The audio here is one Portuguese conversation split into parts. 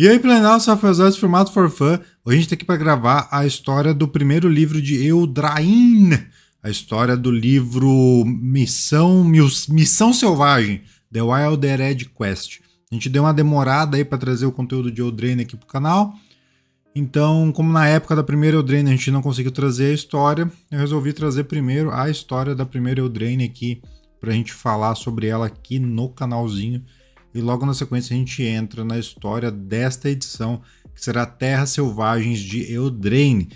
E aí, Planalto of Us, Filmado for Fun. Hoje a gente tá aqui para gravar a história do primeiro livro de Eldrain, a história do livro Missão, Missão Selvagem, The Wilder Red Quest. A gente deu uma demorada aí para trazer o conteúdo de Eldrain aqui pro canal. Então, como na época da primeira Eldrain a gente não conseguiu trazer a história, eu resolvi trazer primeiro a história da primeira Eldrain aqui pra gente falar sobre ela aqui no canalzinho e logo na sequência a gente entra na história desta edição, que será Terras Selvagens de Eldraine.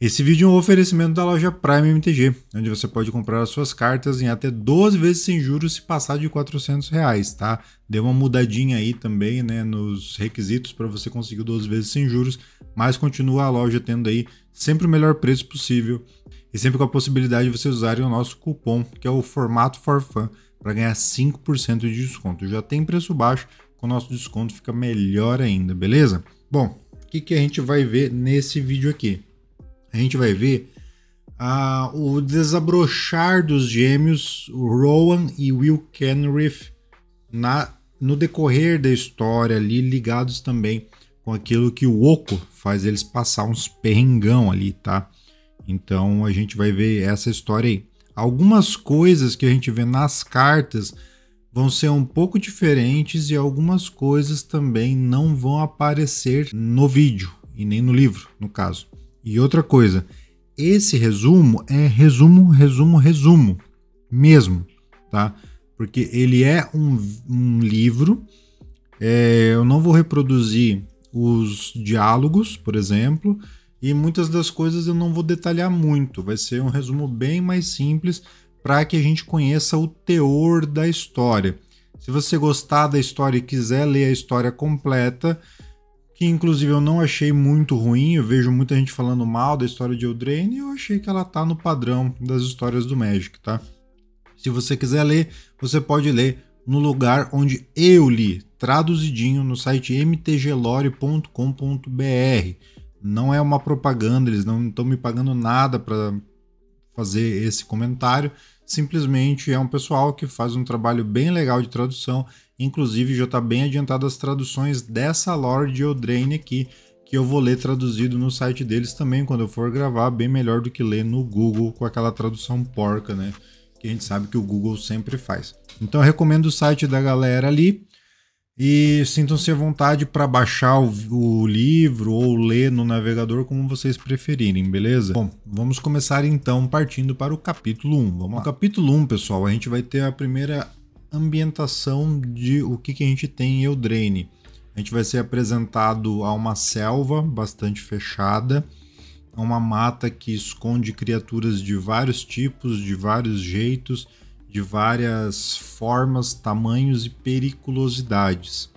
Esse vídeo é um oferecimento da loja Prime MTG, onde você pode comprar as suas cartas em até 12 vezes sem juros se passar de 400 reais, tá? Deu uma mudadinha aí também, né, nos requisitos para você conseguir 12 vezes sem juros, mas continua a loja tendo aí sempre o melhor preço possível e sempre com a possibilidade de você usarem o nosso cupom, que é o formato for fun, para ganhar 5% de desconto. Já tem preço baixo, com o nosso desconto fica melhor ainda, beleza? Bom, o que, que a gente vai ver nesse vídeo aqui? A gente vai ver ah, o desabrochar dos gêmeos Rowan e Will Kenriff na, no decorrer da história ali, ligados também com aquilo que o Oco faz eles passar uns perrengão ali, tá? Então a gente vai ver essa história aí. Algumas coisas que a gente vê nas cartas vão ser um pouco diferentes e algumas coisas também não vão aparecer no vídeo e nem no livro, no caso. E outra coisa, esse resumo é resumo, resumo, resumo mesmo, tá? Porque ele é um, um livro. É, eu não vou reproduzir os diálogos, por exemplo e muitas das coisas eu não vou detalhar muito, vai ser um resumo bem mais simples para que a gente conheça o teor da história. Se você gostar da história e quiser ler a história completa, que inclusive eu não achei muito ruim, eu vejo muita gente falando mal da história de Eldraine, e eu achei que ela tá no padrão das histórias do Magic, tá? Se você quiser ler, você pode ler no lugar onde eu li, traduzidinho no site mtglore.com.br não é uma propaganda, eles não estão me pagando nada para fazer esse comentário. Simplesmente é um pessoal que faz um trabalho bem legal de tradução. Inclusive, já está bem adiantado as traduções dessa Lorde Eldraine aqui, que eu vou ler traduzido no site deles também quando eu for gravar, bem melhor do que ler no Google com aquela tradução porca, né? Que a gente sabe que o Google sempre faz. Então, eu recomendo o site da galera ali e sintam-se à vontade para baixar o, o, livro ou ler no navegador como vocês preferirem, beleza? Bom, vamos começar então partindo para o capítulo 1. Vamos lá. No capítulo 1, pessoal, a gente vai ter a primeira ambientação de o que, que a gente tem em Eldraine. A gente vai ser apresentado a uma selva bastante fechada, uma mata que esconde criaturas de vários tipos, de vários jeitos, de várias formas, tamanhos e periculosidades.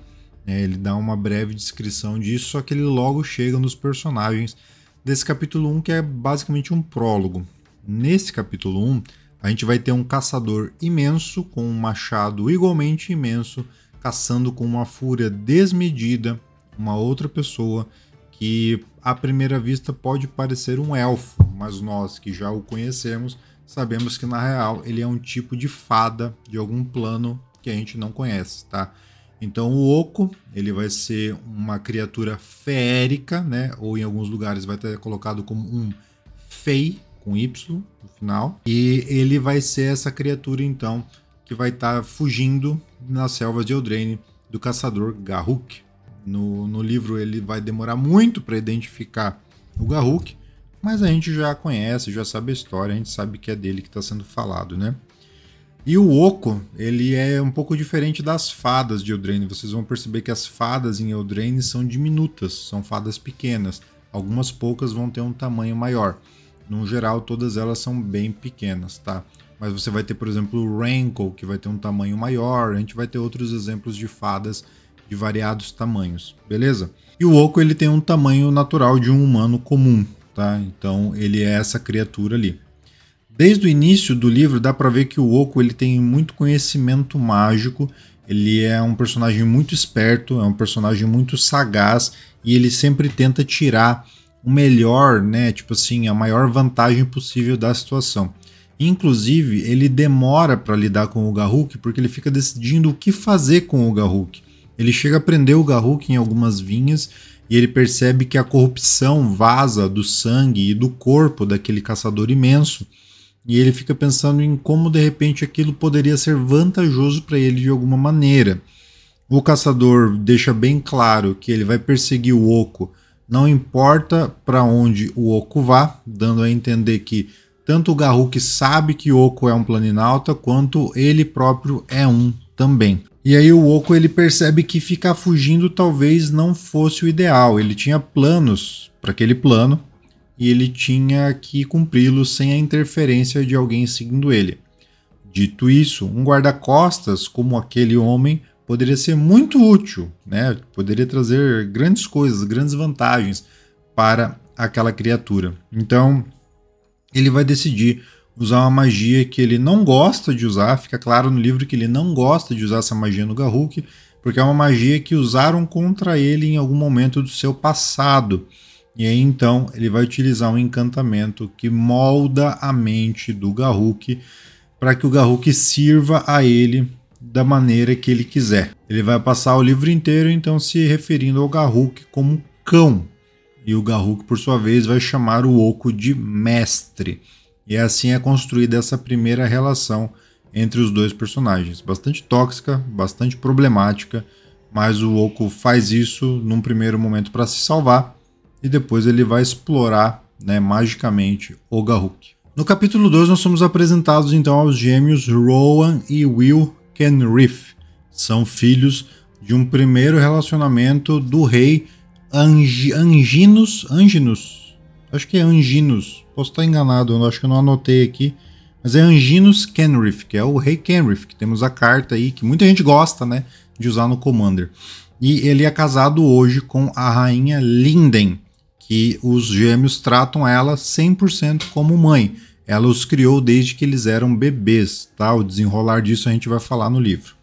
É, ele dá uma breve descrição disso, só que ele logo chega nos personagens desse capítulo 1, que é basicamente um prólogo. Nesse capítulo 1, a gente vai ter um caçador imenso, com um machado igualmente imenso, caçando com uma fúria desmedida uma outra pessoa que à primeira vista pode parecer um elfo, mas nós que já o conhecemos sabemos que na real ele é um tipo de fada de algum plano que a gente não conhece, tá? Então o Oco, ele vai ser uma criatura férica, né? Ou em alguns lugares vai ter colocado como um fei com y no final, e ele vai ser essa criatura então que vai estar tá fugindo nas selvas de Eldraine do caçador Garruk. No, no livro ele vai demorar muito para identificar o Garruk, mas a gente já conhece, já sabe a história, a gente sabe que é dele que está sendo falado, né? E o Oco, ele é um pouco diferente das fadas de Eldraine. Vocês vão perceber que as fadas em Eldraine são diminutas, são fadas pequenas. Algumas poucas vão ter um tamanho maior. No geral, todas elas são bem pequenas, tá? Mas você vai ter, por exemplo, o Rankle, que vai ter um tamanho maior. A gente vai ter outros exemplos de fadas de variados tamanhos, beleza? E o Oco, ele tem um tamanho natural de um humano comum, tá? Então ele é essa criatura ali. Desde o início do livro dá para ver que o Oco ele tem muito conhecimento mágico, ele é um personagem muito esperto, é um personagem muito sagaz e ele sempre tenta tirar o melhor, né, tipo assim, a maior vantagem possível da situação. Inclusive, ele demora para lidar com o Garruk porque ele fica decidindo o que fazer com o Garruk. Ele chega a prender o Garruk em algumas vinhas e ele percebe que a corrupção vaza do sangue e do corpo daquele caçador imenso. E ele fica pensando em como de repente aquilo poderia ser vantajoso para ele de alguma maneira. O caçador deixa bem claro que ele vai perseguir o Oco, não importa para onde o Oco vá, dando a entender que tanto o Garruk sabe que Oco é um planinauta, quanto ele próprio é um também. E aí o Oco ele percebe que ficar fugindo talvez não fosse o ideal. Ele tinha planos para aquele plano e ele tinha que cumpri-los sem a interferência de alguém seguindo ele. Dito isso, um guarda-costas como aquele homem poderia ser muito útil, né? Poderia trazer grandes coisas, grandes vantagens para aquela criatura. Então, ele vai decidir usar uma magia que ele não gosta de usar. Fica claro no livro que ele não gosta de usar essa magia no Garruk, porque é uma magia que usaram contra ele em algum momento do seu passado. E aí então ele vai utilizar um encantamento que molda a mente do Garruk para que o Garruk sirva a ele da maneira que ele quiser. Ele vai passar o livro inteiro então se referindo ao Garruk como cão. E o Garruk, por sua vez, vai chamar o Oco de mestre. E assim é construída essa primeira relação entre os dois personagens. Bastante tóxica, bastante problemática, mas o Oco faz isso num primeiro momento para se salvar e depois ele vai explorar né, magicamente Ogahook. No capítulo 2, nós somos apresentados então aos gêmeos Rowan e Will Kenrith. São filhos de um primeiro relacionamento do rei Anginus, Anginus, acho que é Anginos, posso estar enganado, eu acho que eu não anotei aqui, mas é Anginos Kenrith, que é o rei Kenrith, que temos a carta aí, que muita gente gosta, né, de usar no Commander. E ele é casado hoje com a rainha Linden, que os gêmeos tratam ela 100% como mãe. Ela os criou desde que eles eram bebês, tá? O desenrolar disso a gente vai falar no livro.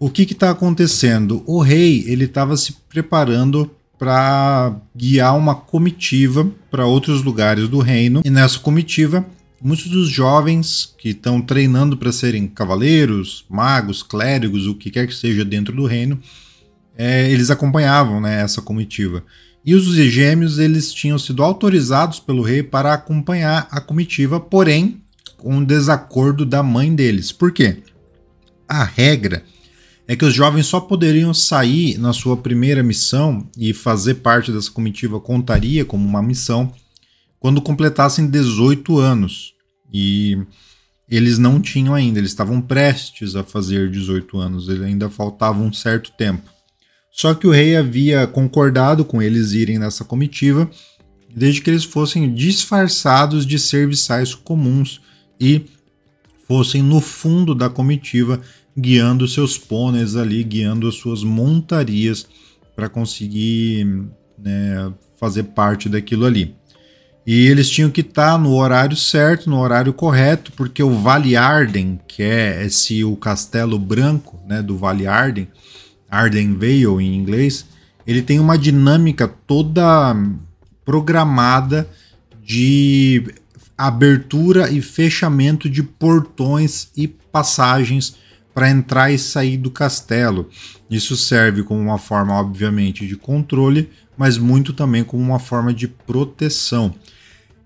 O que está acontecendo? O rei ele estava se preparando para guiar uma comitiva para outros lugares do reino. E nessa comitiva, muitos dos jovens que estão treinando para serem cavaleiros, magos, clérigos, o que quer que seja dentro do reino, é, eles acompanhavam né, essa comitiva. E os gêmeos eles tinham sido autorizados pelo rei para acompanhar a comitiva, porém com um desacordo da mãe deles. Por quê? A regra é que os jovens só poderiam sair na sua primeira missão e fazer parte dessa comitiva contaria como uma missão quando completassem 18 anos. E eles não tinham ainda, eles estavam prestes a fazer 18 anos, ainda faltava um certo tempo. Só que o rei havia concordado com eles irem nessa comitiva, desde que eles fossem disfarçados de serviçais comuns e fossem no fundo da comitiva guiando seus pôneis ali, guiando as suas montarias para conseguir né, fazer parte daquilo ali. E eles tinham que estar tá no horário certo, no horário correto, porque o Vale Arden, que é esse o castelo branco né, do Vale Arden, Arden Vale em inglês, ele tem uma dinâmica toda programada de abertura e fechamento de portões e passagens para entrar e sair do castelo. Isso serve como uma forma, obviamente, de controle, mas muito também como uma forma de proteção.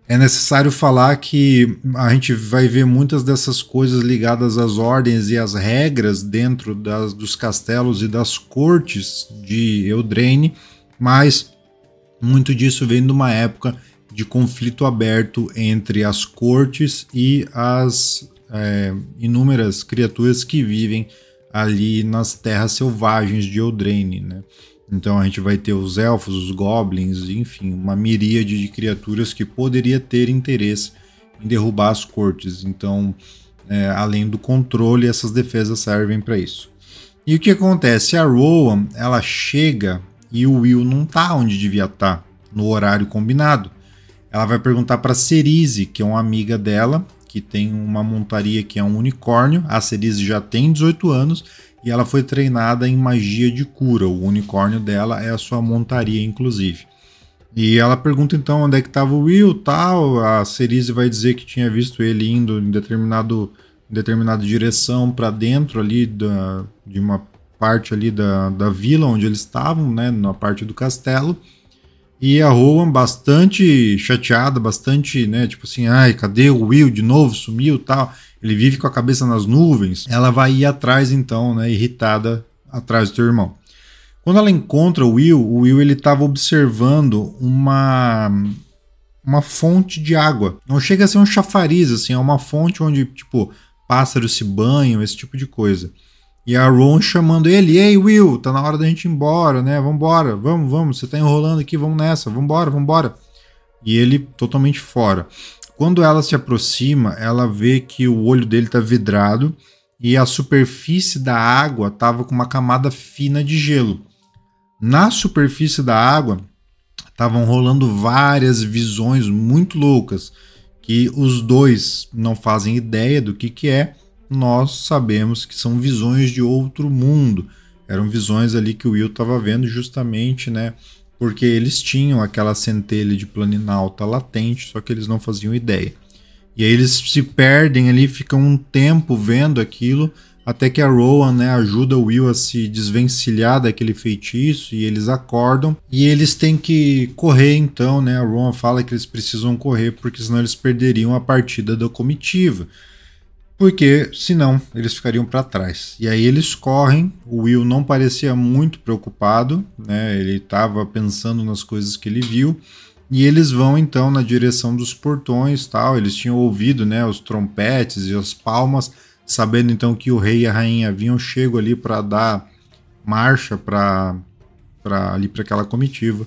É necessário falar que a gente vai ver muitas dessas coisas ligadas às ordens e às regras dentro das, dos castelos e das cortes de Eldraine, mas muito disso vem de uma época de conflito aberto entre as cortes e as é, inúmeras criaturas que vivem ali nas terras selvagens de Eldraine, né? Então a gente vai ter os elfos, os goblins, enfim, uma miríade de criaturas que poderia ter interesse em derrubar as cortes. Então, é, além do controle, essas defesas servem para isso. E o que acontece? A Rowan, ela chega e o Will não tá onde devia estar, tá, no horário combinado. Ela vai perguntar para Cerise, que é uma amiga dela, que tem uma montaria que é um unicórnio. A Cerise já tem 18 anos e ela foi treinada em magia de cura. O unicórnio dela é a sua montaria, inclusive. E ela pergunta então onde é que estava o Will, tal. A Cerise vai dizer que tinha visto ele indo em determinado em determinada direção para dentro ali da, de uma parte ali da, da vila onde eles estavam, né, na parte do castelo. E a Rowan bastante chateada, bastante, né, tipo assim, ai, cadê o Will de novo, sumiu tal. Ele vive com a cabeça nas nuvens. Ela vai ir atrás então, né, irritada atrás do teu irmão. Quando ela encontra o Will, o Will ele estava observando uma uma fonte de água. Não chega a ser um chafariz assim, é uma fonte onde tipo pássaros se banham, esse tipo de coisa. E a Ron chamando ele, ei Will, tá na hora da gente ir embora, né? Vambora, vamos, vamos, você tá enrolando aqui, vamos nessa, vambora, vambora. E ele totalmente fora. Quando ela se aproxima, ela vê que o olho dele tá vidrado e a superfície da água tava com uma camada fina de gelo. Na superfície da água estavam rolando várias visões muito loucas que os dois não fazem ideia do que que é nós sabemos que são visões de outro mundo. Eram visões ali que o Will estava vendo justamente, né? Porque eles tinham aquela centelha de planinalta latente, só que eles não faziam ideia. E aí eles se perdem ali, ficam um tempo vendo aquilo, até que a Rowan né, ajuda o Will a se desvencilhar daquele feitiço e eles acordam. E eles têm que correr então, né? A Rowan fala que eles precisam correr, porque senão eles perderiam a partida da comitiva porque senão eles ficariam para trás. E aí eles correm. O Will não parecia muito preocupado, né? Ele estava pensando nas coisas que ele viu. E eles vão então na direção dos portões, tal. Eles tinham ouvido, né, os trompetes e as palmas, sabendo então que o rei e a rainha haviam chego ali para dar marcha para para ali para aquela comitiva.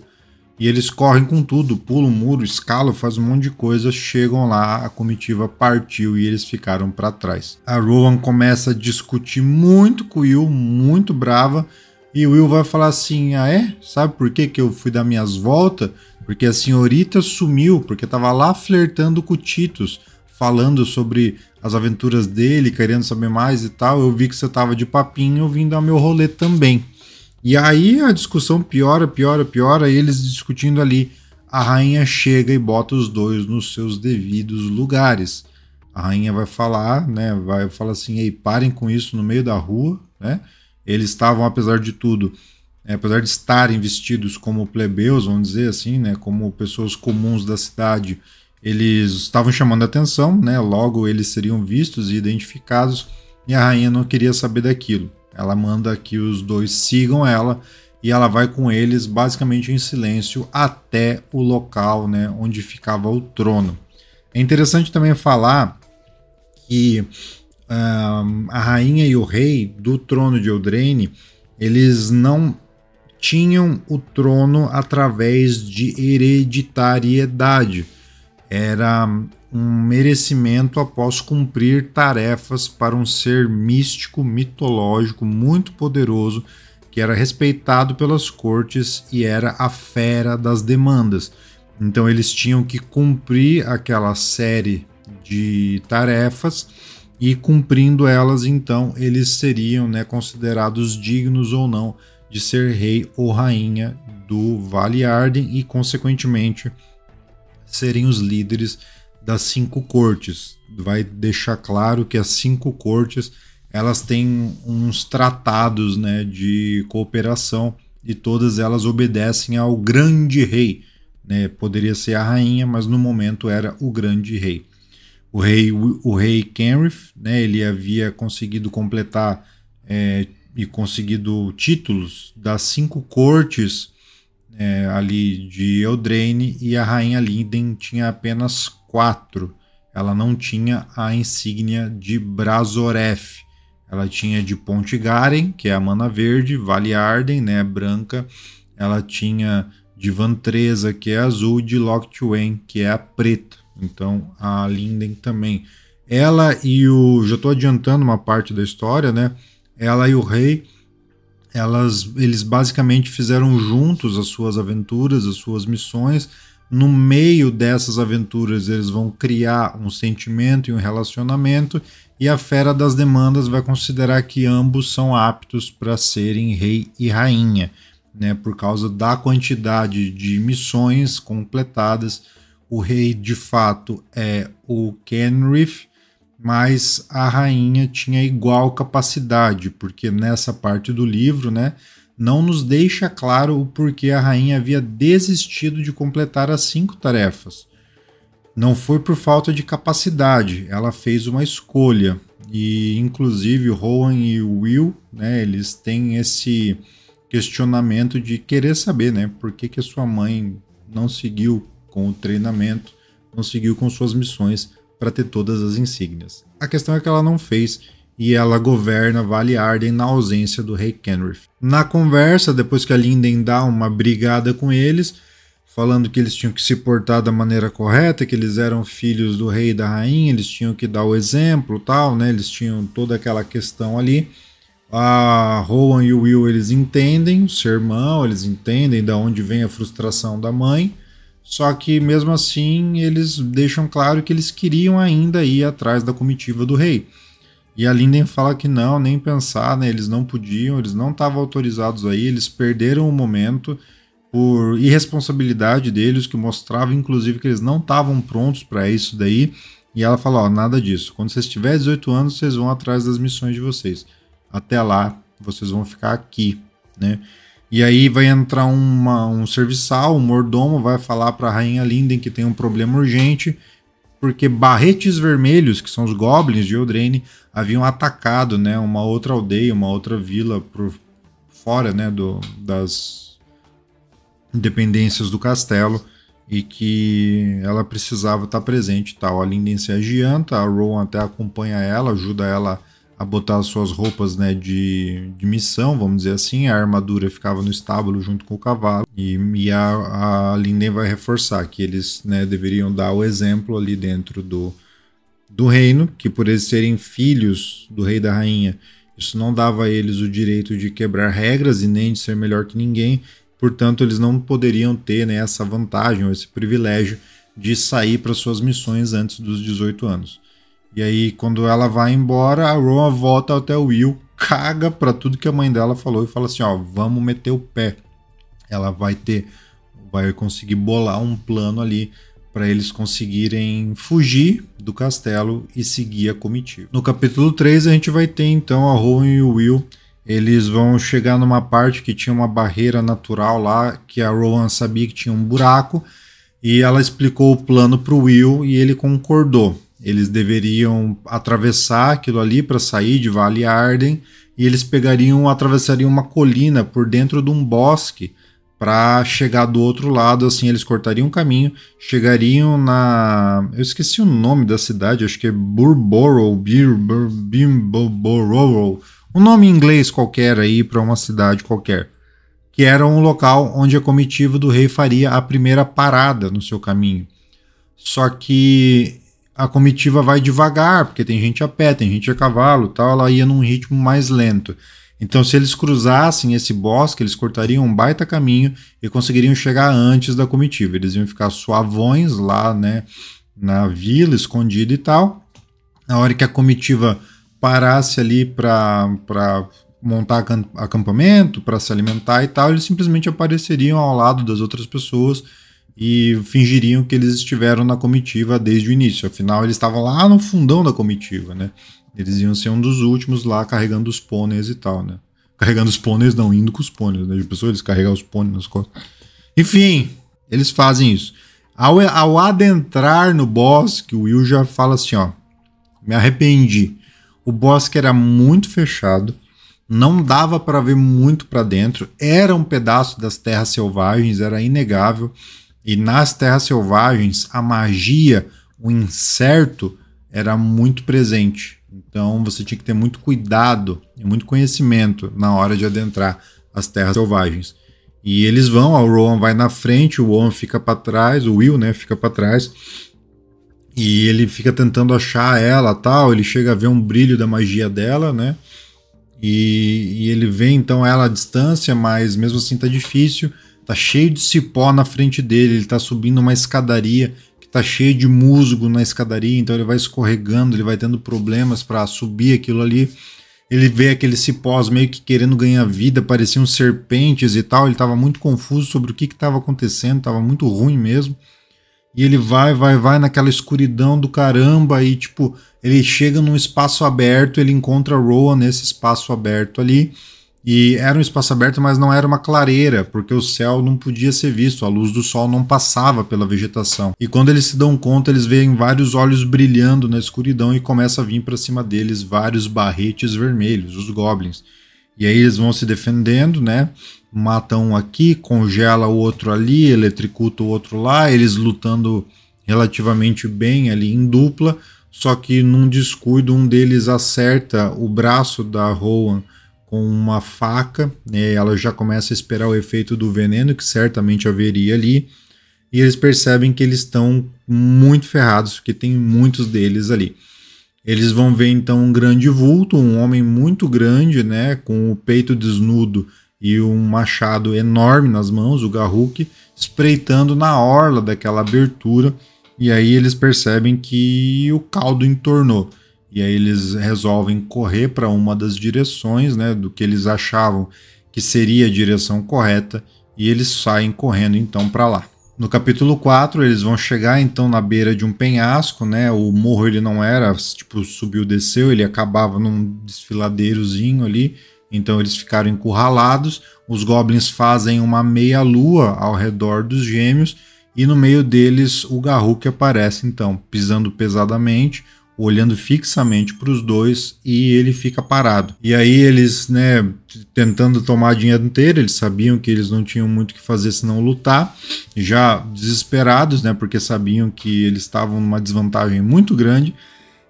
E eles correm com tudo, pulam o muro, escalam, fazem um monte de coisa, chegam lá, a comitiva partiu e eles ficaram para trás. A Rowan começa a discutir muito com o Will, muito brava, e o Will vai falar assim: Ah, é? Sabe por que, que eu fui dar minhas voltas? Porque a senhorita sumiu, porque estava lá flertando com o Titus, falando sobre as aventuras dele, querendo saber mais e tal. Eu vi que você estava de papinho, eu vim dar meu rolê também. E aí a discussão piora, piora, piora, e eles discutindo ali. A rainha chega e bota os dois nos seus devidos lugares. A rainha vai falar, né? Vai falar assim: ei, parem com isso no meio da rua, né? Eles estavam, apesar de tudo, é, apesar de estarem vestidos como plebeus, vamos dizer assim, né, como pessoas comuns da cidade, eles estavam chamando atenção, né, logo eles seriam vistos e identificados, e a rainha não queria saber daquilo. Ela manda que os dois sigam ela e ela vai com eles basicamente em silêncio até o local né, onde ficava o trono. É interessante também falar que uh, a rainha e o rei do trono de Eldraine eles não tinham o trono através de hereditariedade. Era um merecimento após cumprir tarefas para um ser místico, mitológico, muito poderoso, que era respeitado pelas cortes e era a fera das demandas. Então eles tinham que cumprir aquela série de tarefas e cumprindo elas, então eles seriam né, considerados dignos ou não de ser rei ou rainha do Vale Arden e, consequentemente, serem os líderes das cinco cortes. Vai deixar claro que as cinco cortes elas têm uns tratados né, de cooperação e todas elas obedecem ao grande rei. Né? Poderia ser a rainha, mas no momento era o grande rei. O rei, o rei Kenrith, né, ele havia conseguido completar é, e conseguido títulos das cinco cortes é, ali de Eldraine e a rainha Linden tinha apenas 4, ela não tinha a insígnia de Brazoref. Ela tinha de Ponte Garen, que é a mana verde, Vale Arden, né, branca. Ela tinha de Vantreza, que é azul, de Loctwain, que é a preta. Então a Linden também. Ela e o. Já estou adiantando uma parte da história, né? Ela e o rei, elas, eles basicamente fizeram juntos as suas aventuras, as suas missões no meio dessas aventuras eles vão criar um sentimento e um relacionamento, e a fera das demandas vai considerar que ambos são aptos para serem rei e rainha, né? Por causa da quantidade de missões completadas, o rei de fato é o Kenrith, mas a rainha tinha igual capacidade, porque nessa parte do livro, né? não nos deixa claro o porquê a rainha havia desistido de completar as cinco tarefas. Não foi por falta de capacidade, ela fez uma escolha. E inclusive Rowan e Will, né, eles têm esse questionamento de querer saber, né, por que, que a sua mãe não seguiu com o treinamento, não seguiu com suas missões para ter todas as insígnias. A questão é que ela não fez e ela governa Vale Arden na ausência do rei Kenrith. Na conversa, depois que a Linden dá uma brigada com eles, falando que eles tinham que se portar da maneira correta, que eles eram filhos do rei e da rainha, eles tinham que dar o exemplo, tal, né? Eles tinham toda aquela questão ali. A Rowan e o Will, eles entendem o sermão, eles entendem da onde vem a frustração da mãe. Só que mesmo assim, eles deixam claro que eles queriam ainda ir atrás da comitiva do rei. E a Linden fala que não, nem pensar, né? Eles não podiam, eles não estavam autorizados aí, eles perderam o momento por irresponsabilidade deles, que mostrava inclusive que eles não estavam prontos para isso daí. E ela fala, ó, nada disso. Quando vocês tiverem 18 anos, vocês vão atrás das missões de vocês. Até lá, vocês vão ficar aqui, né? E aí vai entrar uma, um serviçal, um mordomo, vai falar para a rainha Linden que tem um problema urgente porque barretes vermelhos, que são os goblins de Eldraine, haviam atacado né, uma outra aldeia, uma outra vila por fora né, do, das dependências do castelo e que ela precisava estar tá presente. Tá? A Linden se agianta, a Rowan até acompanha ela, ajuda ela a a botar as suas roupas né, de, de missão, vamos dizer assim. A armadura ficava no estábulo junto com o cavalo. E, e a, a Linden vai reforçar que eles né, deveriam dar o exemplo ali dentro do, do reino, que por eles serem filhos do rei e da rainha, isso não dava a eles o direito de quebrar regras e nem de ser melhor que ninguém. Portanto, eles não poderiam ter né, essa vantagem ou esse privilégio de sair para suas missões antes dos 18 anos. E aí, quando ela vai embora, a Roma volta até o Will, caga pra tudo que a mãe dela falou e fala assim: ó, vamos meter o pé. Ela vai ter, vai conseguir bolar um plano ali para eles conseguirem fugir do castelo e seguir a comitiva. No capítulo 3, a gente vai ter então a Rowan e o Will. Eles vão chegar numa parte que tinha uma barreira natural lá, que a Rowan sabia que tinha um buraco, e ela explicou o plano para o Will e ele concordou. Eles deveriam atravessar aquilo ali para sair de Vale Arden e eles pegariam, atravessariam uma colina por dentro de um bosque para chegar do outro lado, assim eles cortariam o caminho, chegariam na, eu esqueci o nome da cidade, acho que é Burborough, um nome em inglês qualquer aí para uma cidade qualquer, que era um local onde a comitiva do rei faria a primeira parada no seu caminho. Só que a comitiva vai devagar, porque tem gente a pé, tem gente a cavalo, tal, ela ia num ritmo mais lento. Então, se eles cruzassem esse bosque, eles cortariam um baita caminho e conseguiriam chegar antes da comitiva. Eles iam ficar suavões lá, né, na vila, escondida e tal. Na hora que a comitiva parasse ali para montar acampamento, para se alimentar e tal, eles simplesmente apareceriam ao lado das outras pessoas e fingiriam que eles estiveram na comitiva desde o início. Afinal, eles estavam lá no fundão da comitiva, né? Eles iam ser um dos últimos lá carregando os pôneis e tal, né? Carregando os pôneis, não, indo com os pôneis, né? De pessoa eles carregar os pôneis nas costas. Enfim, eles fazem isso. Ao, ao adentrar no bosque, o Will já fala assim: ó, me arrependi. O bosque era muito fechado, não dava para ver muito para dentro, era um pedaço das terras selvagens, era inegável e nas terras selvagens, a magia, o incerto, era muito presente. Então você tinha que ter muito cuidado e muito conhecimento na hora de adentrar as terras selvagens. E eles vão, o Rowan vai na frente, o Owen fica para trás, o Will, né, fica para trás. E ele fica tentando achar ela, tal, ele chega a ver um brilho da magia dela, né? E, e ele vê então ela à distância, mas mesmo assim tá difícil. Tá cheio de cipó na frente dele, ele tá subindo uma escadaria que tá cheio de musgo na escadaria, então ele vai escorregando, ele vai tendo problemas para subir aquilo ali. Ele vê aqueles cipós meio que querendo ganhar vida, pareciam serpentes e tal. Ele tava muito confuso sobre o que tava acontecendo, tava muito ruim mesmo. E ele vai, vai, vai naquela escuridão do caramba e tipo, ele chega num espaço aberto, ele encontra Roa nesse espaço aberto ali e era um espaço aberto, mas não era uma clareira, porque o céu não podia ser visto, a luz do sol não passava pela vegetação. E quando eles se dão conta, eles veem vários olhos brilhando na escuridão e começa a vir para cima deles vários barretes vermelhos, os goblins. E aí eles vão se defendendo, né? Matam um aqui, congela o outro ali, eletricuta o outro lá, eles lutando relativamente bem ali em dupla, só que num descuido um deles acerta o braço da Rowan com uma faca, né, ela já começa a esperar o efeito do veneno, que certamente haveria ali, e eles percebem que eles estão muito ferrados, porque tem muitos deles ali. Eles vão ver então um grande vulto, um homem muito grande, né, com o peito desnudo e um machado enorme nas mãos, o Garruk, espreitando na orla daquela abertura. E aí eles percebem que o caldo entornou. E aí eles resolvem correr para uma das direções, né, do que eles achavam que seria a direção correta, e eles saem correndo então para lá. No capítulo 4, eles vão chegar então na beira de um penhasco, né? O morro ele não era, tipo, subiu, desceu, ele acabava num desfiladeirozinho ali. Então eles ficaram encurralados. Os goblins fazem uma meia-lua ao redor dos gêmeos e no meio deles o Garruk aparece então, pisando pesadamente olhando fixamente para os dois e ele fica parado. E aí eles, né, tentando tomar a inteiro, eles sabiam que eles não tinham muito o que fazer senão lutar, já desesperados, né, porque sabiam que eles estavam numa desvantagem muito grande.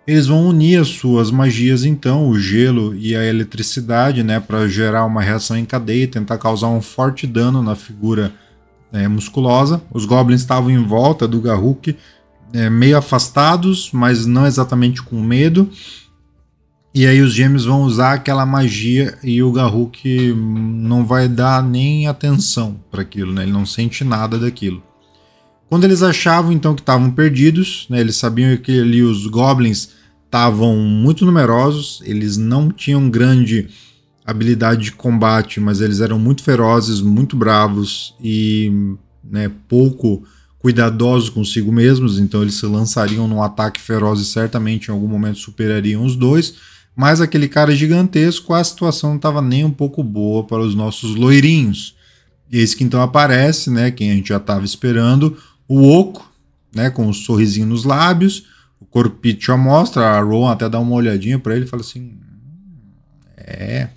Eles vão unir as suas magias então, o gelo e a eletricidade, né, para gerar uma reação em cadeia e tentar causar um forte dano na figura né, musculosa. Os goblins estavam em volta do Garruk, é, meio afastados, mas não exatamente com medo. E aí os gêmeos vão usar aquela magia e o Garruk não vai dar nem atenção para aquilo, né? Ele não sente nada daquilo. Quando eles achavam então que estavam perdidos, né? eles sabiam que ali os goblins estavam muito numerosos, eles não tinham grande habilidade de combate, mas eles eram muito ferozes, muito bravos e né, pouco cuidadosos consigo mesmos, então eles se lançariam num ataque feroz e certamente em algum momento superariam os dois. Mas aquele cara gigantesco, a situação não estava nem um pouco boa para os nossos loirinhos. E esse que então aparece, né? Quem a gente já estava esperando, o Oco, né? Com o um sorrisinho nos lábios, o corpite já mostra, a Ron até dá uma olhadinha para ele e fala assim: É.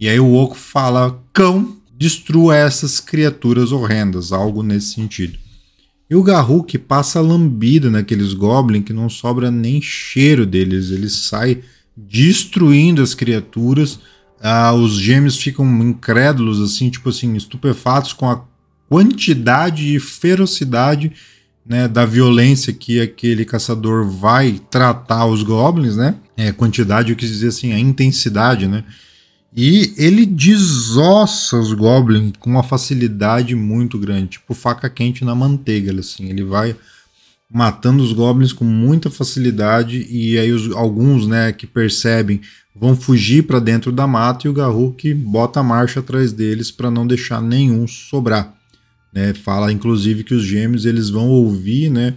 E aí o Oco fala: Cão, destrua essas criaturas horrendas, algo nesse sentido. E o que passa lambida naqueles goblins que não sobra nem cheiro deles. Ele sai destruindo as criaturas. Ah, os gêmeos ficam incrédulos, assim, tipo assim, estupefatos com a quantidade e ferocidade né, da violência que aquele caçador vai tratar os goblins, né? É, quantidade, eu quis dizer assim, a intensidade, né? E ele desossa os goblins com uma facilidade muito grande, tipo faca quente na manteiga, assim. Ele vai matando os goblins com muita facilidade e aí os, alguns, né, que percebem, vão fugir para dentro da mata e o Garruk bota a marcha atrás deles para não deixar nenhum sobrar, né? Fala inclusive que os gêmeos eles vão ouvir, né,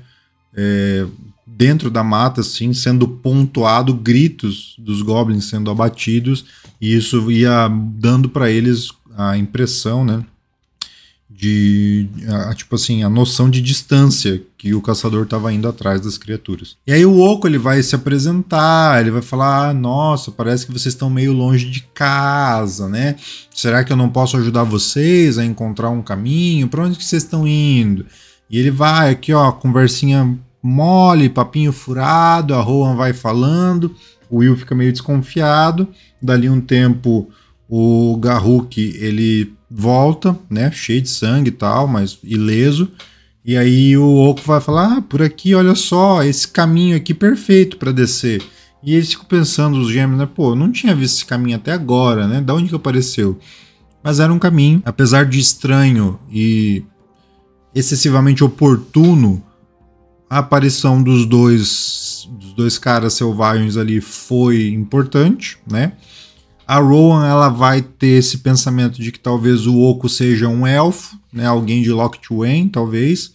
é, dentro da mata assim, sendo pontuado gritos dos goblins sendo abatidos e isso ia dando para eles a impressão, né? de a, tipo assim a noção de distância que o caçador estava indo atrás das criaturas. E aí o Oco ele vai se apresentar, ele vai falar: ah, "Nossa, parece que vocês estão meio longe de casa, né? Será que eu não posso ajudar vocês a encontrar um caminho? Para onde que vocês estão indo?" E ele vai aqui, ó, conversinha mole, papinho furado, a Rohan vai falando o Will fica meio desconfiado. Dali um tempo, o Garruk ele volta, né? Cheio de sangue e tal, mas ileso. E aí o Oco vai falar: ah, por aqui, olha só, esse caminho aqui perfeito para descer. E eles ficam pensando, os gêmeos, né? Pô, não tinha visto esse caminho até agora, né? Da onde que apareceu? Mas era um caminho, apesar de estranho e excessivamente oportuno, a aparição dos dois dois caras selvagens ali foi importante, né? A Rowan ela vai ter esse pensamento de que talvez o Oco seja um elfo, né? Alguém de Loctwain, talvez.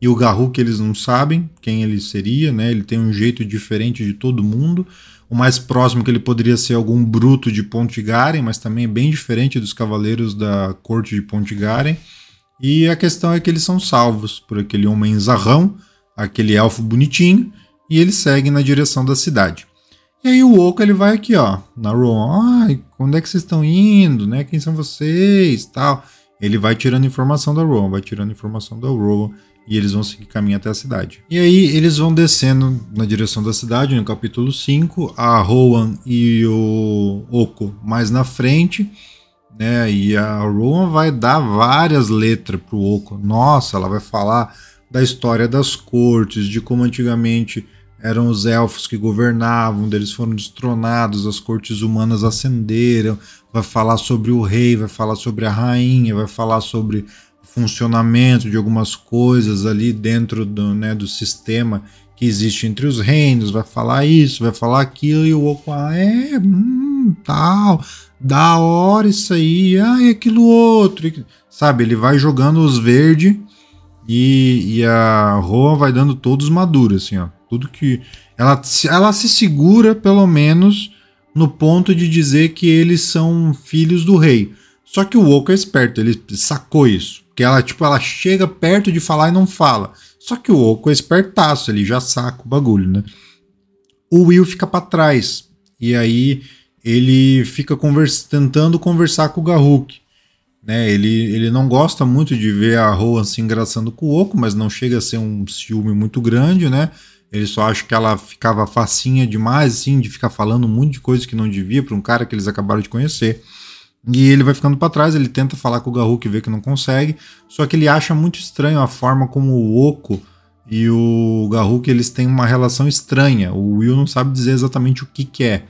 E o Garru que eles não sabem quem ele seria, né? Ele tem um jeito diferente de todo mundo. O mais próximo que ele poderia ser algum bruto de Pontigaren, mas também é bem diferente dos cavaleiros da corte de Pontigaren. E a questão é que eles são salvos por aquele homem zarrão, aquele elfo bonitinho, e ele segue na direção da cidade. E aí o Oco ele vai aqui, ó, na Ron, ai, onde é que vocês estão indo, né? Quem são vocês, tal. Ele vai tirando informação da Ron, vai tirando informação da Ron e eles vão seguir caminho até a cidade. E aí eles vão descendo na direção da cidade, no capítulo 5, a Rowan e o Oco mais na frente, né? E a Rowan vai dar várias letras pro Oco. Nossa, ela vai falar da história das cortes, de como antigamente eram os elfos que governavam, deles foram destronados, as cortes humanas ascenderam, vai falar sobre o rei, vai falar sobre a rainha, vai falar sobre o funcionamento de algumas coisas ali dentro do, né, do sistema que existe entre os reinos, vai falar isso, vai falar aquilo, e o Oco, ah, é, hum, tal, da hora isso aí, ah, e aquilo outro, e, sabe, ele vai jogando os verdes e, e a Roa vai dando todos maduros, assim, ó. Tudo que. Ela, ela se segura, pelo menos, no ponto de dizer que eles são filhos do rei. Só que o Oco é esperto, ele sacou isso. Que ela, tipo, ela chega perto de falar e não fala. Só que o Oco é espertaço, ele já saca o bagulho, né? O Will fica para trás. E aí ele fica conversa, tentando conversar com o Garruk. Né, ele, ele não gosta muito de ver a Rowan se engraçando com o Oco, mas não chega a ser um ciúme muito grande, né? Eles só acham que ela ficava facinha demais, assim, de ficar falando um monte de coisa que não devia para um cara que eles acabaram de conhecer. E ele vai ficando para trás, ele tenta falar com o Garou que vê que não consegue, só que ele acha muito estranho a forma como o Oco e o Garou que eles têm uma relação estranha. O Will não sabe dizer exatamente o que, que é.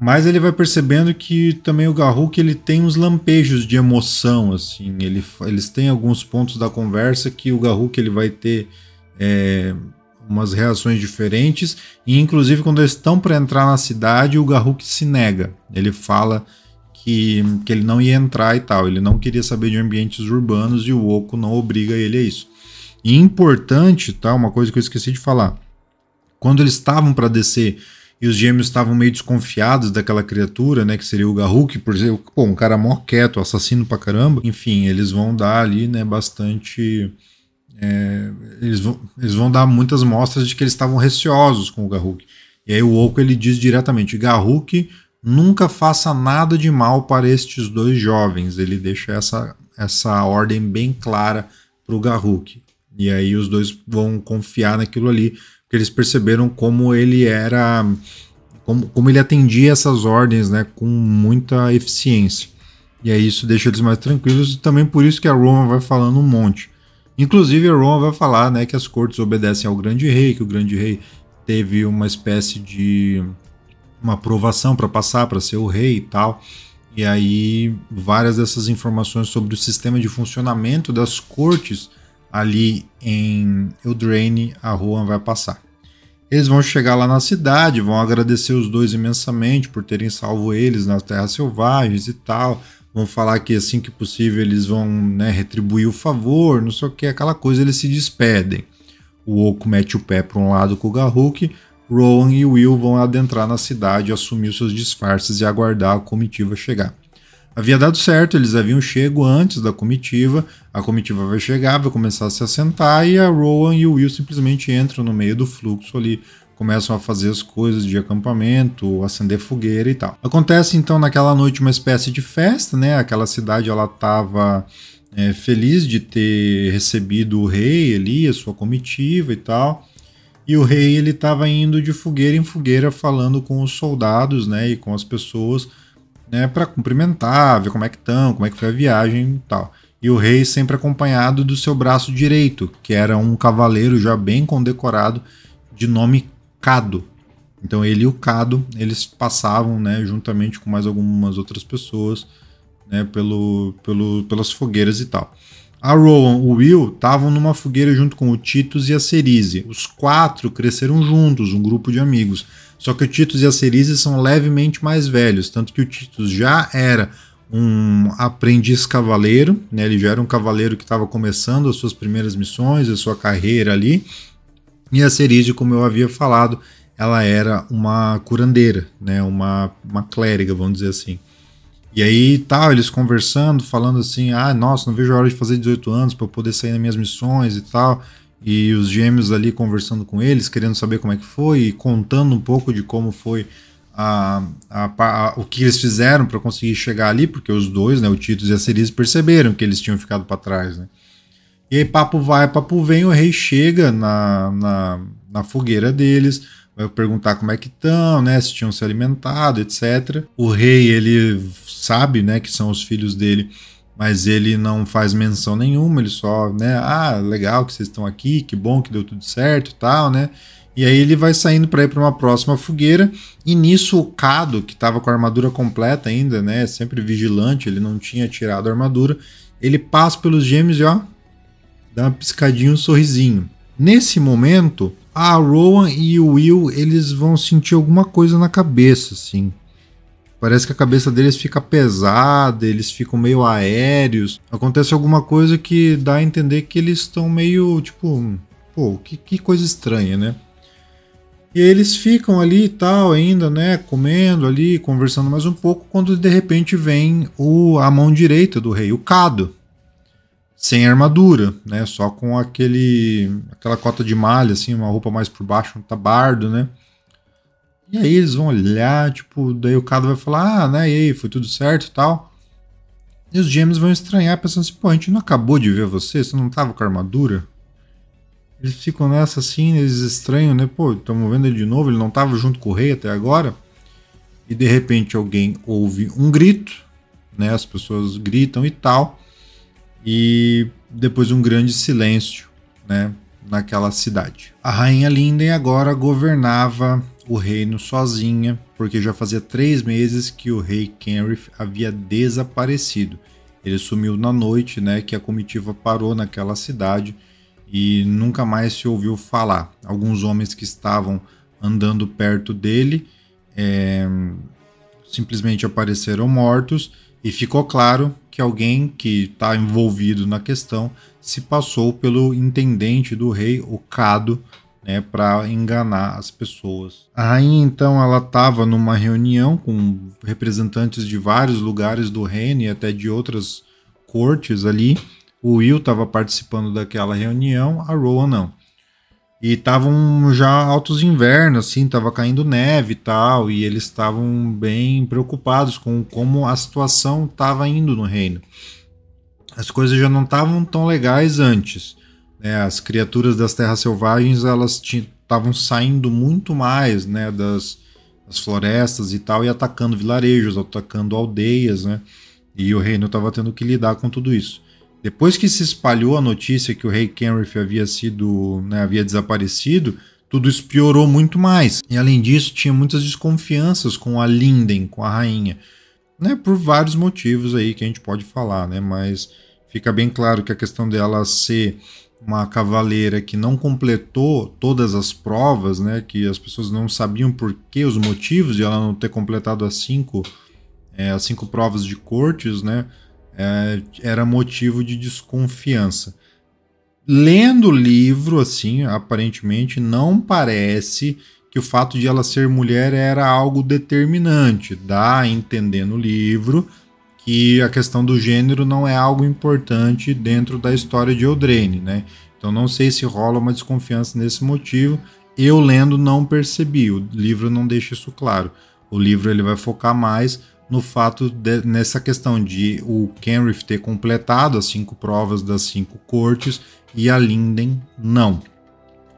Mas ele vai percebendo que também o Garruk ele tem uns lampejos de emoção, assim. Ele, eles têm alguns pontos da conversa que o Garruk ele vai ter é, umas reações diferentes. E inclusive quando eles estão para entrar na cidade, o Garruk se nega. Ele fala que, que ele não ia entrar e tal. Ele não queria saber de ambientes urbanos e o Oco não obriga ele a isso. E importante, tá? Uma coisa que eu esqueci de falar. Quando eles estavam para descer e os gêmeos estavam meio desconfiados daquela criatura, né, que seria o Garruk, por exemplo pô, um cara mó quieto, assassino pra caramba. Enfim, eles vão dar ali, né, bastante é, eles, vão, eles vão dar muitas mostras de que eles estavam receosos com o Garruk. E aí o Oco ele diz diretamente: Garruk nunca faça nada de mal para estes dois jovens. Ele deixa essa, essa ordem bem clara para o Garruk. E aí os dois vão confiar naquilo ali, porque eles perceberam como ele era. Como, como ele atendia essas ordens né, com muita eficiência. E aí isso deixa eles mais tranquilos, e também por isso que a Roma vai falando um monte. Inclusive, Ron vai falar né, que as cortes obedecem ao grande rei, que o grande rei teve uma espécie de uma aprovação para passar para ser o rei e tal. E aí, várias dessas informações sobre o sistema de funcionamento das cortes ali em Eldraine, a Rowan vai passar. Eles vão chegar lá na cidade, vão agradecer os dois imensamente por terem salvo eles nas terras selvagens e tal vão falar que assim que possível eles vão né, retribuir o favor, não sei o que, aquela coisa, eles se despedem. O Oco mete o pé para um lado com o Garruk, Rowan e Will vão adentrar na cidade, assumir seus disfarces e aguardar a comitiva chegar. Havia dado certo, eles haviam chego antes da comitiva, a comitiva vai chegar, vai começar a se assentar e a Rowan e o Will simplesmente entram no meio do fluxo ali, começam a fazer as coisas de acampamento, acender fogueira e tal. Acontece então naquela noite uma espécie de festa, né? Aquela cidade ela estava é, feliz de ter recebido o rei ali, a sua comitiva e tal. E o rei ele estava indo de fogueira em fogueira falando com os soldados, né, e com as pessoas, né, para cumprimentar, ver como é que estão, como é que foi a viagem e tal. E o rei sempre acompanhado do seu braço direito, que era um cavaleiro já bem condecorado de nome Cado. Então ele e o Cado, eles passavam, né, juntamente com mais algumas outras pessoas, né, pelo, pelo, pelas fogueiras e tal. A Rowan, o Will, estavam numa fogueira junto com o Titus e a Cerise. Os quatro cresceram juntos, um grupo de amigos. Só que o Titus e a Cerise são levemente mais velhos, tanto que o Titus já era um aprendiz cavaleiro, né? ele já era um cavaleiro que estava começando as suas primeiras missões, a sua carreira ali, e a Ceride, como eu havia falado, ela era uma curandeira, né? Uma, uma clériga, vamos dizer assim. E aí tal, tá, eles conversando, falando assim: ah, nossa, não vejo a hora de fazer 18 anos para poder sair nas minhas missões e tal. E os gêmeos ali conversando com eles, querendo saber como é que foi e contando um pouco de como foi a, a, a, o que eles fizeram para conseguir chegar ali, porque os dois, né, o Titus e a Cerise, perceberam que eles tinham ficado para trás, né? E aí papo vai, papo vem, o rei chega na, na, na fogueira deles, vai perguntar como é que estão, né, se tinham se alimentado, etc. O rei, ele sabe, né, que são os filhos dele, mas ele não faz menção nenhuma, ele só, né, ah, legal que vocês estão aqui, que bom que deu tudo certo, e tal, né? E aí ele vai saindo para ir para uma próxima fogueira, e nisso o Cado, que estava com a armadura completa ainda, né, sempre vigilante, ele não tinha tirado a armadura, ele passa pelos gêmeos e ó, dá uma piscadinha, um sorrisinho. Nesse momento, a Rowan e o Will eles vão sentir alguma coisa na cabeça, assim. Parece que a cabeça deles fica pesada, eles ficam meio aéreos. Acontece alguma coisa que dá a entender que eles estão meio tipo, pô, que, que coisa estranha, né? E eles ficam ali e tal, ainda, né? Comendo ali, conversando mais um pouco, quando de repente vem o, a mão direita do rei, o Cado sem armadura, né? Só com aquele aquela cota de malha, assim, uma roupa mais por baixo, um tabardo, né? E aí eles vão olhar, tipo, daí o cara vai falar, ah, né, e aí, foi tudo certo e tal. E os gêmeos vão estranhar, pensando assim, pô, a gente não acabou de ver você, você não tava com armadura? Eles ficam nessa assim, eles estranham, né? Pô, estamos vendo ele de novo, ele não tava junto com o rei até agora. E de repente alguém ouve um grito, né? As pessoas gritam e tal e depois um grande silêncio, né, naquela cidade. A rainha Linden agora governava o reino sozinha, porque já fazia três meses que o rei Kenrith havia desaparecido. Ele sumiu na noite, né, que a comitiva parou naquela cidade e nunca mais se ouviu falar. Alguns homens que estavam andando perto dele é, simplesmente apareceram mortos e ficou claro que alguém que está envolvido na questão se passou pelo intendente do rei, o Cado, né, para enganar as pessoas. A rainha então ela estava numa reunião com representantes de vários lugares do reino e até de outras cortes ali. O Will estava participando daquela reunião, a Roa não. E estavam já altos invernos, assim, tava caindo neve e tal, e eles estavam bem preocupados com como a situação estava indo no reino. As coisas já não estavam tão legais antes. Né? As criaturas das terras selvagens elas estavam saindo muito mais, né, das, das florestas e tal, e atacando vilarejos, atacando aldeias, né? E o reino estava tendo que lidar com tudo isso. Depois que se espalhou a notícia que o rei Kenrith havia sido, né, havia desaparecido, tudo isso piorou muito mais. E além disso, tinha muitas desconfianças com a Linden, com a rainha, né, por vários motivos aí que a gente pode falar, né, mas fica bem claro que a questão dela ser uma cavaleira que não completou todas as provas, né, que as pessoas não sabiam por que os motivos de ela não ter completado as cinco, é, as cinco provas de cortes, né, é, era motivo de desconfiança. Lendo o livro, assim, aparentemente não parece que o fato de ela ser mulher era algo determinante, dá a entender no livro que a questão do gênero não é algo importante dentro da história de Eldraine, né? Então não sei se rola uma desconfiança nesse motivo. Eu lendo não percebi, o livro não deixa isso claro. O livro ele vai focar mais no fato de, nessa questão de o Kenrith ter completado as cinco provas das cinco cortes e a Linden não.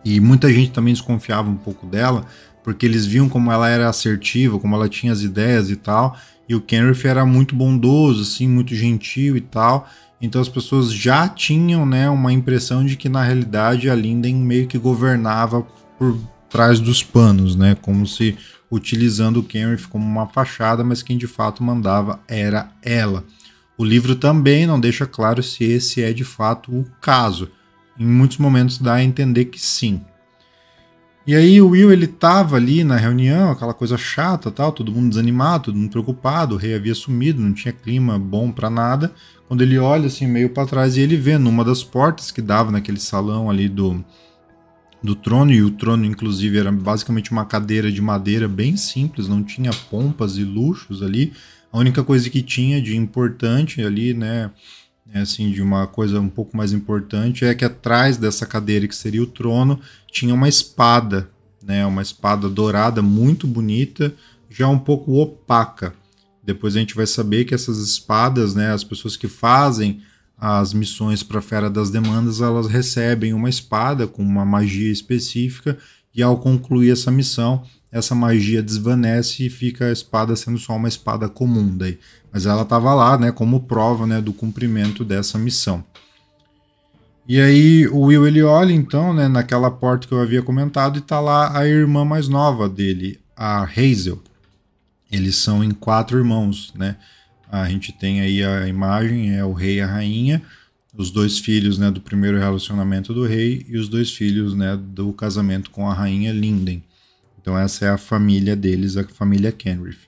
E muita gente também desconfiava um pouco dela, porque eles viam como ela era assertiva, como ela tinha as ideias e tal, e o Kenrith era muito bondoso, assim, muito gentil e tal. Então as pessoas já tinham, né, uma impressão de que na realidade a Linden meio que governava por trás dos panos, né, como se utilizando o Kenrith como uma fachada, mas quem de fato mandava era ela. O livro também não deixa claro se esse é de fato o caso. Em muitos momentos dá a entender que sim. E aí o Will ele tava ali na reunião, aquela coisa chata, tal, todo mundo desanimado, todo mundo preocupado, o rei havia sumido, não tinha clima bom para nada. Quando ele olha assim meio para trás e ele vê numa das portas que dava naquele salão ali do do trono, e o trono, inclusive, era basicamente uma cadeira de madeira bem simples, não tinha pompas e luxos ali. A única coisa que tinha de importante ali, né, é, assim, de uma coisa um pouco mais importante, é que atrás dessa cadeira, que seria o trono, tinha uma espada, né, uma espada dourada muito bonita, já um pouco opaca. Depois a gente vai saber que essas espadas, né, as pessoas que fazem as missões para a Fera das Demandas, elas recebem uma espada com uma magia específica e ao concluir essa missão, essa magia desvanece e fica a espada sendo só uma espada comum daí. Mas ela estava lá, né, como prova, né, do cumprimento dessa missão. E aí o Will ele olha então, né, naquela porta que eu havia comentado e tá lá a irmã mais nova dele, a Hazel. Eles são em quatro irmãos, né? A gente tem aí a imagem, é o rei e a rainha, os dois filhos né, do primeiro relacionamento do rei e os dois filhos né, do casamento com a rainha Linden. Então essa é a família deles, a família Kenrith.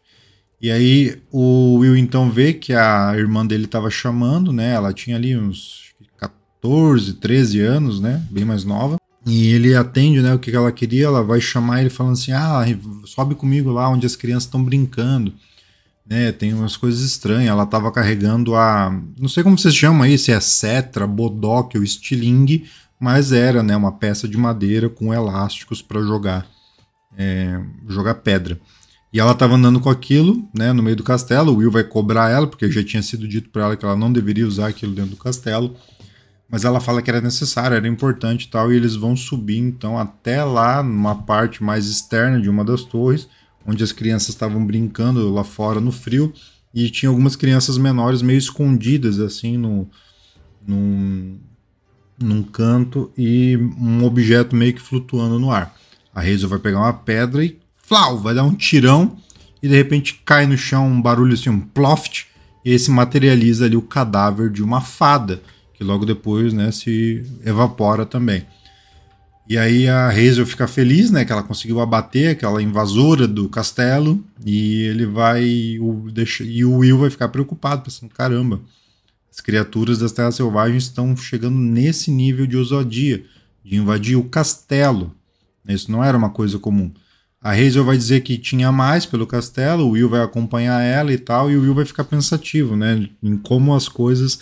E aí o Will então vê que a irmã dele estava chamando, né? Ela tinha ali uns 14, 13 anos, né? Bem mais nova. E ele atende, né? O que ela queria, ela vai chamar ele falando assim: ah, sobe comigo lá onde as crianças estão brincando. É, tem umas coisas estranhas. Ela estava carregando a. Não sei como vocês chamam aí, se é cetra, bodoque ou estilingue, mas era né, uma peça de madeira com elásticos para jogar é, jogar pedra. E ela estava andando com aquilo né, no meio do castelo. O Will vai cobrar ela, porque já tinha sido dito para ela que ela não deveria usar aquilo dentro do castelo. Mas ela fala que era necessário, era importante e tal. E eles vão subir então até lá, numa parte mais externa de uma das torres onde as crianças estavam brincando lá fora no frio e tinha algumas crianças menores meio escondidas assim no, num, num canto e um objeto meio que flutuando no ar. A Hazel vai pegar uma pedra e flau, vai dar um tirão e de repente cai no chão um barulho assim, um ploft, e esse materializa ali o cadáver de uma fada, que logo depois, né, se evapora também. E aí a Hazel fica feliz, né, que ela conseguiu abater aquela invasora do castelo e ele vai o deixa, e o Will vai ficar preocupado, pensando, caramba, as criaturas das terras selvagens estão chegando nesse nível de ousadia de invadir o castelo. Isso não era uma coisa comum. A Hazel vai dizer que tinha mais pelo castelo, o Will vai acompanhar ela e tal, e o Will vai ficar pensativo, né, em como as coisas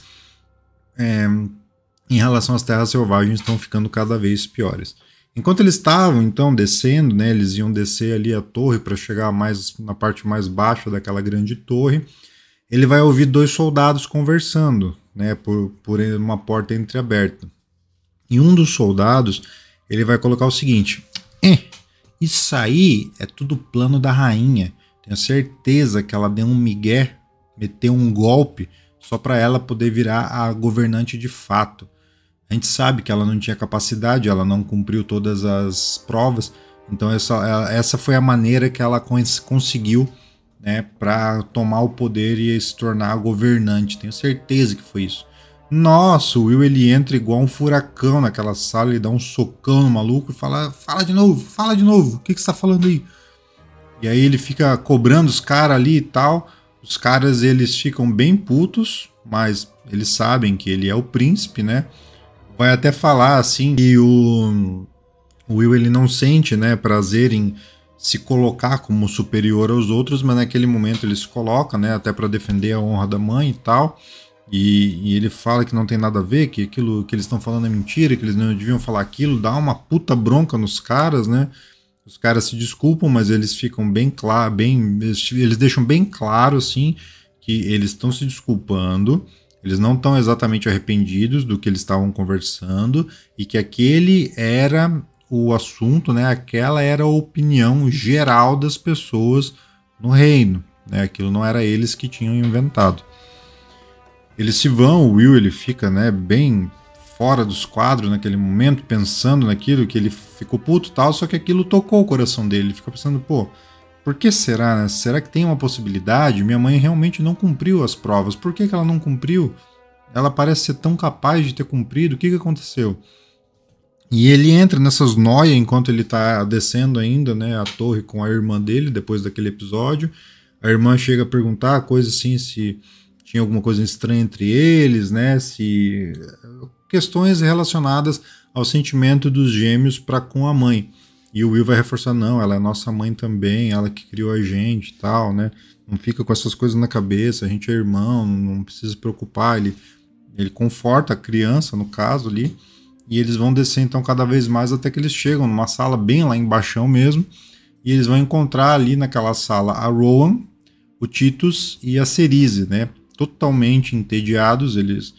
é, em relação às terras selvagens estão ficando cada vez piores. Enquanto eles estavam então descendo, né, eles iam descer ali a torre para chegar mais na parte mais baixa daquela grande torre. Ele vai ouvir dois soldados conversando, né, por, por uma porta entreaberta. E um dos soldados ele vai colocar o seguinte: eh, isso aí é tudo plano da rainha. Tenho certeza que ela deu um migué, meteu um golpe só para ela poder virar a governante de fato. A gente sabe que ela não tinha capacidade, ela não cumpriu todas as provas, então essa, essa foi a maneira que ela conseguiu né, para tomar o poder e se tornar governante. Tenho certeza que foi isso. Nossa, o Will ele entra igual um furacão naquela sala, ele dá um socão no maluco e fala: fala de novo, fala de novo, o que, que você tá falando aí? E aí ele fica cobrando os caras ali e tal. Os caras eles ficam bem putos, mas eles sabem que ele é o príncipe, né? vai até falar assim que o, o Will ele não sente, né, prazer em se colocar como superior aos outros, mas naquele momento ele se coloca, né, até para defender a honra da mãe e tal. E, e, ele fala que não tem nada a ver, que aquilo que eles estão falando é mentira, que eles não deviam falar aquilo, dá uma puta bronca nos caras, né? Os caras se desculpam, mas eles ficam bem claro, bem, eles, eles deixam bem claro assim que eles estão se desculpando, eles não estão exatamente arrependidos do que eles estavam conversando e que aquele era o assunto, né? Aquela era a opinião geral das pessoas no reino, né? Aquilo não era eles que tinham inventado. Eles se vão, o Will ele fica, né, bem fora dos quadros naquele momento, pensando naquilo que ele ficou puto, tal, só que aquilo tocou o coração dele, ele fica pensando, pô, por que será, né? Será que tem uma possibilidade? Minha mãe realmente não cumpriu as provas. Por que, que ela não cumpriu? Ela parece ser tão capaz de ter cumprido. O que, que aconteceu? E ele entra nessas noias enquanto ele está descendo ainda, né? A torre com a irmã dele, depois daquele episódio. A irmã chega a perguntar coisa assim, se tinha alguma coisa estranha entre eles, né? Se eh, questões relacionadas ao sentimento dos gêmeos para com a mãe. E o Will vai reforçar, não, ela é nossa mãe também, ela que criou a gente e tal, né? Não fica com essas coisas na cabeça, a gente é irmão, não precisa se preocupar. Ele, ele conforta a criança, no caso ali, e eles vão descer então cada vez mais até que eles chegam numa sala bem lá embaixo mesmo, e eles vão encontrar ali naquela sala a Rowan, o Titus e a Cerise, né? Totalmente entediados, eles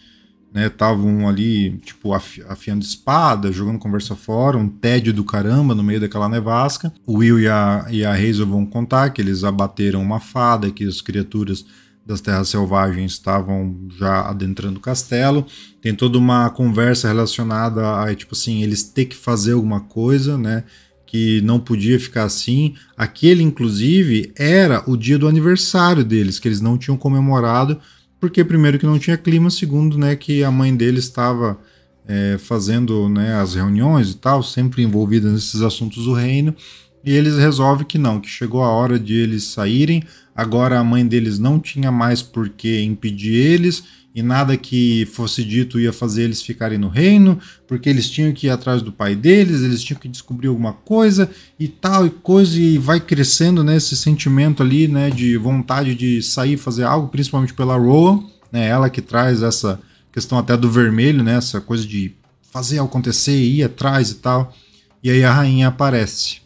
Estavam né, ali, tipo, afi afiando espada, jogando conversa fora, um tédio do caramba no meio daquela nevasca. O Will e a, e a Hazel vão contar que eles abateram uma fada, que as criaturas das terras selvagens estavam já adentrando o castelo. Tem toda uma conversa relacionada a, tipo assim, eles ter que fazer alguma coisa, né? que não podia ficar assim. Aquele, inclusive, era o dia do aniversário deles, que eles não tinham comemorado porque primeiro que não tinha clima, segundo, né, que a mãe dele estava é, fazendo né, as reuniões e tal, sempre envolvida nesses assuntos do reino, e eles resolvem que não, que chegou a hora de eles saírem, agora a mãe deles não tinha mais por que impedir eles, e nada que fosse dito ia fazer eles ficarem no reino, porque eles tinham que ir atrás do pai deles, eles tinham que descobrir alguma coisa e tal e coisa, e vai crescendo né, sentimento ali né, de vontade de sair fazer algo, principalmente pela Roa, né, ela que traz essa questão até do vermelho, né, essa coisa de fazer acontecer, ir atrás e tal. E aí a rainha aparece.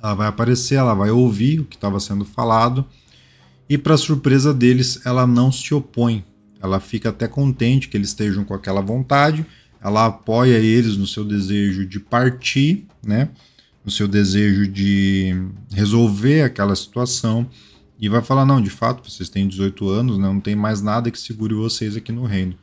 Ela vai aparecer, ela vai ouvir o que estava sendo falado. E para surpresa deles, ela não se opõe ela fica até contente que eles estejam com aquela vontade, ela apoia eles no seu desejo de partir, né? No seu desejo de resolver aquela situação e vai falar: "Não, de fato, vocês têm 18 anos, né? não tem mais nada que segure vocês aqui no reino".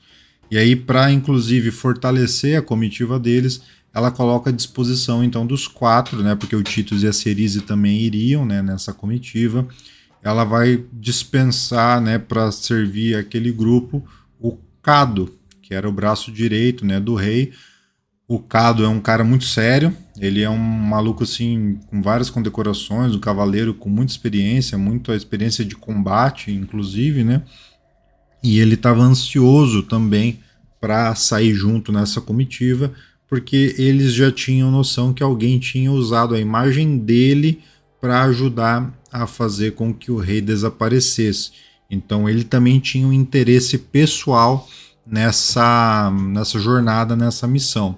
E aí para inclusive fortalecer a comitiva deles, ela coloca à disposição então dos quatro, né? Porque o Titus e a Cerise também iriam, né, nessa comitiva ela vai dispensar, né, para servir aquele grupo, o Cado, que era o braço direito, né, do rei. O Cado é um cara muito sério, ele é um maluco assim com várias condecorações, um cavaleiro com muita experiência, muita experiência de combate, inclusive, né? E ele estava ansioso também para sair junto nessa comitiva, porque eles já tinham noção que alguém tinha usado a imagem dele para ajudar a fazer com que o rei desaparecesse. Então ele também tinha um interesse pessoal nessa, nessa jornada, nessa missão.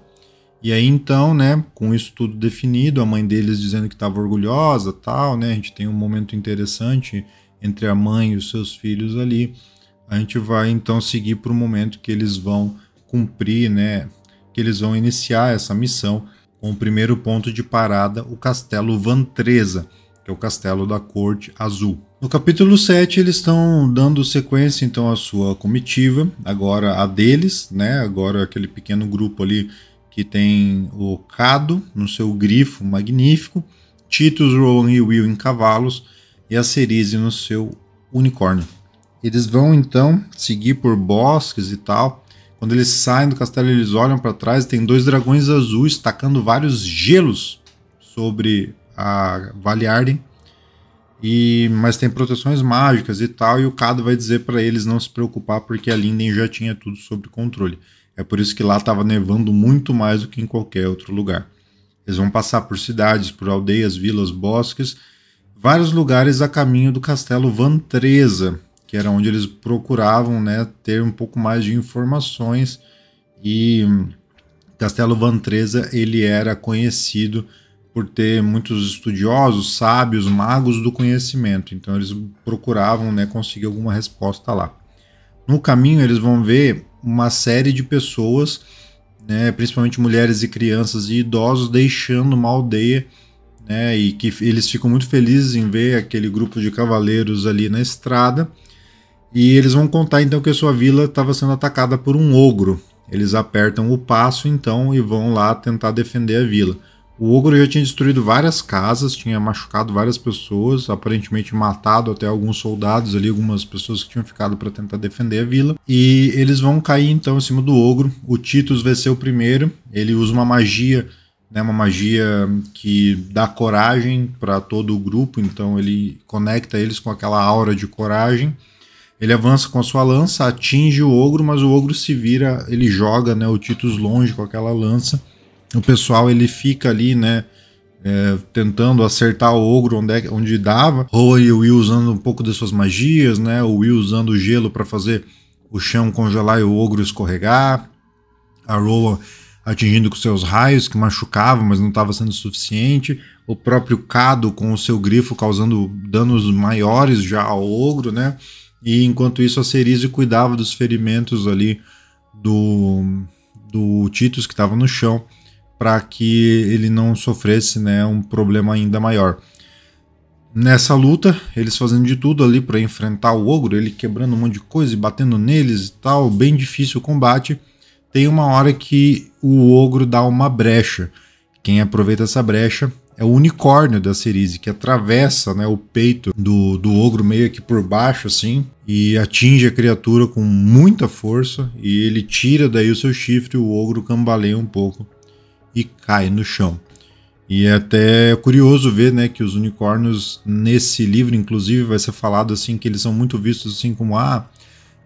E aí então, né, com isso tudo definido, a mãe deles dizendo que estava orgulhosa, tal, né, a gente tem um momento interessante entre a mãe e os seus filhos ali. A gente vai então seguir para o momento que eles vão cumprir, né, que eles vão iniciar essa missão com o primeiro ponto de parada, o Castelo Vantreza que é o castelo da Corte Azul. No capítulo 7, eles estão dando sequência então à sua comitiva, agora a deles, né? Agora aquele pequeno grupo ali que tem o Cado no seu grifo magnífico, Titus, Rowan e Will em cavalos e a Cerise no seu unicórnio. Eles vão então seguir por bosques e tal. Quando eles saem do castelo, eles olham para trás, e tem dois dragões azuis tacando vários gelos sobre a Valiarden. E, mas tem proteções mágicas e tal, e o Cado vai dizer para eles não se preocupar porque a Linden já tinha tudo sob controle. É por isso que lá estava nevando muito mais do que em qualquer outro lugar. Eles vão passar por cidades, por aldeias, vilas, bosques, vários lugares a caminho do castelo Vantreza, que era onde eles procuravam né, ter um pouco mais de informações. E hum, Castelo Vantreza ele era conhecido por ter muitos estudiosos, sábios, magos do conhecimento. Então eles procuravam né, conseguir alguma resposta lá. No caminho eles vão ver uma série de pessoas, né, principalmente mulheres e crianças e idosos, deixando uma aldeia né, e que eles ficam muito felizes em ver aquele grupo de cavaleiros ali na estrada. E eles vão contar então que a sua vila estava sendo atacada por um ogro. Eles apertam o passo então e vão lá tentar defender a vila. O ogro já tinha destruído várias casas, tinha machucado várias pessoas, aparentemente matado até alguns soldados ali, algumas pessoas que tinham ficado para tentar defender a vila. E eles vão cair então em cima do ogro. O Titus vai ser o primeiro. Ele usa uma magia né, uma magia que dá coragem para todo o grupo, então ele conecta eles com aquela aura de coragem. Ele avança com a sua lança, atinge o ogro, mas o ogro se vira, ele joga né, o Titus longe com aquela lança o pessoal ele fica ali, né? É, tentando acertar o ogro onde, é, onde dava. Roa e o Will usando um pouco das suas magias, né? O Will usando o gelo para fazer o chão congelar e o ogro escorregar. A Roa atingindo com seus raios que machucava mas não estava sendo suficiente. O próprio Cado com o seu grifo causando danos maiores já ao ogro, né? E enquanto isso a Cerise cuidava dos ferimentos ali do do Titus que estava no chão para que ele não sofresse né, um problema ainda maior. Nessa luta, eles fazendo de tudo ali para enfrentar o ogro, ele quebrando um monte de coisa e batendo neles e tal, bem difícil o combate. Tem uma hora que o ogro dá uma brecha. Quem aproveita essa brecha é o unicórnio da Cerise, que atravessa né, o peito do, do ogro meio que por baixo, assim, e atinge a criatura com muita força, e ele tira daí o seu chifre e o ogro cambaleia um pouco e cai no chão. E é até curioso ver, né, que os unicórnios nesse livro, inclusive, vai ser falado assim que eles são muito vistos assim como ah,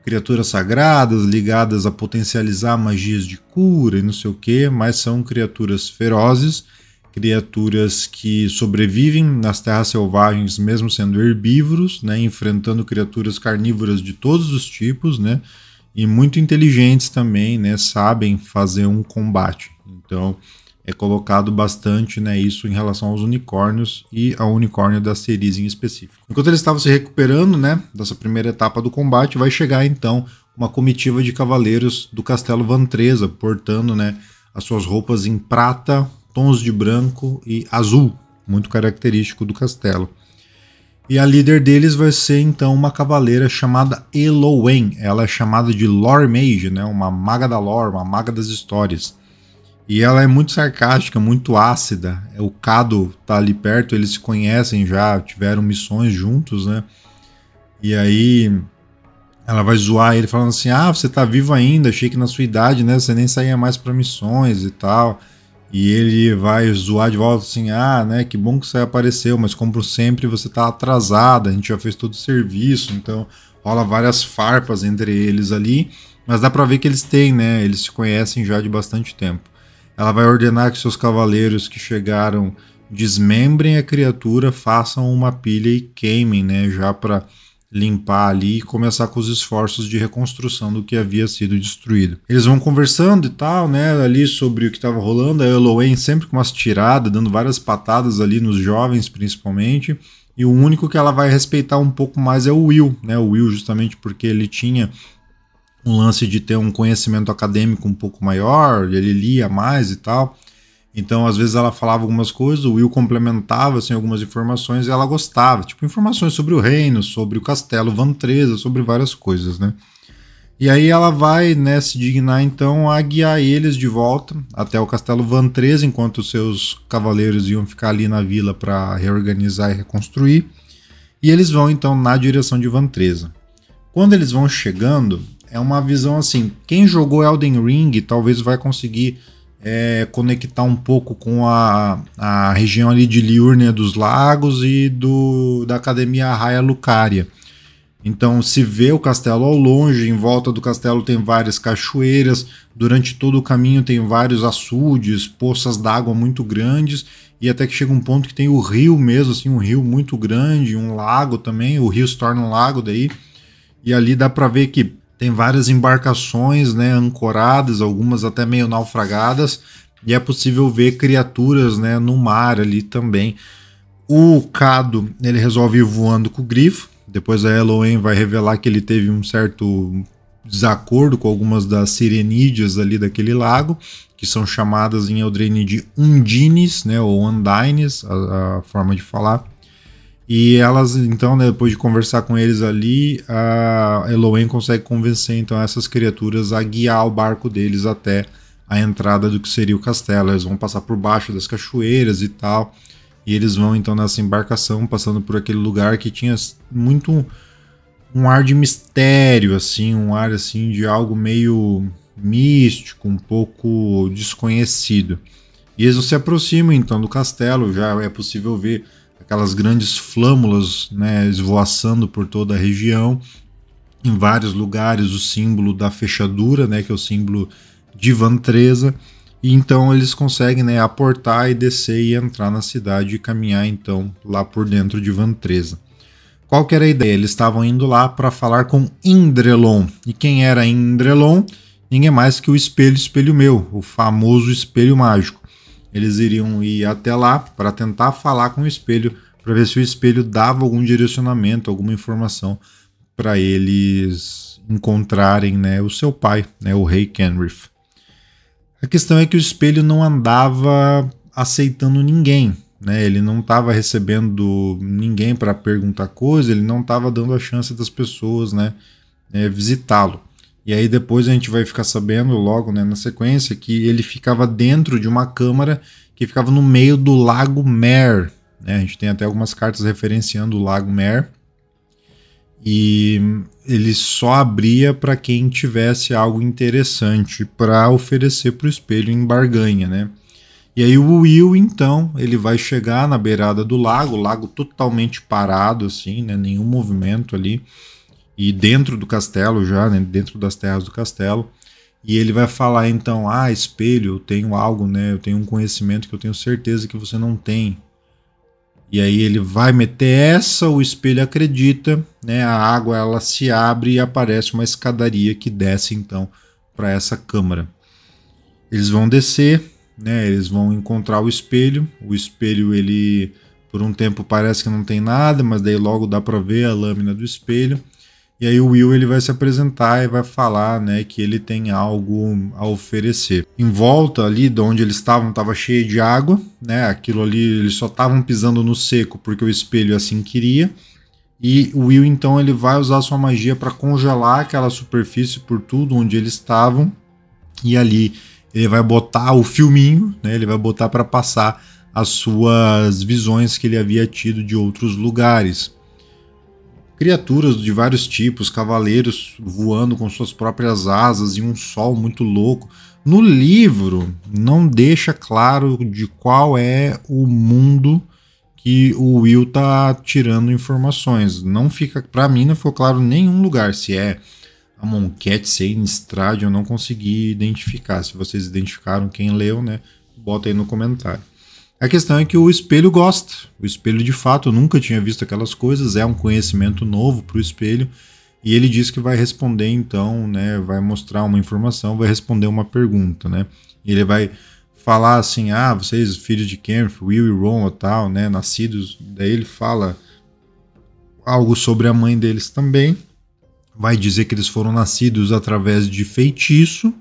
criaturas sagradas ligadas a potencializar magias de cura e não sei o que, mas são criaturas ferozes, criaturas que sobrevivem nas terras selvagens mesmo sendo herbívoros, né, enfrentando criaturas carnívoras de todos os tipos, né, e muito inteligentes também, né, sabem fazer um combate. Então, é colocado bastante né, isso em relação aos unicórnios e ao unicórnio da Cerise em específico. Enquanto eles estavam se recuperando né, dessa primeira etapa do combate, vai chegar então uma comitiva de cavaleiros do castelo Vantresa, portando né, as suas roupas em prata, tons de branco e azul, muito característico do castelo. E a líder deles vai ser então uma cavaleira chamada Elowen. Ela é chamada de Lore Mage, né, uma maga da lore, uma maga das histórias e ela é muito sarcástica, muito ácida. É, o Cado tá ali perto, eles se conhecem já, tiveram missões juntos, né? E aí ela vai zoar ele falando assim: "Ah, você tá vivo ainda, achei que na sua idade, né, você nem saía mais para missões e tal". E ele vai zoar de volta assim: "Ah, né, que bom que você apareceu, mas como sempre você tá atrasada, a gente já fez todo o serviço". Então, rola várias farpas entre eles ali, mas dá para ver que eles têm, né? Eles se conhecem já de bastante tempo. Ela vai ordenar que seus cavaleiros que chegaram desmembrem a criatura, façam uma pilha e queimem, né? Já para limpar ali e começar com os esforços de reconstrução do que havia sido destruído. Eles vão conversando e tal, né, ali sobre o que estava rolando, a Eloen sempre com umas tiradas, dando várias patadas ali nos jovens principalmente, e o único que ela vai respeitar um pouco mais é o Will, né, o Will justamente porque ele tinha um lance de ter um conhecimento acadêmico um pouco maior, ele lia mais e tal. Então, às vezes ela falava algumas coisas, o Will complementava assim, algumas informações e ela gostava, tipo informações sobre o reino, sobre o castelo Vantresa, sobre várias coisas, né? E aí ela vai, né, se dignar então a guiar eles de volta até o castelo Vantresa, enquanto seus cavaleiros iam ficar ali na vila para reorganizar e reconstruir. E eles vão então na direção de Vantresa. Quando eles vão chegando, é uma visão assim. Quem jogou Elden Ring talvez vai conseguir é, conectar um pouco com a, a região ali de Liurnia dos Lagos e do, da Academia Raia Lucaria. Então se vê o castelo ao longe, em volta do castelo tem várias cachoeiras, durante todo o caminho tem vários açudes, poças d'água muito grandes, e até que chega um ponto que tem o rio mesmo, assim, um rio muito grande, um lago também, o rio se torna um lago daí, e ali dá para ver que tem várias embarcações né, ancoradas, algumas até meio naufragadas, e é possível ver criaturas né, no mar ali também. O Cado ele resolve ir voando com o grifo. Depois a Eloen vai revelar que ele teve um certo desacordo com algumas das sirenídeas ali daquele lago, que são chamadas em Eldraine de Undines, né, ou Andines, a, a forma de falar. E elas, então, né, depois de conversar com eles ali, a Eloen consegue convencer então essas criaturas a guiar o barco deles até a entrada do que seria o castelo. Eles vão passar por baixo das cachoeiras e tal. E eles vão então nessa embarcação, passando por aquele lugar que tinha muito um ar de mistério, assim, um ar assim de algo meio místico, um pouco desconhecido. E eles se aproximam então do castelo, já é possível ver aquelas grandes flâmulas né, esvoaçando por toda a região. Em vários lugares, o símbolo da fechadura, né, que é o símbolo de Vantreza. E então eles conseguem né, aportar e descer e entrar na cidade e caminhar então lá por dentro de Vantreza. Qual que era a ideia? Eles estavam indo lá para falar com Indrelon. E quem era Indrelon? Ninguém mais que o espelho, espelho meu, o famoso espelho mágico eles iriam ir até lá para tentar falar com o espelho, para ver se o espelho dava algum direcionamento, alguma informação para eles encontrarem né, o seu pai, né, o rei Kenrith. A questão é que o espelho não andava aceitando ninguém, né? ele não estava recebendo ninguém para perguntar coisa, ele não estava dando a chance das pessoas né, é, visitá-lo. E aí depois a gente vai ficar sabendo logo né, na sequência que ele ficava dentro de uma câmara que ficava no meio do Lago Mer. Né? A gente tem até algumas cartas referenciando o Lago Mer. E ele só abria para quem tivesse algo interessante para oferecer para o espelho em barganha, né? E aí o Will, então, ele vai chegar na beirada do lago, lago totalmente parado, assim, né? Nenhum movimento ali e dentro do castelo já, né, dentro das terras do castelo. E ele vai falar então: "Ah, espelho, eu tenho algo, né? Eu tenho um conhecimento que eu tenho certeza que você não tem". E aí ele vai meter essa, o espelho acredita, né? A água ela se abre e aparece uma escadaria que desce então para essa câmara. Eles vão descer, né? Eles vão encontrar o espelho. O espelho ele por um tempo parece que não tem nada, mas daí logo dá para ver a lâmina do espelho. E aí o Will ele vai se apresentar e vai falar, né, que ele tem algo a oferecer. Em volta ali de onde eles estavam estava cheio de água, né? Aquilo ali eles só estavam pisando no seco porque o espelho assim queria. E o Will então ele vai usar sua magia para congelar aquela superfície por tudo onde eles estavam. E ali ele vai botar o filminho, né? Ele vai botar para passar as suas visões que ele havia tido de outros lugares criaturas de vários tipos, cavaleiros voando com suas próprias asas e um sol muito louco. No livro, não deixa claro de qual é o mundo que o Will tá tirando informações. Não fica, para mim, não ficou claro nenhum lugar se é a Monquete, se é eu não consegui identificar. Se vocês identificaram quem leu, né, bota aí no comentário. A questão é que o espelho gosta. O espelho, de fato, nunca tinha visto aquelas coisas, é um conhecimento novo para o espelho. E ele diz que vai responder, então, né? Vai mostrar uma informação, vai responder uma pergunta, né? Ele vai falar assim: ah, vocês, filhos de Kenneth, Will e Ron, ou tal, né? Nascidos. Daí ele fala algo sobre a mãe deles também. Vai dizer que eles foram nascidos através de feitiço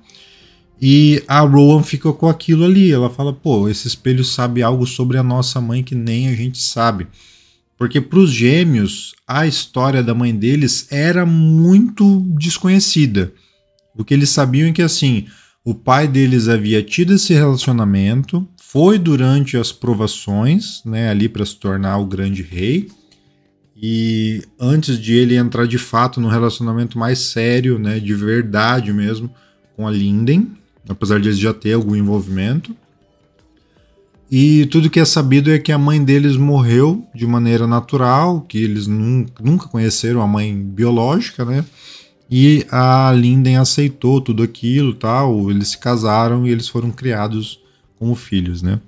e a Rowan fica com aquilo ali. Ela fala: pô, esse espelho sabe algo sobre a nossa mãe que nem a gente sabe. Porque para os gêmeos, a história da mãe deles era muito desconhecida. O que eles sabiam é que, assim, o pai deles havia tido esse relacionamento, foi durante as provações, né, ali para se tornar o grande rei. E antes de ele entrar de fato num relacionamento mais sério, né, de verdade mesmo, com a Linden apesar de eles já ter algum envolvimento. E tudo que é sabido é que a mãe deles morreu de maneira natural, que eles nunca conheceram a mãe biológica, né? E a Linden aceitou tudo aquilo, tal. Eles se casaram e eles foram criados como filhos, né?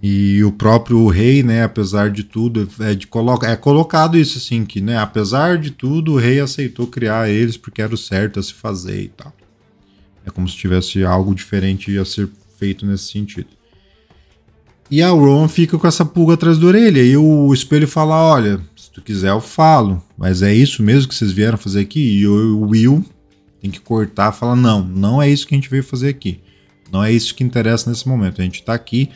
E o próprio rei, né, apesar de tudo, é, de coloca, é colocado isso assim, que, né, apesar de tudo, o rei aceitou criar eles porque era o certo a se fazer e tal. É como se tivesse algo diferente a ser feito nesse sentido. E a Ron fica com essa pulga atrás da orelha. E o espelho fala: Olha, se tu quiser eu falo, mas é isso mesmo que vocês vieram fazer aqui? E o Will tem que cortar fala: Não, não é isso que a gente veio fazer aqui. Não é isso que interessa nesse momento. A gente está aqui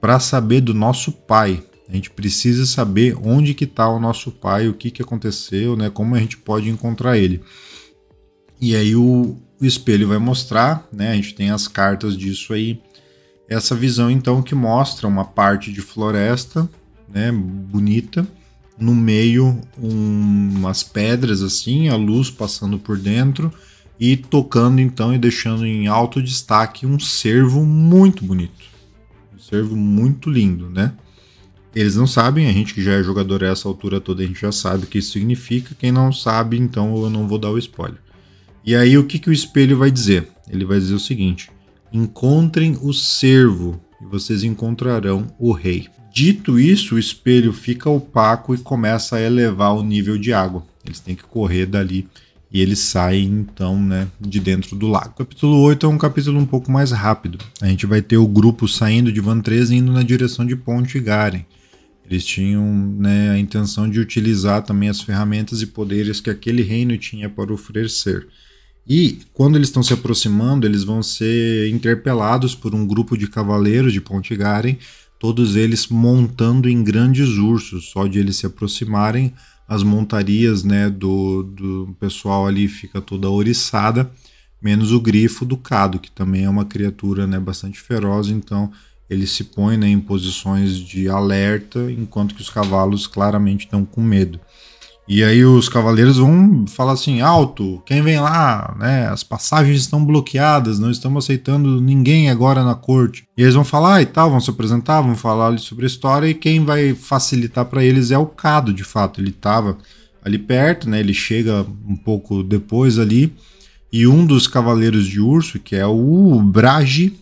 para saber do nosso pai. A gente precisa saber onde que está o nosso pai, o que que aconteceu, né? Como a gente pode encontrar ele. E aí o, o espelho vai mostrar, né? A gente tem as cartas disso aí. Essa visão então que mostra uma parte de floresta, né, bonita, no meio um, umas pedras assim, a luz passando por dentro e tocando então e deixando em alto destaque um cervo muito bonito. Um cervo muito lindo, né? Eles não sabem, a gente que já é jogador a essa altura toda, a gente já sabe o que isso significa. Quem não sabe, então eu não vou dar o spoiler. E aí o que, que o espelho vai dizer? Ele vai dizer o seguinte: encontrem o servo e vocês encontrarão o rei. Dito isso, o espelho fica opaco e começa a elevar o nível de água. Eles têm que correr dali e eles saem então né, de dentro do lago. O capítulo 8 é um capítulo um pouco mais rápido. A gente vai ter o grupo saindo de Van 13 e indo na direção de Ponte Garen. Eles tinham né, a intenção de utilizar também as ferramentas e poderes que aquele reino tinha para oferecer. E quando eles estão se aproximando, eles vão ser interpelados por um grupo de cavaleiros de Pontigaren, todos eles montando em grandes ursos. Só de eles se aproximarem, as montarias né, do, do pessoal ali fica toda oriçada, menos o grifo do Cado, que também é uma criatura né, bastante feroz, então ele se põe né, em posições de alerta, enquanto que os cavalos claramente estão com medo. E aí os cavaleiros vão falar assim, alto, quem vem lá, né? As passagens estão bloqueadas, não estamos aceitando ninguém agora na corte. E eles vão falar e tal, vão se apresentar, vão falar sobre a história e quem vai facilitar para eles é o Cado, de fato. Ele estava ali perto, né? Ele chega um pouco depois ali e um dos cavaleiros de urso, que é o Brage,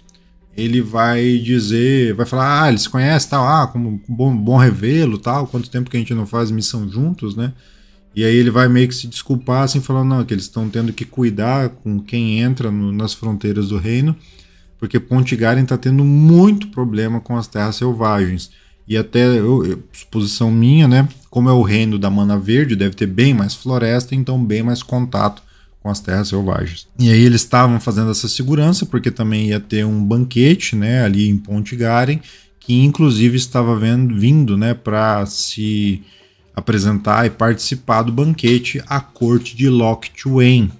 ele vai dizer, vai falar, ah, eles conhecem, tal, ah, como bom, bom revê-lo, tal, quanto tempo que a gente não faz missão juntos, né? E aí ele vai meio que se desculpar, assim, falando não, é que eles estão tendo que cuidar com quem entra no, nas fronteiras do reino, porque Pontigaren está tendo muito problema com as terras selvagens. E até, eu, eu, suposição minha, né? Como é o reino da Mana Verde, deve ter bem mais floresta, então bem mais contato com as terras selvagens. E aí eles estavam fazendo essa segurança, porque também ia ter um banquete, né? Ali em Pontigaren, que inclusive estava vendo, vindo, né? Para se apresentar e participar do banquete à corte de Locke Twain.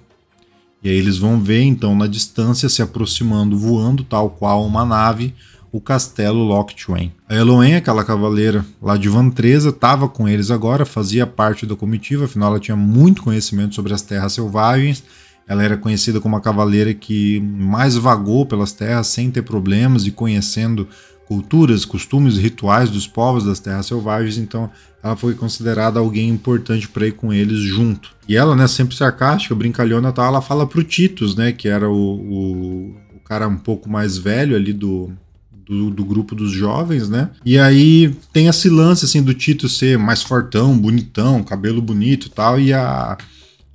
E aí eles vão ver então na distância se aproximando voando tal qual uma nave o castelo Locke Twain. A Eloen, aquela cavaleira lá de Vantresa, estava com eles agora, fazia parte da comitiva, afinal ela tinha muito conhecimento sobre as terras selvagens. Ela era conhecida como a cavaleira que mais vagou pelas terras sem ter problemas e conhecendo culturas, costumes, rituais dos povos das terras selvagens, então ela foi considerada alguém importante para ir com eles junto. E ela, né, sempre sarcástica, brincalhona tal, ela fala pro Titus, né, que era o, o, o cara um pouco mais velho ali do, do, do, grupo dos jovens, né? E aí tem esse lance assim do Tito ser mais fortão, bonitão, cabelo bonito e tal, e a.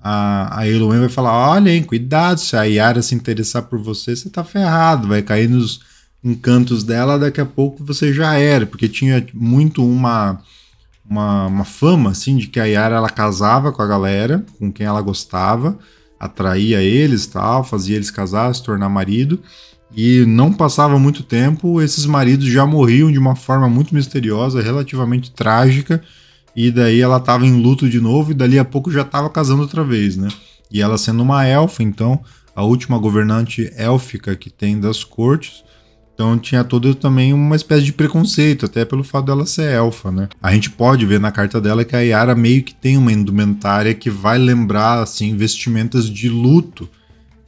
A, a Eloen vai falar: olha, hein, cuidado, se a Yara se interessar por você, você tá ferrado, vai cair nos encantos dela, daqui a pouco você já era, porque tinha muito uma uma, uma fama, assim, de que a Yara ela casava com a galera, com quem ela gostava, atraía eles tal, fazia eles casar, se tornar marido. E não passava muito tempo, esses maridos já morriam de uma forma muito misteriosa, relativamente trágica. E daí ela estava em luto de novo, e dali a pouco já estava casando outra vez, né? E ela sendo uma elfa, então, a última governante élfica que tem das cortes, então tinha todo também uma espécie de preconceito, até pelo fato dela ser elfa, né? A gente pode ver na carta dela que a Yara meio que tem uma indumentária que vai lembrar, assim, vestimentas de luto.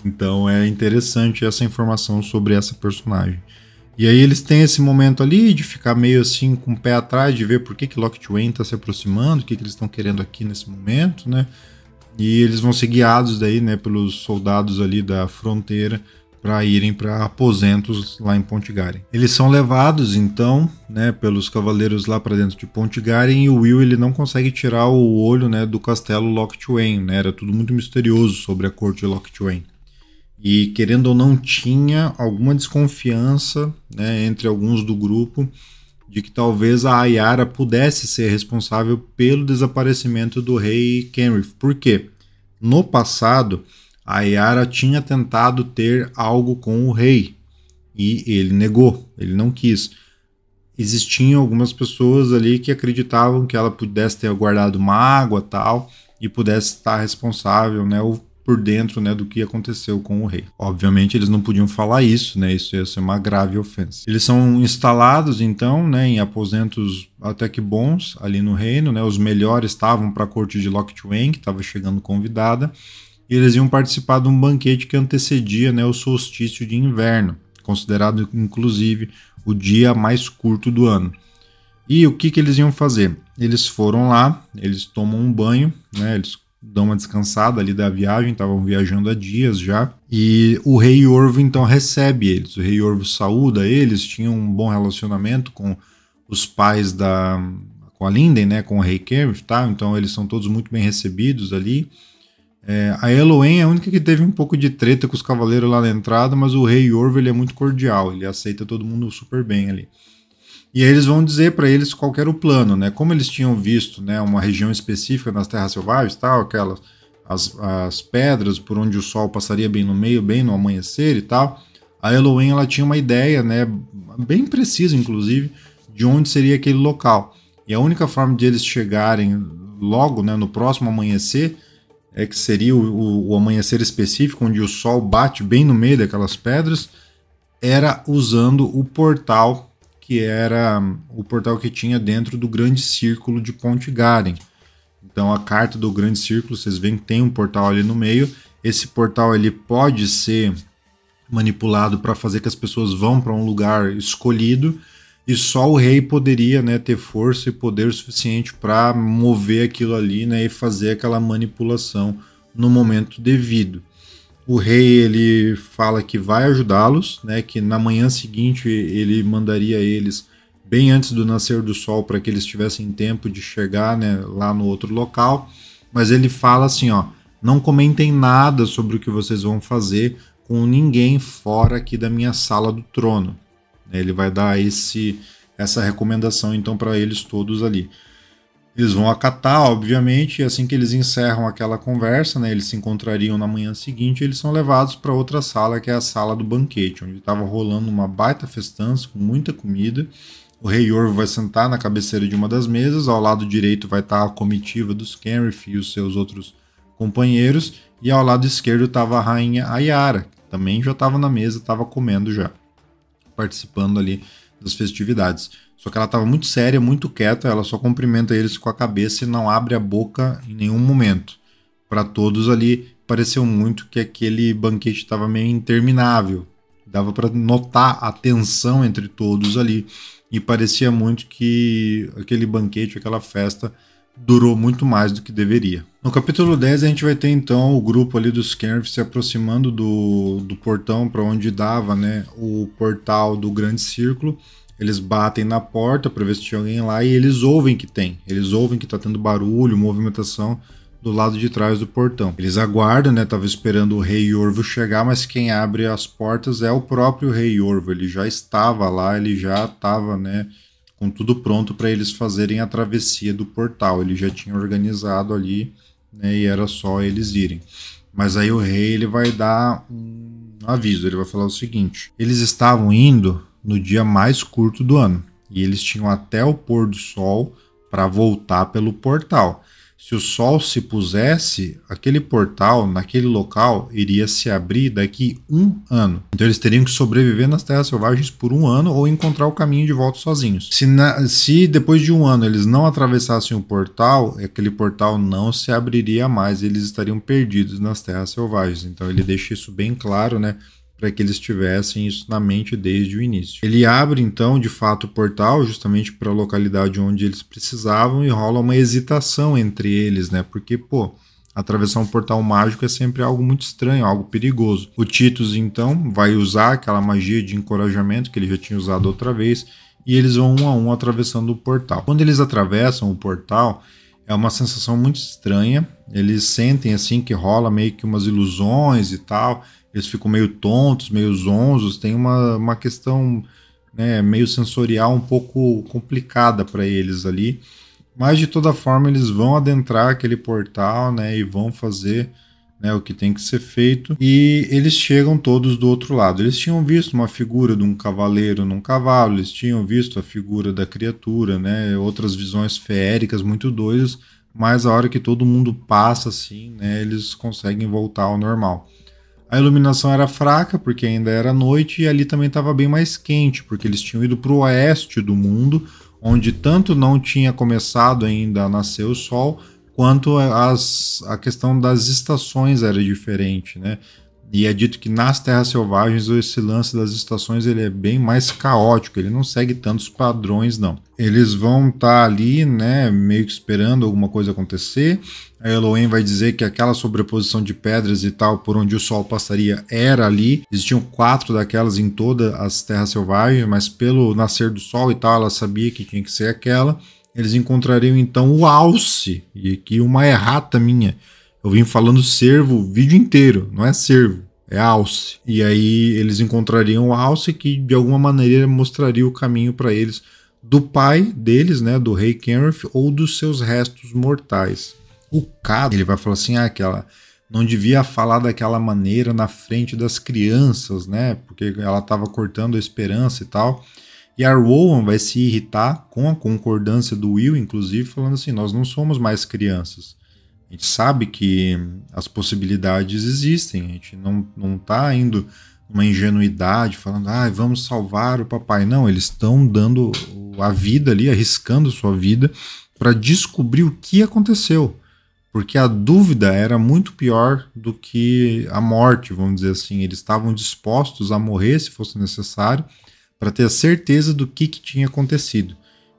Então é interessante essa informação sobre essa personagem. E aí eles têm esse momento ali de ficar meio assim com o pé atrás, de ver por que, que Locked está se aproximando, o que, que eles estão querendo aqui nesse momento, né? E eles vão ser guiados daí, né, pelos soldados ali da fronteira para irem para aposentos lá em Pontigaren. Eles são levados então, né, pelos cavaleiros lá para dentro de Pontigaren e o Will ele não consegue tirar o olho, né, do castelo Lockthwain, né? Era tudo muito misterioso sobre a corte de Lockthwain. E querendo ou não tinha alguma desconfiança, né, entre alguns do grupo de que talvez a Ayara pudesse ser responsável pelo desaparecimento do rei Kenrith. Por quê? No passado, a Yara tinha tentado ter algo com o rei e ele negou, ele não quis. Existiam algumas pessoas ali que acreditavam que ela pudesse ter guardado mágoa tal e pudesse estar responsável, né, por dentro, né, do que aconteceu com o rei. Obviamente eles não podiam falar isso, né, isso ia ser uma grave ofensa. Eles são instalados então, né, em aposentos até que bons ali no reino, né, os melhores estavam para a corte de Lockthwain, que estava chegando convidada e eles iam participar de um banquete que antecedia né, o solstício de inverno, considerado inclusive o dia mais curto do ano. E o que, que eles iam fazer? Eles foram lá, eles tomam um banho, né, eles dão uma descansada ali da viagem, estavam viajando há dias já, e o rei Orvo então recebe eles, o rei Orvo saúda eles, tinham um bom relacionamento com os pais da com a Linden, né, com o rei Kermit, tá? Então eles são todos muito bem recebidos ali. É, a Eloen é a única que teve um pouco de treta com os cavaleiros lá na entrada, mas o rei Orvo ele é muito cordial, ele aceita todo mundo super bem ali. E aí eles vão dizer para eles qual era o plano, né? Como eles tinham visto, né, uma região específica nas terras selvagens, tal, aquelas as, as pedras por onde o sol passaria bem no meio, bem no amanhecer e tal. A Eloen ela tinha uma ideia, né, bem precisa inclusive, de onde seria aquele local. E a única forma de eles chegarem logo, né, no próximo amanhecer, é, que seria o, o amanhecer específico, onde o sol bate bem no meio daquelas pedras, era usando o portal que era o portal que tinha dentro do grande círculo de Ponte Garen. Então a carta do grande círculo, vocês veem que tem um portal ali no meio. Esse portal ele pode ser manipulado para fazer que as pessoas vão para um lugar escolhido e só o rei poderia né, ter força e poder suficiente para mover aquilo ali né, e fazer aquela manipulação no momento devido. O rei ele fala que vai ajudá-los, né, que na manhã seguinte ele mandaria eles bem antes do nascer do sol para que eles tivessem tempo de chegar né, lá no outro local. Mas ele fala assim, ó, não comentem nada sobre o que vocês vão fazer com ninguém fora aqui da minha sala do trono. Né? Ele vai dar esse essa recomendação então para eles todos ali. Eles vão acatar, obviamente, e assim que eles encerram aquela conversa, né, eles se encontrariam na manhã seguinte, eles são levados para outra sala, que é a sala do banquete, onde estava rolando uma baita festança com muita comida. O rei Orvo vai sentar na cabeceira de uma das mesas, ao lado direito vai estar tá a comitiva dos Kenrith e os seus outros companheiros, e ao lado esquerdo estava a rainha Ayara, que também já estava na mesa, estava comendo já participando ali das festividades. Só que ela estava muito séria, muito quieta, ela só cumprimenta eles com a cabeça e não abre a boca em nenhum momento. Para todos ali, pareceu muito que aquele banquete estava meio interminável. Dava para notar a tensão entre todos ali e parecia muito que aquele banquete, aquela festa durou muito mais do que deveria. No capítulo 10 a gente vai ter então o grupo ali dos Kerv se aproximando do, do portão para onde dava né, o portal do grande círculo. Eles batem na porta para ver se tinha alguém lá e eles ouvem que tem. Eles ouvem que está tendo barulho, movimentação do lado de trás do portão. Eles aguardam, né? Tava esperando o rei Orvo chegar, mas quem abre as portas é o próprio rei Orvo. Ele já estava lá, ele já estava, né? Com tudo pronto para eles fazerem a travessia do portal. Ele já tinha organizado ali né, e era só eles irem. Mas aí o rei ele vai dar um aviso, ele vai falar o seguinte: eles estavam indo no dia mais curto do ano e eles tinham até o pôr do sol para voltar pelo portal. Se o sol se pusesse, aquele portal naquele local iria se abrir daqui um ano. Então eles teriam que sobreviver nas terras selvagens por um ano ou encontrar o caminho de volta sozinhos. Se, na, se depois de um ano eles não atravessassem o portal, aquele portal não se abriria mais. Eles estariam perdidos nas terras selvagens. Então ele deixa isso bem claro, né? para que eles tivessem isso na mente desde o início. Ele abre então, de fato, o portal justamente para a localidade onde eles precisavam e rola uma hesitação entre eles, né? Porque, pô, atravessar um portal mágico é sempre algo muito estranho, algo perigoso. O Titus então vai usar aquela magia de encorajamento que ele já tinha usado outra vez e eles vão um a um atravessando o portal. Quando eles atravessam o portal, é uma sensação muito estranha. Eles sentem assim que rola meio que umas ilusões e tal eles ficam meio tontos, meio zonzos, tem uma, uma questão né, meio sensorial um pouco complicada para eles ali. Mas de toda forma eles vão adentrar aquele portal, né, e vão fazer né, o que tem que ser feito. E eles chegam todos do outro lado. Eles tinham visto uma figura de um cavaleiro num cavalo, eles tinham visto a figura da criatura, né, outras visões feéricas muito doidas, mas a hora que todo mundo passa assim, né, eles conseguem voltar ao normal. A iluminação era fraca, porque ainda era noite, e ali também estava bem mais quente, porque eles tinham ido para o oeste do mundo, onde tanto não tinha começado ainda a nascer o sol, quanto as, a questão das estações era diferente, né? E é dito que nas terras selvagens esse lance das estações ele é bem mais caótico, ele não segue tantos padrões não. Eles vão estar tá ali, né, meio que esperando alguma coisa acontecer, a Elohim vai dizer que aquela sobreposição de pedras e tal, por onde o sol passaria, era ali. Existiam quatro daquelas em todas as terras selvagens, mas pelo nascer do sol e tal, ela sabia que tinha que ser aquela. Eles encontrariam então o alce, e aqui uma errata minha. Eu vim falando cervo o vídeo inteiro, não é cervo, é alce. E aí eles encontrariam o alce que de alguma maneira mostraria o caminho para eles do pai deles, né, do rei Kenrith ou dos seus restos mortais cucado. Ele vai falar assim: ah, aquela não devia falar daquela maneira na frente das crianças, né? Porque ela estava cortando a esperança e tal. E a Rowan vai se irritar com a concordância do Will, inclusive, falando assim: nós não somos mais crianças. A gente sabe que as possibilidades existem, a gente não, não tá indo uma ingenuidade, falando, ah, vamos salvar o papai. Não, eles estão dando a vida ali, arriscando sua vida para descobrir o que aconteceu porque a dúvida era muito pior do que a morte, vamos dizer assim. Eles estavam dispostos a morrer se fosse necessário para ter a certeza do que, que tinha acontecido.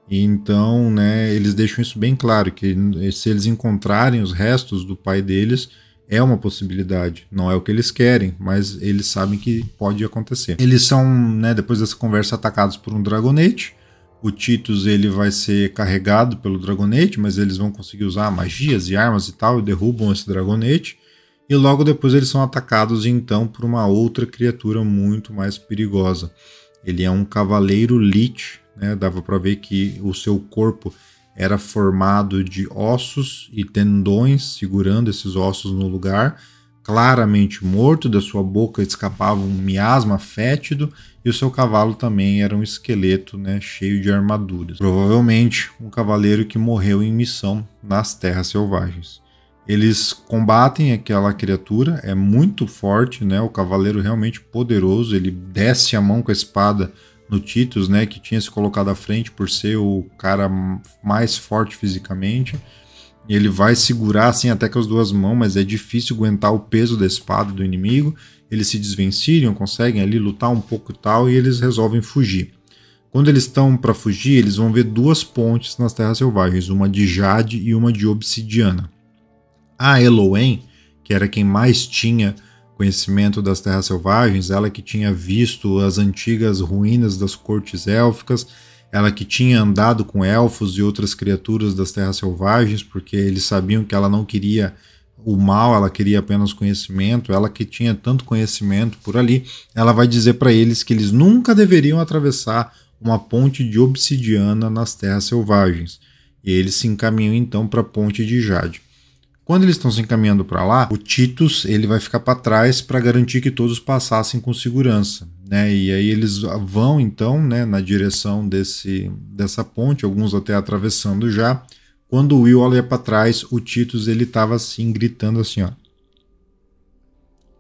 E então, né, eles deixam isso bem claro que se eles encontrarem os restos do pai deles, é uma possibilidade, não é o que eles querem, mas eles sabem que pode acontecer. Eles são, né, depois dessa conversa, atacados por um dragonete o Titus ele vai ser carregado pelo Dragonete, mas eles vão conseguir usar magias e armas e tal e derrubam esse Dragonete. E logo depois eles são atacados então por uma outra criatura muito mais perigosa. Ele é um cavaleiro Lich, né? Dava para ver que o seu corpo era formado de ossos e tendões segurando esses ossos no lugar claramente morto, da sua boca escapava um miasma fétido e o seu cavalo também era um esqueleto né, cheio de armaduras. Provavelmente um cavaleiro que morreu em missão nas terras selvagens. Eles combatem aquela criatura, é muito forte, né? O cavaleiro realmente poderoso, ele desce a mão com a espada no Titus, né, que tinha se colocado à frente por ser o cara mais forte fisicamente ele vai segurar assim até com as duas mãos, mas é difícil aguentar o peso da espada do inimigo. Eles se desvencilham, conseguem ali lutar um pouco e tal, e eles resolvem fugir. Quando eles estão para fugir, eles vão ver duas pontes nas Terras Selvagens, uma de Jade e uma de Obsidiana. A Eloen, que era quem mais tinha conhecimento das Terras Selvagens, ela que tinha visto as antigas ruínas das cortes élficas, ela que tinha andado com elfos e outras criaturas das terras selvagens, porque eles sabiam que ela não queria o mal, ela queria apenas conhecimento, ela que tinha tanto conhecimento por ali, ela vai dizer para eles que eles nunca deveriam atravessar uma ponte de obsidiana nas terras selvagens. E eles se encaminham então para a ponte de Jade. Quando eles estão se encaminhando para lá, o Titus ele vai ficar para trás para garantir que todos passassem com segurança. Né? E aí eles vão então né, na direção desse, dessa ponte, alguns até atravessando já. Quando o Will olha para trás, o Titus ele estava assim gritando assim, ó,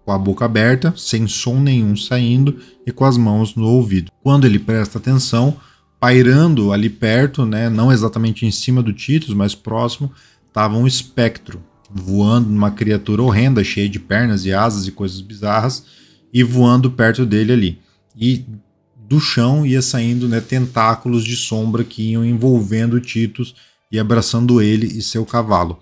com a boca aberta, sem som nenhum saindo e com as mãos no ouvido. Quando ele presta atenção, pairando ali perto, né, não exatamente em cima do Titus, mas próximo, estava um espectro voando numa criatura horrenda, cheia de pernas e asas e coisas bizarras, e voando perto dele ali e do chão ia saindo né, tentáculos de sombra que iam envolvendo Titus e abraçando ele e seu cavalo.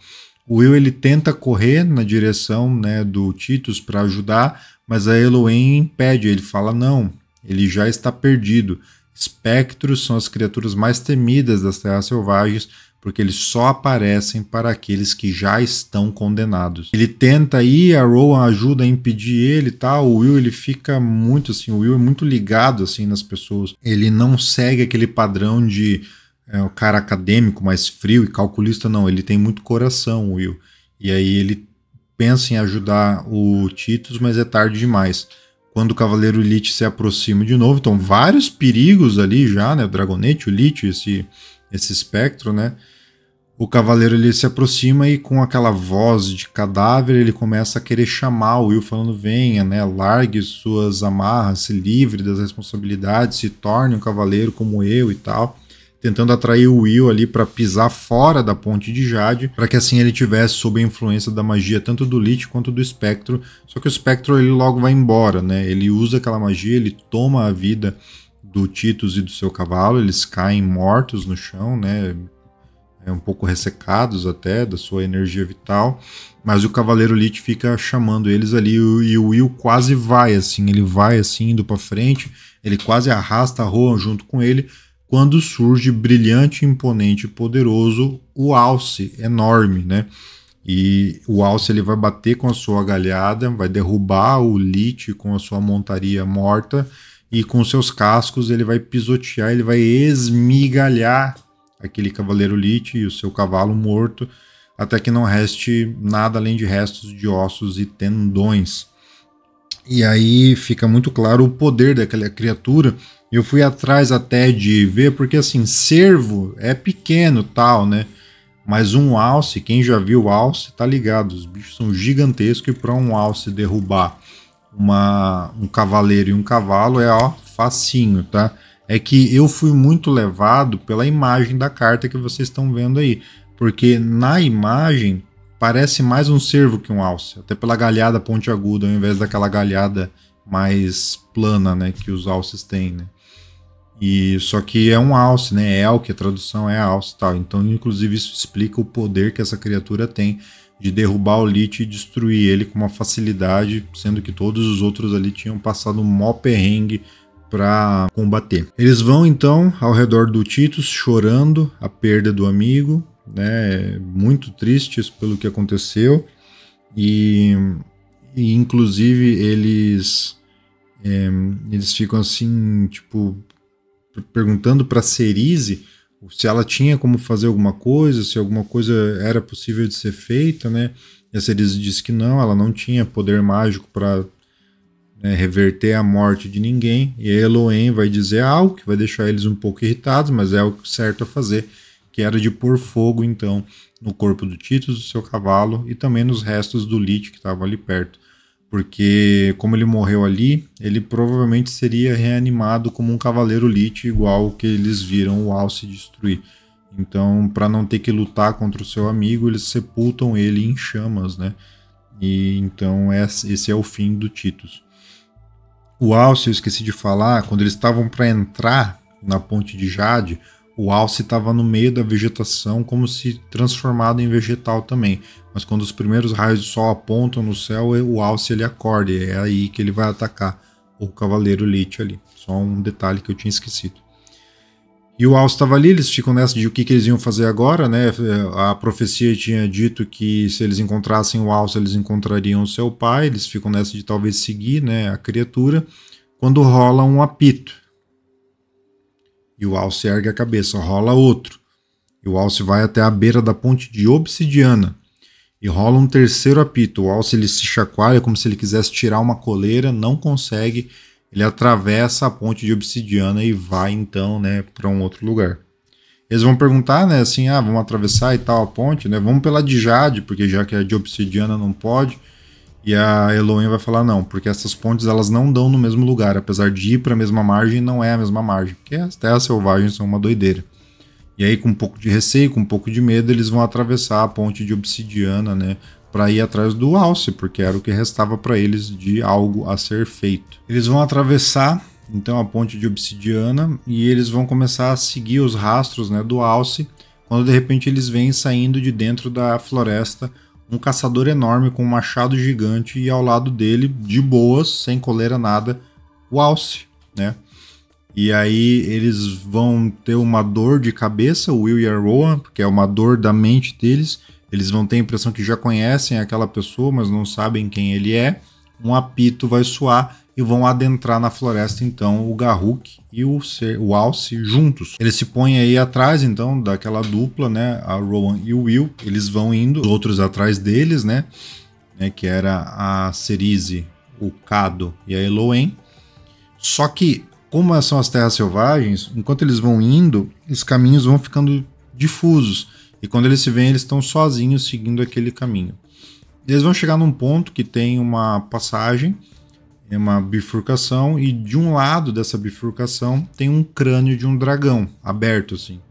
O Will ele tenta correr na direção né, do Titus para ajudar, mas a Elohim impede. Ele fala: não, ele já está perdido. Espectros são as criaturas mais temidas das terras selvagens, porque eles só aparecem para aqueles que já estão condenados. Ele tenta ir, a Rowan ajuda a impedir ele e tá? tal. O Will ele fica muito assim, o Will é muito ligado assim nas pessoas. Ele não segue aquele padrão de é, o cara acadêmico mais frio e calculista não. Ele tem muito coração, o Will. E aí ele pensa em ajudar o Titus, mas é tarde demais. Quando o Cavaleiro Elite se aproxima de novo, então vários perigos ali já, né? O Dragonete, o Elite, esse esse espectro, né? O cavaleiro ele se aproxima e com aquela voz de cadáver ele começa a querer chamar o Will falando venha, né? Largue suas amarras, se livre das responsabilidades, se torne um cavaleiro como eu e tal tentando atrair o Will ali para pisar fora da ponte de Jade, para que assim ele tivesse sob a influência da magia tanto do Lich quanto do Espectro. Só que o Espectro ele logo vai embora, né? Ele usa aquela magia, ele toma a vida do Titus e do seu cavalo, eles caem mortos no chão, né? É um pouco ressecados até da sua energia vital, mas o Cavaleiro Lit fica chamando eles ali e o Will quase vai assim, ele vai assim indo para frente, ele quase arrasta a Rohan junto com ele, quando surge brilhante, imponente e poderoso o Alce, enorme, né? E o Alce ele vai bater com a sua galhada, vai derrubar o Lit com a sua montaria morta e com seus cascos ele vai pisotear, ele vai esmigalhar aquele cavaleiro Lich e o seu cavalo morto, até que não reste nada além de restos de ossos e tendões. E aí fica muito claro o poder daquela criatura. Eu fui atrás até de ver, porque assim, cervo é pequeno tal, né? Mas um alce, quem já viu alce, tá ligado. Os bichos são gigantescos e para um alce derrubar uma, um cavaleiro e um cavalo é ó, facinho, tá? É que eu fui muito levado pela imagem da carta que vocês estão vendo aí, porque na imagem parece mais um cervo que um alce, até pela galhada pontiaguda ao invés daquela galhada mais plana, né, que os alces têm, né? E só que é um alce, né? É o que a tradução é alce, tal. Então, inclusive isso explica o poder que essa criatura tem de derrubar o Lich e destruir ele com uma facilidade, sendo que todos os outros ali tinham passado um mó perrengue para combater. Eles vão então ao redor do Titus chorando a perda do amigo, né, muito tristes pelo que aconteceu e, e inclusive eles é, eles ficam assim tipo perguntando para Cerise se ela tinha como fazer alguma coisa, se alguma coisa era possível de ser feita, né? E a Cerise disse que não, ela não tinha poder mágico para né, reverter a morte de ninguém. E a Eloen vai dizer algo que vai deixar eles um pouco irritados, mas é o certo a fazer, que era de pôr fogo, então, no corpo do Titus, do seu cavalo e também nos restos do Lich que estava ali perto porque como ele morreu ali, ele provavelmente seria reanimado como um cavaleiro lite, igual que eles viram o Alce destruir. Então, para não ter que lutar contra o seu amigo, eles sepultam ele em chamas, né? E então esse é o fim do Titus. O Alce, eu esqueci de falar, quando eles estavam para entrar na Ponte de Jade, o alce estava no meio da vegetação, como se transformado em vegetal também. Mas quando os primeiros raios do sol apontam no céu, é, o alce ele acorda, e é aí que ele vai atacar o cavaleiro Lich ali. Só um detalhe que eu tinha esquecido. E o alce estava ali, eles ficam nessa de o que, que, eles iam fazer agora, né? A profecia tinha dito que se eles encontrassem o alce, eles encontrariam o seu pai, eles ficam nessa de talvez seguir, né, a criatura, quando rola um apito e o alce ergue a cabeça, rola outro. E o alce vai até a beira da ponte de obsidiana e rola um terceiro apito. O alce ele se chacoalha como se ele quisesse tirar uma coleira, não consegue. Ele atravessa a ponte de obsidiana e vai então, né, para um outro lugar. Eles vão perguntar, né, assim, ah, vamos atravessar e tal a ponte, né? Vamos pela de Jade, porque já que a é de obsidiana não pode. E a Eloen vai falar não, porque essas pontes elas não dão no mesmo lugar, apesar de ir para a mesma margem, não é a mesma margem, porque as terras selvagens são uma doideira. E aí com um pouco de receio, com um pouco de medo, eles vão atravessar a ponte de obsidiana, né, para ir atrás do Alce, porque era o que restava para eles de algo a ser feito. Eles vão atravessar então a ponte de obsidiana e eles vão começar a seguir os rastros, né, do Alce, quando de repente eles vêm saindo de dentro da floresta um caçador enorme com um machado gigante e ao lado dele, de boas, sem coleira nada, o Alce, né? E aí eles vão ter uma dor de cabeça, o Will e a Rowan, porque é uma dor da mente deles. Eles vão ter a impressão que já conhecem aquela pessoa, mas não sabem quem ele é. Um apito vai soar e vão adentrar na floresta então o Garruk e o, ser o Alce juntos. Eles se põe aí atrás então daquela dupla, né, a Rowan e o Will, eles vão indo, os outros atrás deles, né, né que era a Cerise, o Cado e a Eloen. Só que como são as terras selvagens, enquanto eles vão indo, os caminhos vão ficando difusos. E quando eles se veem, eles estão sozinhos seguindo aquele caminho. Eles vão chegar num ponto que tem uma passagem tem uma bifurcação e de um lado dessa bifurcação tem um crânio de um dragão aberto assim.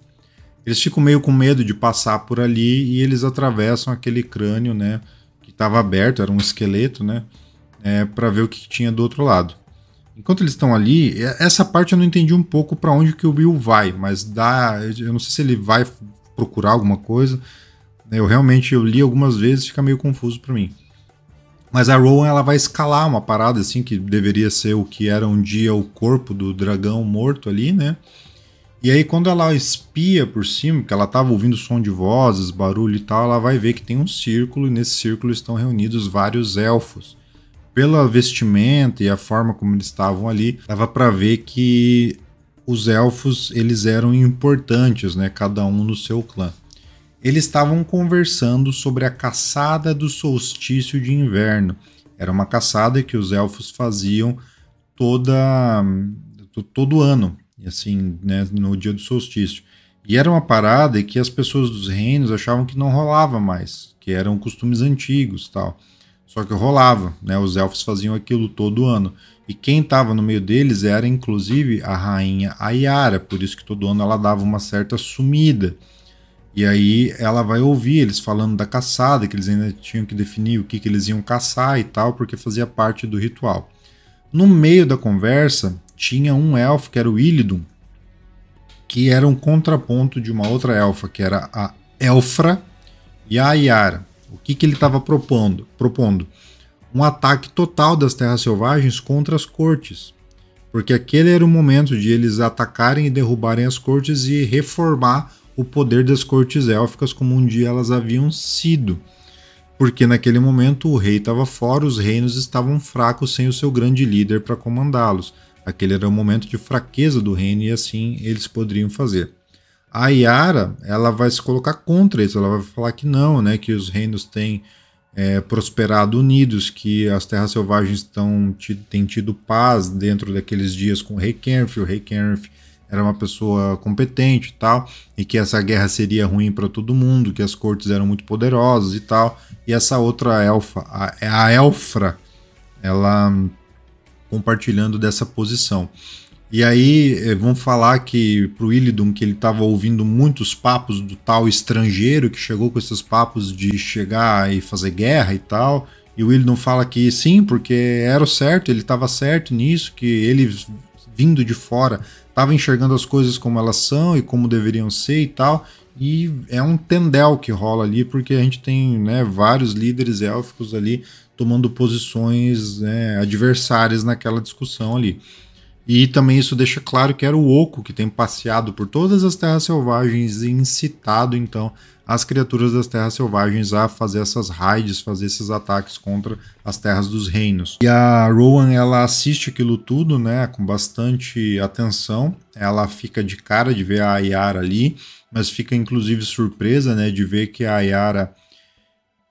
Eles ficam meio com medo de passar por ali e eles atravessam aquele crânio, né, que estava aberto, era um esqueleto, né, é, para ver o que tinha do outro lado. Enquanto eles estão ali, essa parte eu não entendi um pouco para onde que o Will vai, mas dá, eu não sei se ele vai procurar alguma coisa. Né, eu realmente eu li algumas vezes, fica meio confuso para mim. Mas a Rowan ela vai escalar uma parada assim que deveria ser o que era um dia o corpo do dragão morto ali, né? E aí quando ela espia por cima, que ela estava ouvindo som de vozes, barulho e tal, ela vai ver que tem um círculo e nesse círculo estão reunidos vários elfos. Pela vestimenta e a forma como eles estavam ali, dava para ver que os elfos eles eram importantes, né? Cada um no seu clã. Eles estavam conversando sobre a caçada do solstício de inverno. Era uma caçada que os elfos faziam toda todo ano, assim, né, no dia do solstício. E era uma parada que as pessoas dos reinos achavam que não rolava mais, que eram costumes antigos, tal. Só que rolava, né? Os elfos faziam aquilo todo ano. E quem estava no meio deles era inclusive a rainha Ayara, por isso que todo ano ela dava uma certa sumida. E aí ela vai ouvir eles falando da caçada, que eles ainda tinham que definir o que, que eles iam caçar e tal, porque fazia parte do ritual. No meio da conversa, tinha um elfo, que era o Ilidum, que era um contraponto de uma outra elfa, que era a Elfra e a Ayara. O que, que ele estava propondo? propondo? Um ataque total das terras selvagens contra as cortes. Porque aquele era o momento de eles atacarem e derrubarem as cortes e reformar o poder das cortes élficas como um dia elas haviam sido, porque naquele momento o rei estava fora, os reinos estavam fracos sem o seu grande líder para comandá-los. Aquele era o momento de fraqueza do reino e assim eles poderiam fazer. A Yara, ela vai se colocar contra isso, ela vai falar que não, né, que os reinos têm é, prosperado unidos, que as terras selvagens estão, têm tido paz dentro daqueles dias com o rei Kenrith, o rei Kenrith era uma pessoa competente e tal, e que essa guerra seria ruim para todo mundo, que as cortes eram muito poderosas e tal. E essa outra elfa, a, a Elfra, ela compartilhando dessa posição. E aí eh, vão falar que pro Illidan que ele estava ouvindo muitos papos do tal estrangeiro que chegou com esses papos de chegar e fazer guerra e tal. E o Illidan fala que sim, porque era o certo, ele estava certo nisso, que ele vindo de fora estava enxergando as coisas como elas são e como deveriam ser e tal. E é um tendel que rola ali, porque a gente tem né, vários líderes élficos ali tomando posições né, adversárias naquela discussão ali. E também isso deixa claro que era o Oco que tem passeado por todas as terras selvagens e incitado então as criaturas das terras selvagens a fazer essas raids, fazer esses ataques contra as terras dos reinos. E a Rowan, ela assiste aquilo tudo, né, com bastante atenção. Ela fica de cara de ver a Yara ali, mas fica inclusive surpresa, né, de ver que a Yara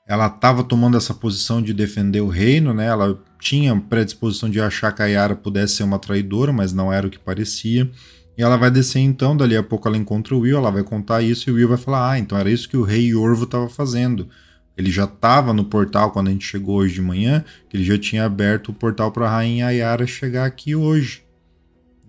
ela estava tomando essa posição de defender o reino, né? Ela tinha predisposição de achar que a Yara pudesse ser uma traidora, mas não era o que parecia. E ela vai descer então, dali a pouco ela encontra o Will, ela vai contar isso e o Will vai falar: Ah, então era isso que o rei Orvo estava fazendo. Ele já estava no portal quando a gente chegou hoje de manhã, que ele já tinha aberto o portal para a rainha Yara chegar aqui hoje.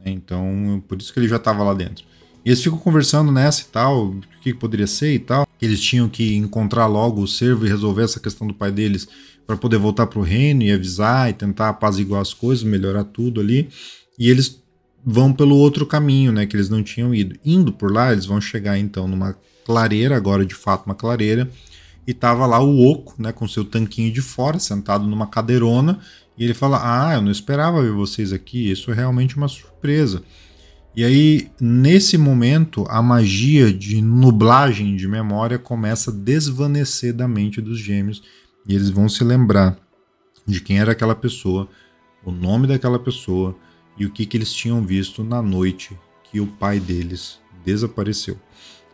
Então, por isso que ele já estava lá dentro. E eles ficam conversando nessa e tal, o que poderia ser e tal. Eles tinham que encontrar logo o servo e resolver essa questão do pai deles para poder voltar pro reino e avisar e tentar apaziguar as coisas, melhorar tudo ali. E eles vão pelo outro caminho, né, que eles não tinham ido. Indo por lá, eles vão chegar então numa clareira, agora de fato uma clareira, e tava lá o Oco, né, com seu tanquinho de fora, sentado numa cadeirona, e ele fala: "Ah, eu não esperava ver vocês aqui, isso é realmente uma surpresa". E aí, nesse momento, a magia de nublagem de memória começa a desvanecer da mente dos gêmeos e eles vão se lembrar de quem era aquela pessoa, o nome daquela pessoa, e o que, que eles tinham visto na noite que o pai deles desapareceu.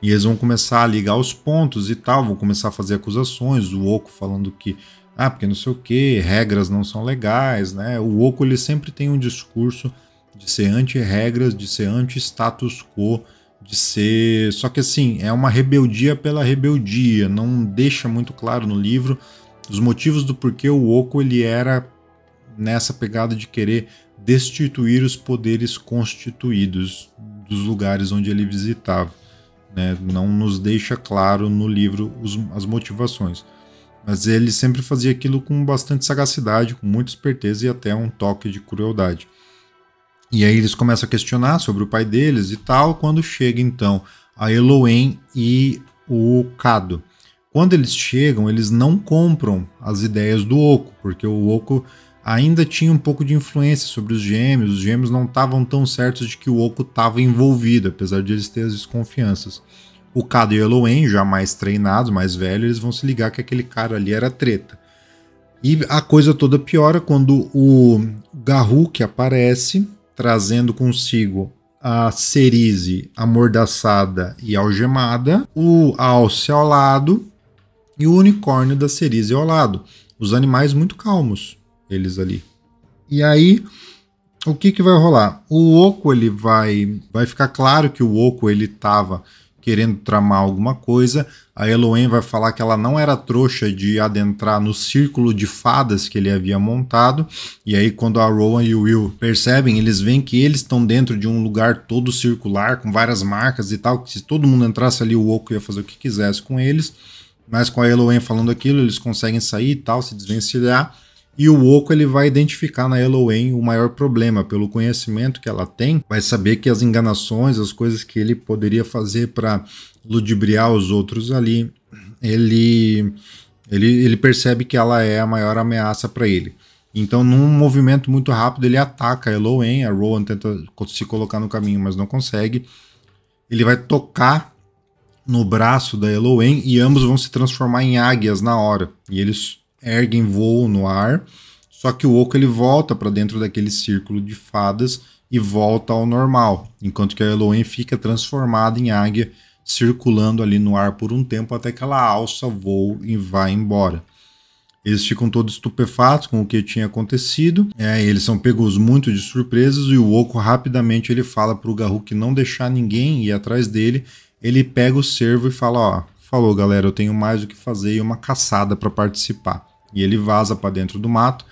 E eles vão começar a ligar os pontos e tal, vão começar a fazer acusações, o Oco falando que ah, porque não sei o que, regras não são legais, né? O Oco ele sempre tem um discurso de ser anti-regras, de ser anti-status quo, de ser. Só que assim, é uma rebeldia pela rebeldia, não deixa muito claro no livro os motivos do porquê o Oco ele era nessa pegada de querer destituir os poderes constituídos dos lugares onde ele visitava. Né? Não nos deixa claro no livro os, as motivações. Mas ele sempre fazia aquilo com bastante sagacidade, com muita esperteza e até um toque de crueldade. E aí eles começam a questionar sobre o pai deles e tal, quando chega então a Eloen e o Cado. Quando eles chegam, eles não compram as ideias do Oco, porque o Oco ainda tinha um pouco de influência sobre os gêmeos, os gêmeos não estavam tão certos de que o Oco estava envolvido, apesar de eles terem as desconfianças. O Kado e o Eloen, já mais treinados, mais velhos, eles vão se ligar que aquele cara ali era treta. E a coisa toda piora quando o Garru que aparece, trazendo consigo a Cerise amordaçada e algemada, o Alce ao lado e o unicórnio da Cerise ao lado. Os animais muito calmos, eles ali. E aí, o que, que vai rolar? O Oco ele vai, vai ficar claro que o Oco ele estava querendo tramar alguma coisa. A Eloen vai falar que ela não era trouxa de adentrar no círculo de fadas que ele havia montado. E aí, quando a Rowan e o Will percebem, eles veem que eles estão dentro de um lugar todo circular, com várias marcas e tal. Que se todo mundo entrasse ali, o Oco ia fazer o que quisesse com eles. Mas com a Eloen falando aquilo, eles conseguem sair e tal, se desvencilhar. E o Oco ele vai identificar na Eloen o maior problema, pelo conhecimento que ela tem, vai saber que as enganações, as coisas que ele poderia fazer para ludibriar os outros ali, ele, ele, ele percebe que ela é a maior ameaça para ele. Então, num movimento muito rápido, ele ataca a Eloen, a Rowan tenta se colocar no caminho, mas não consegue. Ele vai tocar no braço da Eloen e ambos vão se transformar em águias na hora. E eles ergue voo no ar, só que o Oco ele volta para dentro daquele círculo de fadas e volta ao normal, enquanto que a Eloen fica transformada em águia, circulando ali no ar por um tempo até que ela alça voo e vai embora. Eles ficam todos estupefatos com o que tinha acontecido. É, eles são pegos muito de surpresas e o Oco rapidamente ele fala para o que não deixar ninguém ir atrás dele. Ele pega o servo e fala: ó, falou galera, eu tenho mais o que fazer e uma caçada para participar e ele vaza para dentro do mato.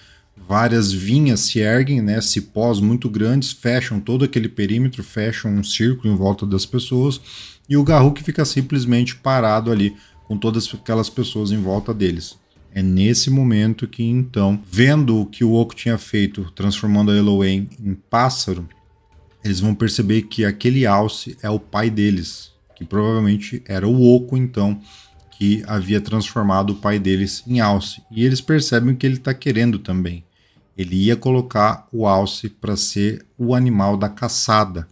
Várias vinhas se erguem, né, cipós muito grandes, fecham todo aquele perímetro, fecham um círculo em volta das pessoas e o Garruk fica simplesmente parado ali com todas aquelas pessoas em volta deles. É nesse momento que então, vendo o que o Oco tinha feito, transformando a Elowen em pássaro, eles vão perceber que aquele alce é o pai deles, que provavelmente era o Oco então, que havia transformado o pai deles em Alce, e eles percebem o que ele está querendo também. Ele ia colocar o Alce para ser o animal da caçada.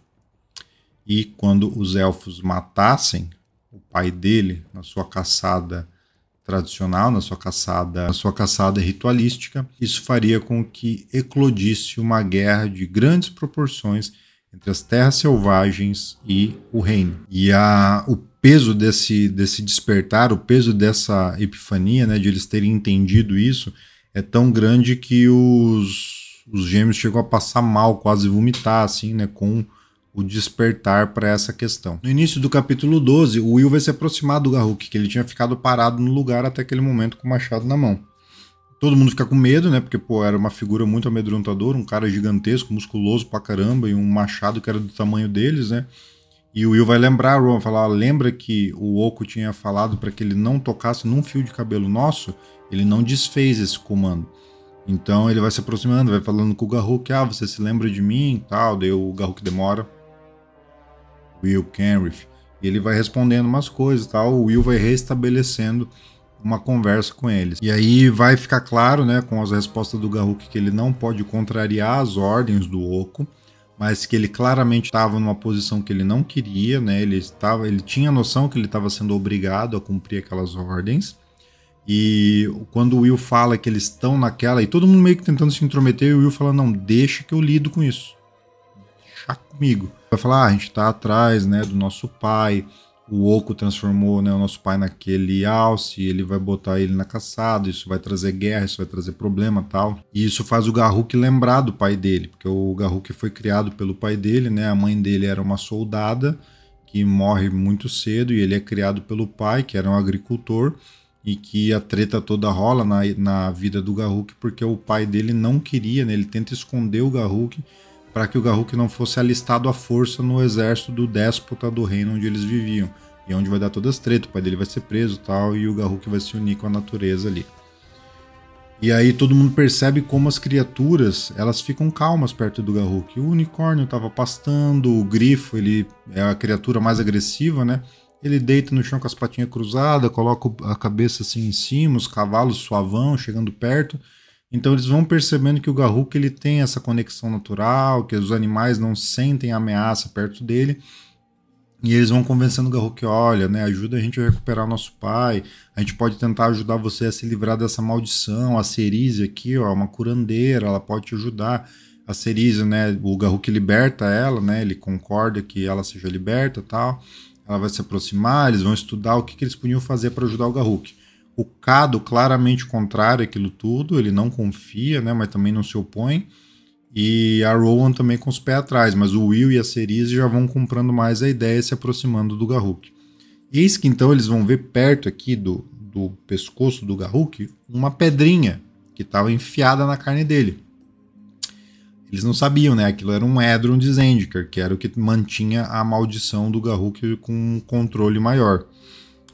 E quando os elfos matassem o pai dele na sua caçada tradicional, na sua caçada, na sua caçada ritualística, isso faria com que eclodisse uma guerra de grandes proporções entre as terras selvagens e o reino. E a, o peso desse, desse despertar, o peso dessa epifania, né, de eles terem entendido isso, é tão grande que os, os gêmeos chegam a passar mal, quase vomitar, assim, né, com o despertar para essa questão. No início do capítulo 12, o Will vai se aproximar do Garruk, que ele tinha ficado parado no lugar até aquele momento com o machado na mão. Todo mundo fica com medo, né? Porque, pô, era uma figura muito amedrontadora, um cara gigantesco, musculoso pra caramba, e um machado que era do tamanho deles, né? E o Will vai lembrar, Ron, falar, lembra que o Oco tinha falado para que ele não tocasse num fio de cabelo nosso? Ele não desfez esse comando. Então ele vai se aproximando, vai falando com o Garruk, ah, você se lembra de mim tal, daí o Garruk demora. Will Kenriff. Ele vai respondendo umas coisas tal, o Will vai restabelecendo uma conversa com eles. E aí vai ficar claro, né, com as respostas do Garruk, que ele não pode contrariar as ordens do Oco mas que ele claramente estava numa posição que ele não queria, né? Ele estava, ele tinha noção que ele estava sendo obrigado a cumprir aquelas ordens. E quando o Will fala que eles estão naquela e todo mundo meio que tentando se intrometer, e o Will fala: "Não, deixa que eu lido com isso. Deixa comigo". Vai falar: ah, "A gente está atrás, né, do nosso pai" o Oco transformou né, o nosso pai naquele alce, ele vai botar ele na caçada, isso vai trazer guerra, isso vai trazer problema tal. E isso faz o Garruk lembrar do pai dele, porque o Garruk foi criado pelo pai dele, né? A mãe dele era uma soldada que morre muito cedo e ele é criado pelo pai, que era um agricultor, e que a treta toda rola na, na vida do Garruk, porque o pai dele não queria, né? Ele tenta esconder o Garruk para que o Garruk não fosse alistado à força no exército do déspota do reino onde eles viviam, e onde vai dar todas as tretas, o pai dele vai ser preso tal, e o Garruk vai se unir com a natureza ali. E aí todo mundo percebe como as criaturas, elas ficam calmas perto do Garruk. O unicórnio estava pastando, o grifo, ele é a criatura mais agressiva, né? Ele deita no chão com as patinhas cruzadas, coloca a cabeça assim em cima, os cavalos suavão chegando perto. Então eles vão percebendo que o Garruk ele tem essa conexão natural, que os animais não sentem ameaça perto dele. E eles vão convencendo o Garruk, olha, né, ajuda a gente a recuperar o nosso pai, a gente pode tentar ajudar você a se livrar dessa maldição, a Cerise aqui, ó, uma curandeira, ela pode te ajudar. A Cerise, né, o Garruk liberta ela, né, ele concorda que ela seja liberta tal, ela vai se aproximar, eles vão estudar o que, que eles podiam fazer para ajudar o Garruk. O Cado claramente contrário àquilo tudo, ele não confia, né, mas também não se opõe. E a Rowan também com os pés atrás, mas o Will e a Cerise já vão comprando mais a ideia e se aproximando do Garruk. Eis que então eles vão ver perto aqui do, do pescoço do Garruk uma pedrinha que estava enfiada na carne dele. Eles não sabiam, né? Aquilo era um Edron de Zendikar, que era o que mantinha a maldição do Garruk com um controle maior.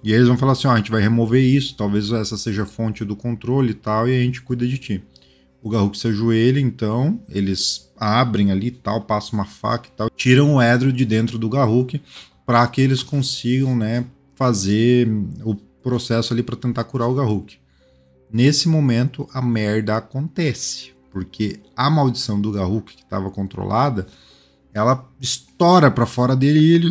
E aí eles vão falar assim: ó, a gente vai remover isso, talvez essa seja a fonte do controle e tal, e a gente cuida de ti. O Garruk se ajoelha, então, eles abrem ali tal, passam uma faca e tal, tiram o Edro de dentro do Garruk para que eles consigam, né, fazer o processo ali para tentar curar o Garruk. Nesse momento, a merda acontece, porque a maldição do Garruk que estava controlada ela estoura para fora dele e ele,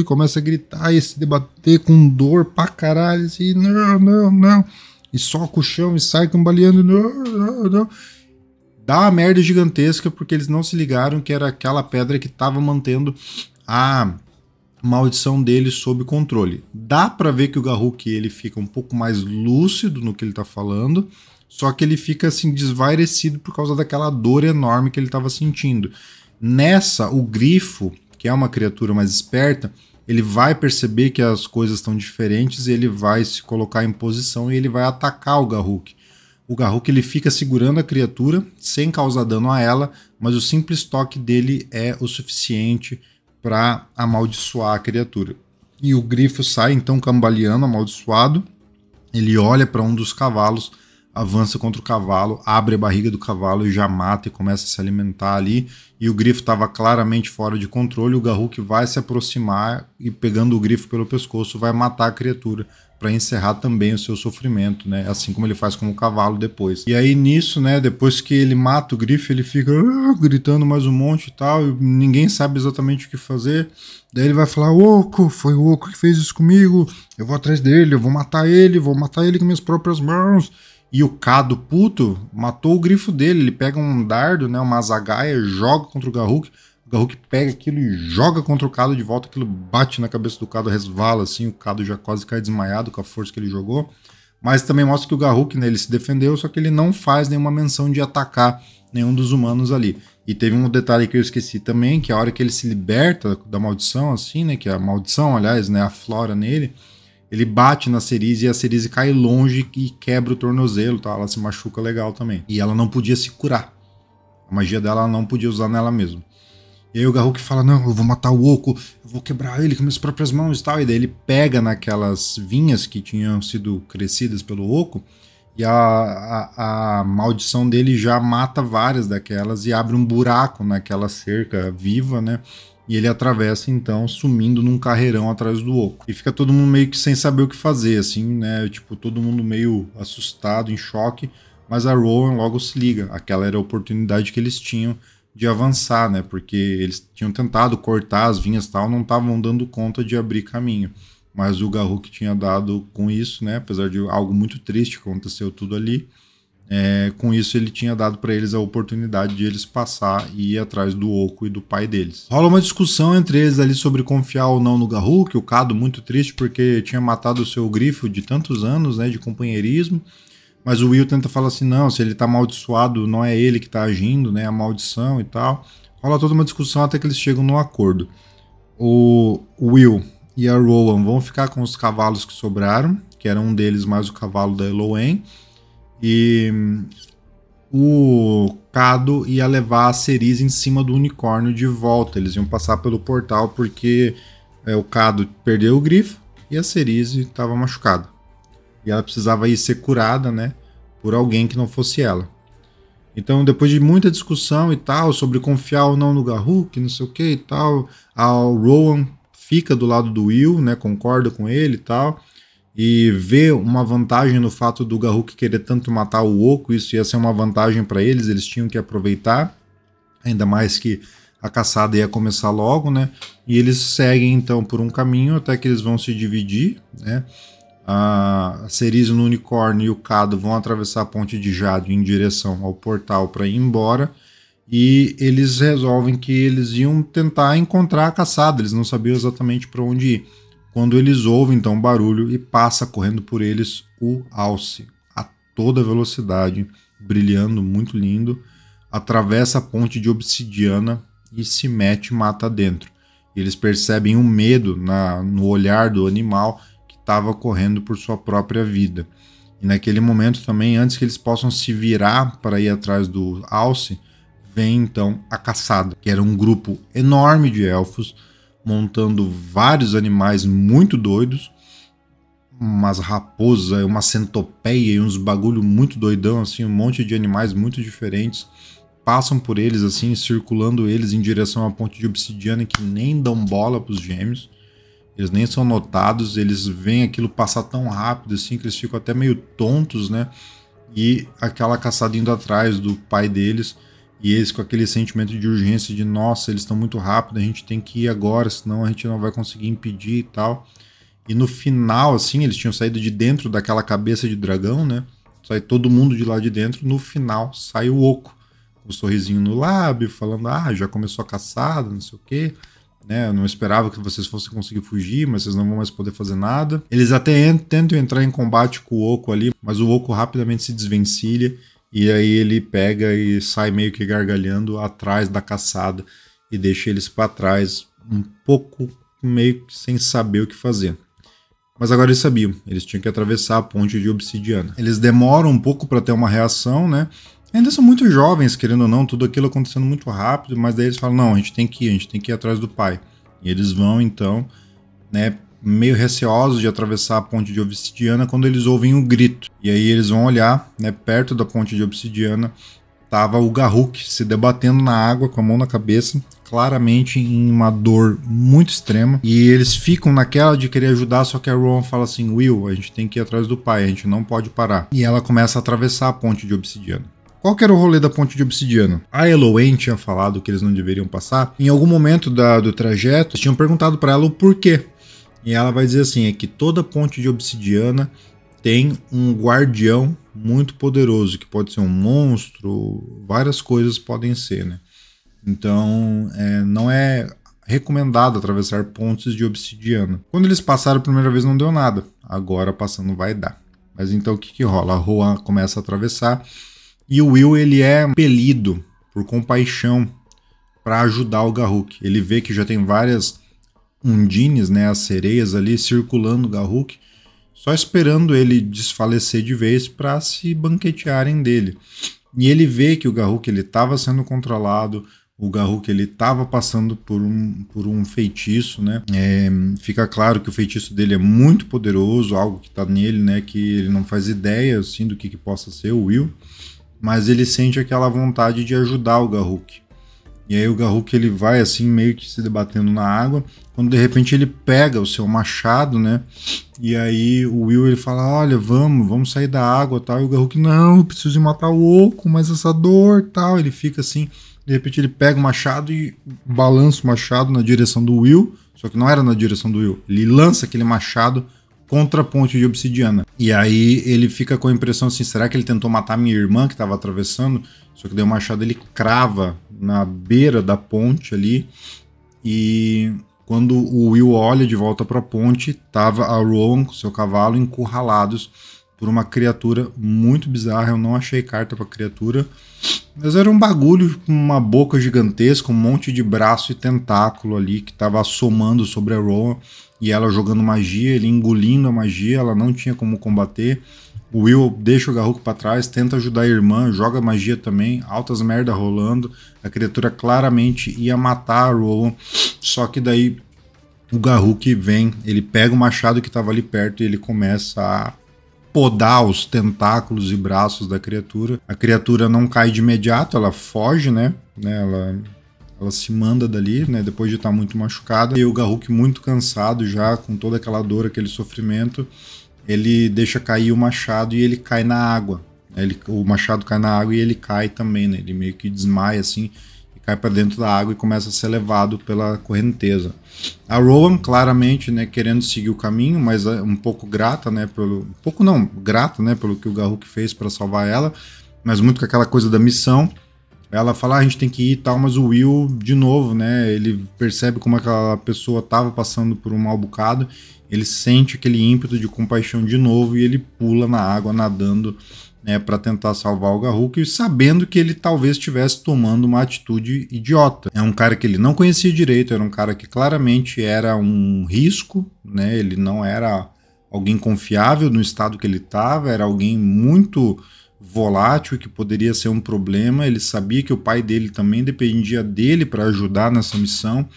e começa a gritar e se debater com dor pra caralho, assim, não, não, não, e soca o chão e sai cambaleando, não, não, não. Dá uma merda gigantesca porque eles não se ligaram que era aquela pedra que tava mantendo a maldição dele sob controle. Dá para ver que o Garruk ele fica um pouco mais lúcido no que ele tá falando, só que ele fica assim desvairecido por causa daquela dor enorme que ele estava sentindo. Nessa, o grifo, que é uma criatura mais esperta, ele vai perceber que as coisas estão diferentes e ele vai se colocar em posição e ele vai atacar o Garruk. O Garruk ele fica segurando a criatura sem causar dano a ela, mas o simples toque dele é o suficiente para amaldiçoar a criatura. E o grifo sai então cambaleando, amaldiçoado. Ele olha para um dos cavalos avança contra o cavalo, abre a barriga do cavalo e já mata e começa a se alimentar ali. E o grifo estava claramente fora de controle. O Garruk vai se aproximar e, pegando o grifo pelo pescoço, vai matar a criatura para encerrar também o seu sofrimento, né? Assim como ele faz com o cavalo depois. E aí nisso, né? Depois que ele mata o grifo, ele fica ah", gritando mais um monte e tal. E ninguém sabe exatamente o que fazer. Daí ele vai falar: Oco, foi o Oco que fez isso comigo. Eu vou atrás dele, eu vou matar ele, vou matar ele com minhas próprias mãos. E o Cado puto matou o grifo dele. Ele pega um dardo, né? Uma azagaia, joga contra o Garruk. O Garruk pega aquilo e joga contra o Cado de volta. Aquilo bate na cabeça do Cado, resvala assim. O Cado já quase cai desmaiado com a força que ele jogou. Mas também mostra que o Garruk, né? Ele se defendeu, só que ele não faz nenhuma menção de atacar nenhum dos humanos ali. E teve um detalhe que eu esqueci também, que a hora que ele se liberta da maldição, assim, né? Que é a maldição, aliás, né? flora nele ele bate na Cerise e a Cerise cai longe e quebra o tornozelo, tá? Ela se machuca legal também. E ela não podia se curar. A magia dela ela não podia usar nela mesma. E aí o Garruk fala: Não, eu vou matar o Oco, eu vou quebrar ele com minhas próprias mãos e tal. E daí ele pega naquelas vinhas que tinham sido crescidas pelo Oco. E a, a, a maldição dele já mata várias daquelas e abre um buraco naquela cerca viva, né? e ele atravessa então sumindo num carreirão atrás do Oco. E fica todo mundo meio que sem saber o que fazer, assim, né? Tipo, todo mundo meio assustado, em choque, mas a Rowan logo se liga. Aquela era a oportunidade que eles tinham de avançar, né? Porque eles tinham tentado cortar as vinhas e tal, não estavam dando conta de abrir caminho. Mas o Garruk tinha dado com isso, né? Apesar de algo muito triste que aconteceu tudo ali, é, com isso, ele tinha dado para eles a oportunidade de eles passar e ir atrás do Oco e do pai deles. Rola uma discussão entre eles ali sobre confiar ou não no Garru, que o Cado, muito triste porque tinha matado o seu grifo de tantos anos né, de companheirismo. Mas o Will tenta falar assim: não, se ele tá amaldiçoado, não é ele que tá agindo, né? A maldição e tal. Rola toda uma discussão até que eles chegam num acordo. O Will e a Rowan vão ficar com os cavalos que sobraram, que era um deles mais o cavalo da Elowen e hum, o Cado ia levar a Cerise em cima do unicórnio de volta. Eles iam passar pelo portal porque é, o Cado perdeu o grifo e a Cerise estava machucada. E ela precisava ir ser curada, né? Por alguém que não fosse ela. Então, depois de muita discussão e tal, sobre confiar ou não no Garruk, não sei o que e tal, a Rowan fica do lado do Will, né? Concorda com ele e tal e ver uma vantagem no fato do Garruk querer tanto matar o Oco, isso ia ser uma vantagem para eles, eles tinham que aproveitar, ainda mais que a caçada ia começar logo, né? E eles seguem então por um caminho até que eles vão se dividir, né? A Cerise no Unicórnio e o Cado vão atravessar a ponte de Jade em direção ao portal para ir embora. E eles resolvem que eles iam tentar encontrar a caçada, eles não sabiam exatamente para onde ir quando eles ouvem então o barulho e passa correndo por eles o Alce a toda velocidade, brilhando muito lindo, atravessa a ponte de obsidiana e se mete mata dentro. Eles percebem um medo na, no olhar do animal que estava correndo por sua própria vida. E naquele momento também, antes que eles possam se virar para ir atrás do Alce, vem então a caçada, que era um grupo enorme de elfos montando vários animais muito doidos, umas raposas, uma centopeia e uns bagulho muito doidão, assim, um monte de animais muito diferentes passam por eles, assim, circulando eles em direção à ponte de obsidiana que nem dão bola para os gêmeos. Eles nem são notados, eles veem aquilo passar tão rápido assim que eles ficam até meio tontos, né? E aquela caçada indo atrás do pai deles e esse com aquele sentimento de urgência de nossa, eles estão muito rápido, a gente tem que ir agora, senão a gente não vai conseguir impedir e tal. E no final, assim, eles tinham saído de dentro daquela cabeça de dragão, né? Sai todo mundo de lá de dentro, no final sai o Oco, com um sorrisinho no lábio, falando: "Ah, já começou a caçada, não sei o quê". Né, eu não esperava que vocês fossem conseguir fugir, mas vocês não vão mais poder fazer nada. Eles até tentam entrar em combate com o Oco ali, mas o Oco rapidamente se desvencilha e aí ele pega e sai meio que gargalhando atrás da caçada e deixa eles para trás, um pouco meio que sem saber o que fazer. Mas agora eles sabiam, eles tinham que atravessar a ponte de obsidiana. Eles demoram um pouco para ter uma reação, né? Ainda são muito jovens, querendo ou não, tudo aquilo acontecendo muito rápido, mas daí eles falam: não, a gente tem que ir, a gente tem que ir atrás do pai. E eles vão então, né, meio receosos de atravessar a ponte de obsidiana quando eles ouvem um grito. E aí eles vão olhar, né, perto da ponte de obsidiana, tava o Garruk se debatendo na água com a mão na cabeça, claramente em uma dor muito extrema. E eles ficam naquela de querer ajudar, só que a Rowan fala assim: Will, a gente tem que ir atrás do pai, a gente não pode parar. E ela começa a atravessar a ponte de obsidiana. Qual que era o rolê da ponte de obsidiana? A Eloen tinha falado que eles não deveriam passar. Em algum momento da, do trajeto, tinham perguntado para ela o porquê. E ela vai dizer assim: é que toda ponte de obsidiana tem um guardião muito poderoso, que pode ser um monstro, várias coisas podem ser, né? Então, é, não é recomendado atravessar pontes de obsidiana. Quando eles passaram a primeira vez não deu nada, agora passando vai dar. Mas então o que, que rola? A Roa começa a atravessar e o Will ele é impelido por compaixão para ajudar o Garruk. Ele vê que já tem várias undines, né, as sereias ali circulando Garruk, só esperando ele desfalecer de vez para se banquetearem dele. E ele vê que o Garruk ele estava sendo controlado, o Garruk ele estava passando por um, por um feitiço, né? É, fica claro que o feitiço dele é muito poderoso, algo que está nele, né? Que ele não faz ideia assim do que, que possa ser o Will, mas ele sente aquela vontade de ajudar o Garruk. E aí o Garruk ele vai assim meio que se debatendo na água, quando de repente ele pega o seu machado, né? E aí o Will ele fala: "Olha, vamos, vamos sair da água", tal. E o Garruk: "Não, eu preciso matar o Oco, mas essa dor", tal. Ele fica assim, de repente ele pega o machado e balança o machado na direção do Will, só que não era na direção do Will. Ele lança aquele machado contra a ponte de obsidiana. E aí ele fica com a impressão assim: será que ele tentou matar minha irmã que estava atravessando? Só que deu uma machado ele crava na beira da ponte ali. E quando o Will olha de volta para a ponte, tava a Rowan com seu cavalo encurralados por uma criatura muito bizarra. Eu não achei carta para criatura, mas era um bagulho com uma boca gigantesca, um monte de braço e tentáculo ali que estava assomando sobre a Rowan e ela jogando magia, ele engolindo a magia, ela não tinha como combater. O Will deixa o Garruk para trás, tenta ajudar a irmã, joga magia também, altas merda rolando. A criatura claramente ia matar a Rowan, só que daí o Garruk vem, ele pega o machado que estava ali perto e ele começa a podar os tentáculos e braços da criatura. A criatura não cai de imediato, ela foge, né? Ela ela se manda dali, né, depois de estar tá muito machucada, e o Garruk muito cansado já, com toda aquela dor, aquele sofrimento, ele deixa cair o machado e ele cai na água. Ele, o machado cai na água e ele cai também, né, ele meio que desmaia assim, e cai para dentro da água e começa a ser levado pela correnteza. A Rowan, claramente, né, querendo seguir o caminho, mas é um pouco grata, né, pelo... Um pouco não, grata, né, pelo que o Garruk fez para salvar ela, mas muito com aquela coisa da missão, ela fala, ah, a gente tem que ir e tal, mas o Will, de novo, né? Ele percebe como aquela pessoa estava passando por um mal bocado, ele sente aquele ímpeto de compaixão de novo e ele pula na água nadando, né, para tentar salvar o Garruk, sabendo que ele talvez estivesse tomando uma atitude idiota. É um cara que ele não conhecia direito, era um cara que claramente era um risco, né? Ele não era alguém confiável no estado que ele estava, era alguém muito volátil que poderia ser um problema. Ele sabia que o pai dele também dependia dele para ajudar nessa missão,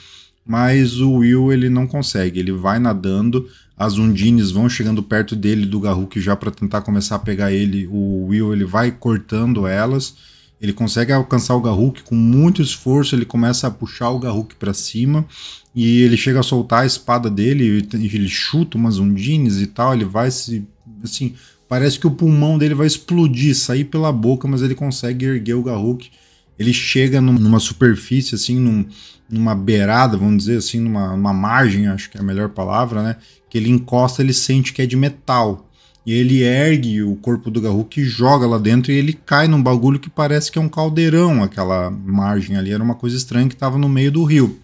mas o Will ele não consegue. Ele vai nadando, as Undines vão chegando perto dele do Garruk já para tentar começar a pegar ele. O Will ele vai cortando elas. Ele consegue alcançar o Garruk com muito esforço, ele começa a puxar o Garruk para cima e ele chega a soltar a espada dele, ele chuta umas undines e tal, ele vai se assim, Parece que o pulmão dele vai explodir, sair pela boca, mas ele consegue erguer o Garruk. Ele chega numa superfície, assim, num, numa beirada, vamos dizer assim, numa, numa margem, acho que é a melhor palavra, né? Que ele encosta, ele sente que é de metal. E ele ergue o corpo do Garruk e joga lá dentro e ele cai num bagulho que parece que é um caldeirão, aquela margem ali, era uma coisa estranha que estava no meio do rio.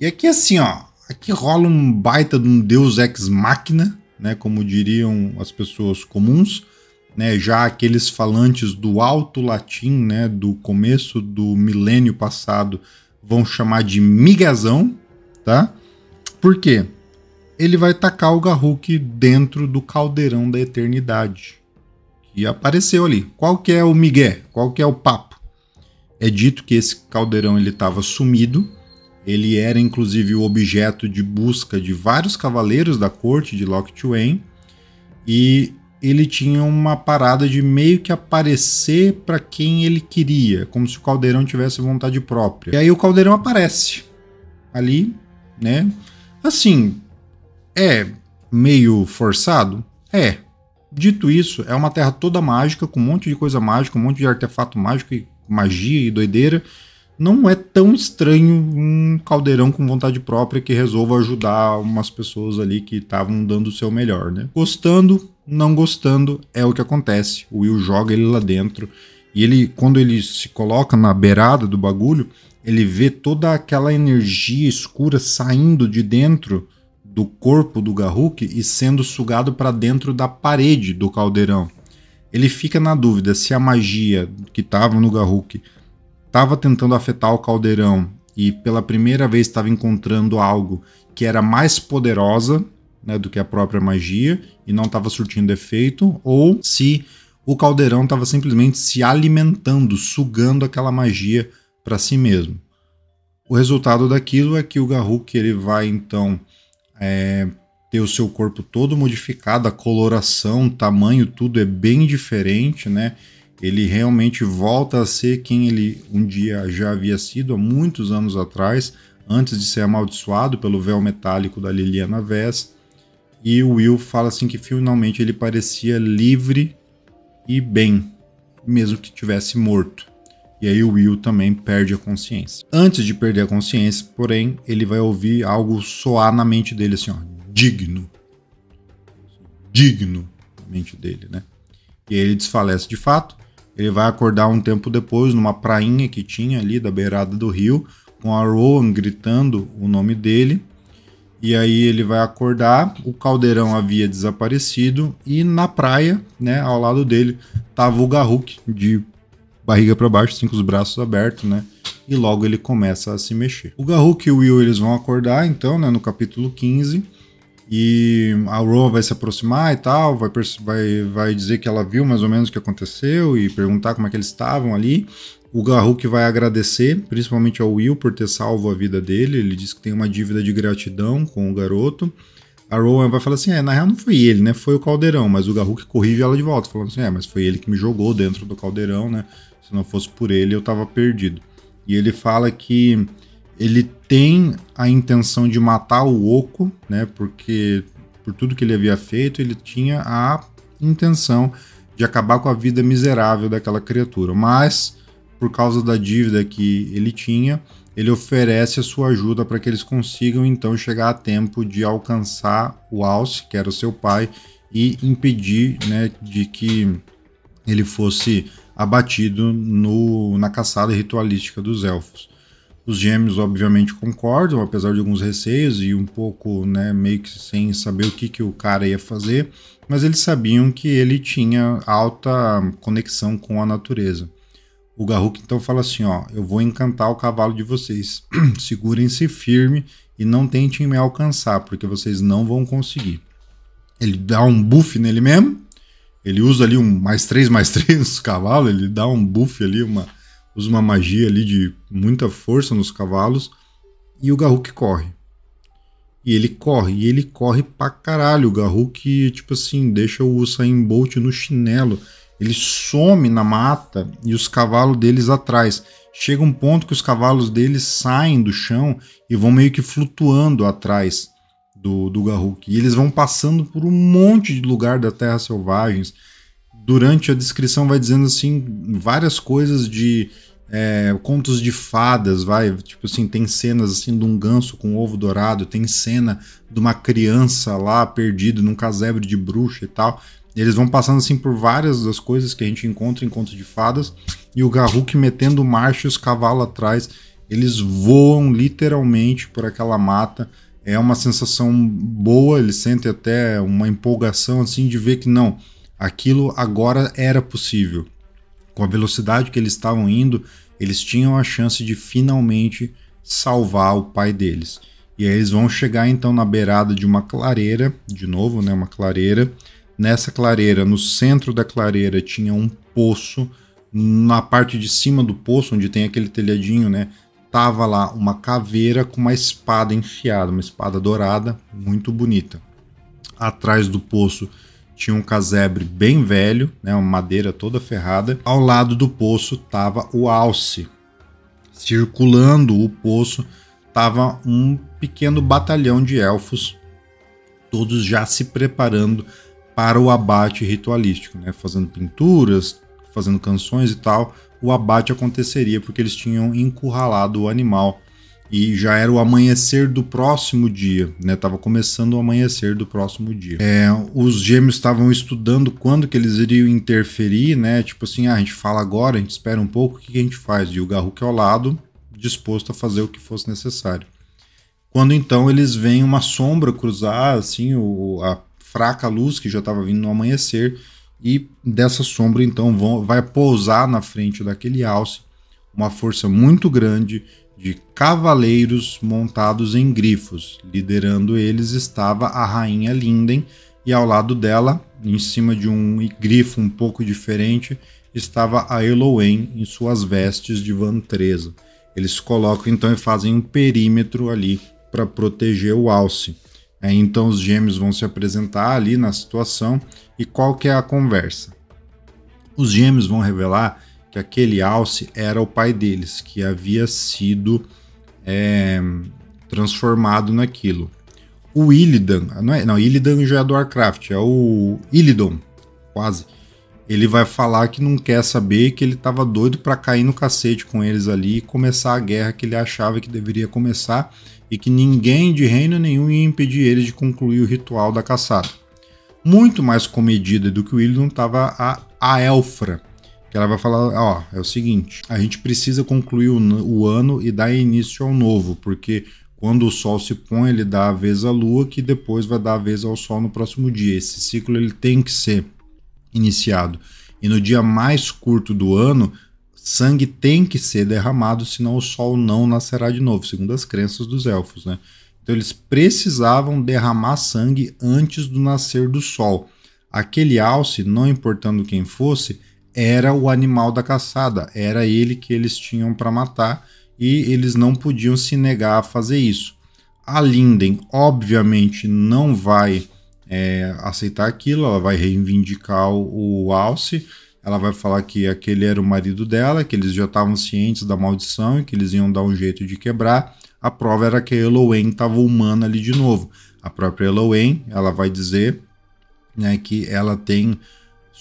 E aqui assim, ó, aqui rola um baita de um deus ex máquina né, como diriam as pessoas comuns, né, já aqueles falantes do alto latim, né, do começo do milênio passado, vão chamar de migazão, tá? Por quê? Ele vai tacar o Garruk dentro do caldeirão da eternidade. E apareceu ali. Qual que é o migué? Qual que é o papo? É dito que esse caldeirão ele estava sumido, ele era inclusive o objeto de busca de vários cavaleiros da corte de Lockthwain e ele tinha uma parada de meio que aparecer para quem ele queria, como se o caldeirão tivesse vontade própria. E aí o caldeirão aparece ali, né? Assim, é meio forçado? É. Dito isso, é uma terra toda mágica, com um monte de coisa mágica, um monte de artefato mágico e magia e doideira não é tão estranho um caldeirão com vontade própria que resolva ajudar umas pessoas ali que estavam dando o seu melhor, né? Gostando, não gostando, é o que acontece. O Will joga ele lá dentro e ele, quando ele se coloca na beirada do bagulho, ele vê toda aquela energia escura saindo de dentro do corpo do Garruk e sendo sugado para dentro da parede do caldeirão. Ele fica na dúvida se a magia que estava no Garruk estava tentando afetar o caldeirão e pela primeira vez estava encontrando algo que era mais poderosa né, do que a própria magia e não estava surtindo efeito, ou se o caldeirão estava simplesmente se alimentando, sugando aquela magia para si mesmo. O resultado daquilo é que o Garruk ele vai então é, ter o seu corpo todo modificado, a coloração, tamanho, tudo é bem diferente, né? ele realmente volta a ser quem ele um dia já havia sido há muitos anos atrás, antes de ser amaldiçoado pelo véu metálico da Liliana Vess. E o Will fala assim que finalmente ele parecia livre e bem, mesmo que tivesse morto. E aí o Will também perde a consciência. Antes de perder a consciência, porém, ele vai ouvir algo soar na mente dele assim, ó, digno. Digno na mente dele, né? E aí ele desfalece de fato ele vai acordar um tempo depois numa prainha que tinha ali da beirada do rio, com a Rowan gritando o nome dele. E aí ele vai acordar, o caldeirão havia desaparecido e na praia, né, ao lado dele, tava o Garruk de barriga para baixo, assim, com os braços abertos, né? E logo ele começa a se mexer. O Garruk e o Will, eles vão acordar então, né, no capítulo 15 e a Rowan vai se aproximar e tal, vai, vai, vai dizer que ela viu mais ou menos o que aconteceu e perguntar como é que eles estavam ali. O Garruk vai agradecer, principalmente ao Will, por ter salvo a vida dele. Ele diz que tem uma dívida de gratidão com o garoto. A Rowan vai falar assim: é, na real não foi ele, né? Foi o caldeirão. Mas o Garruk corrige ela de volta, falando assim: é, mas foi ele que me jogou dentro do caldeirão, né? Se não fosse por ele, eu tava perdido. E ele fala que ele tem a intenção de matar o Oco, né? Porque por tudo que ele havia feito, ele tinha a intenção de acabar com a vida miserável daquela criatura. Mas, por causa da dívida que ele tinha, ele oferece a sua ajuda para que eles consigam então chegar a tempo de alcançar o Alce, que era o seu pai, e impedir né, de que ele fosse abatido no, na caçada ritualística dos elfos. Os gêmeos, obviamente, concordam, apesar de alguns receios e um pouco, né, meio que sem saber o que, que o cara ia fazer, mas eles sabiam que ele tinha alta conexão com a natureza. O Garruk então fala assim: ó, eu vou encantar o cavalo de vocês. Segurem-se firme e não tentem me alcançar, porque vocês não vão conseguir. Ele dá um buff nele mesmo. Ele usa ali um mais três mais três nos cavalo, ele dá um buff ali, uma usa uma magia ali de muita força nos cavalos e o Garruk corre. E ele corre, e ele corre pra caralho. O Garruk, tipo assim, deixa o Usain Bolt no chinelo. Ele some na mata e os cavalos deles atrás. Chega um ponto que os cavalos deles saem do chão e vão meio que flutuando atrás do, do Garruk. E eles vão passando por um monte de lugar da Terra Selvagens durante a descrição vai dizendo assim várias coisas de é, contos de fadas, vai, tipo assim, tem cenas assim de um ganso com ovo dourado, tem cena de uma criança lá perdida num casebre de bruxa e tal. Eles vão passando assim por várias das coisas que a gente encontra em contos de fadas e o Garruk metendo marcha e os cavalos atrás, eles voam literalmente por aquela mata. É uma sensação boa, eles sentem até uma empolgação assim de ver que não, Aquilo agora era possível. Com a velocidade que eles estavam indo, eles tinham a chance de finalmente salvar o pai deles. E aí eles vão chegar então na beirada de uma clareira, de novo, né, uma clareira. Nessa clareira, no centro da clareira tinha um poço. Na parte de cima do poço, onde tem aquele telhadinho, né, tava lá uma caveira com uma espada enfiada, uma espada dourada, muito bonita. Atrás do poço tinha um casebre bem velho, né, uma madeira toda ferrada. Ao lado do poço estava o alce. Circulando o poço estava um pequeno batalhão de elfos, todos já se preparando para o abate ritualístico, né, fazendo pinturas, fazendo canções e tal. O abate aconteceria porque eles tinham encurralado o animal e já era o amanhecer do próximo dia, né? Tava começando o amanhecer do próximo dia. É, os gêmeos estavam estudando quando que eles iriam interferir, né? Tipo assim, ah, a gente fala agora, a gente espera um pouco, o que a gente faz? E o Garruk ao lado, disposto a fazer o que fosse necessário. Quando então eles veem uma sombra cruzar, assim, o, a fraca luz que já estava vindo no amanhecer, e dessa sombra então vão, vai pousar na frente daquele alce uma força muito grande de cavaleiros montados em grifos. Liderando eles estava a rainha Linden, e ao lado dela, em cima de um grifo um pouco diferente, estava a Eloen em suas vestes de vantreza. Eles colocam então e fazem um perímetro ali para proteger o alce. É, então os gêmeos vão se apresentar ali na situação e qual que é a conversa? Os gêmeos vão revelar que aquele alce era o pai deles, que havia sido é, transformado naquilo. O Illidan, não, é, não, Illidan já é do Warcraft, é o Illidon, quase. Ele vai falar que não quer saber, que ele estava doido para cair no cacete com eles ali e começar a guerra que ele achava que deveria começar e que ninguém de reino nenhum ia impedir ele de concluir o ritual da caçada. Muito mais comedida do que o Illidan estava a, a Elfra, ela vai falar, ó, é o seguinte, a gente precisa concluir o, o ano e dar início ao novo, porque quando o sol se põe, ele dá a vez à lua, que depois vai dar a vez ao sol no próximo dia. Esse ciclo ele tem que ser iniciado. E no dia mais curto do ano, sangue tem que ser derramado, senão o sol não nascerá de novo, segundo as crenças dos elfos, né? Então eles precisavam derramar sangue antes do nascer do sol. Aquele alce, não importando quem fosse, era o animal da caçada, era ele que eles tinham para matar e eles não podiam se negar a fazer isso. A Linden, obviamente, não vai é, aceitar aquilo, ela vai reivindicar o, o Alce, ela vai falar que aquele era o marido dela, que eles já estavam cientes da maldição e que eles iam dar um jeito de quebrar. A prova era que a Elowen estava humana ali de novo. A própria Elowen, ela vai dizer né, que ela tem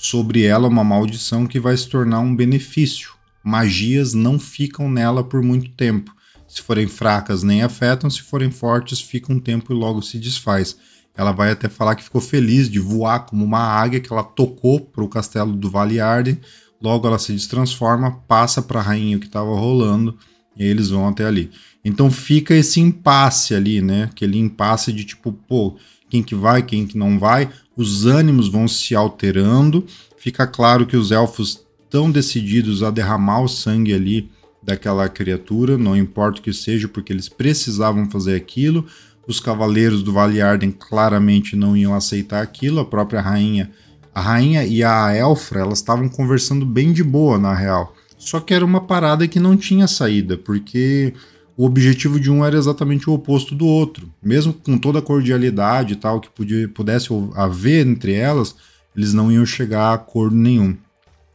sobre ela uma maldição que vai se tornar um benefício. Magias não ficam nela por muito tempo. Se forem fracas, nem afetam, se forem fortes, fica um tempo e logo se desfaz. Ela vai até falar que ficou feliz de voar como uma águia que ela tocou para o castelo do Vale Arden. Logo ela se destransforma, passa para a rainha que estava rolando e eles vão até ali. Então fica esse impasse ali, né? Aquele impasse de tipo, pô, quem que vai, quem que não vai os ânimos vão se alterando. Fica claro que os elfos estão decididos a derramar o sangue ali daquela criatura, não importa o que seja, porque eles precisavam fazer aquilo. Os cavaleiros do Vale Arden claramente não iam aceitar aquilo. A própria rainha, a rainha e a Elfra, elas estavam conversando bem de boa na real. Só que era uma parada que não tinha saída, porque o objetivo de um era exatamente o oposto do outro. Mesmo com toda a cordialidade e tal que podia, pudesse haver entre elas, eles não iam chegar a acordo nenhum.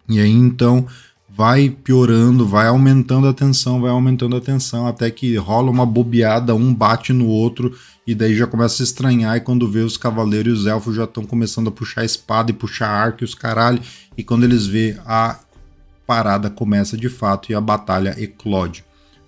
E aí então vai piorando, vai aumentando a tensão, vai aumentando a tensão, até que rola uma bobeada, um bate no outro, e daí já começa a estranhar, e quando vê os cavaleiros e os elfos já estão começando a puxar espada e puxar arco e os caralho, e quando eles vê a parada começa de fato e a batalha eclode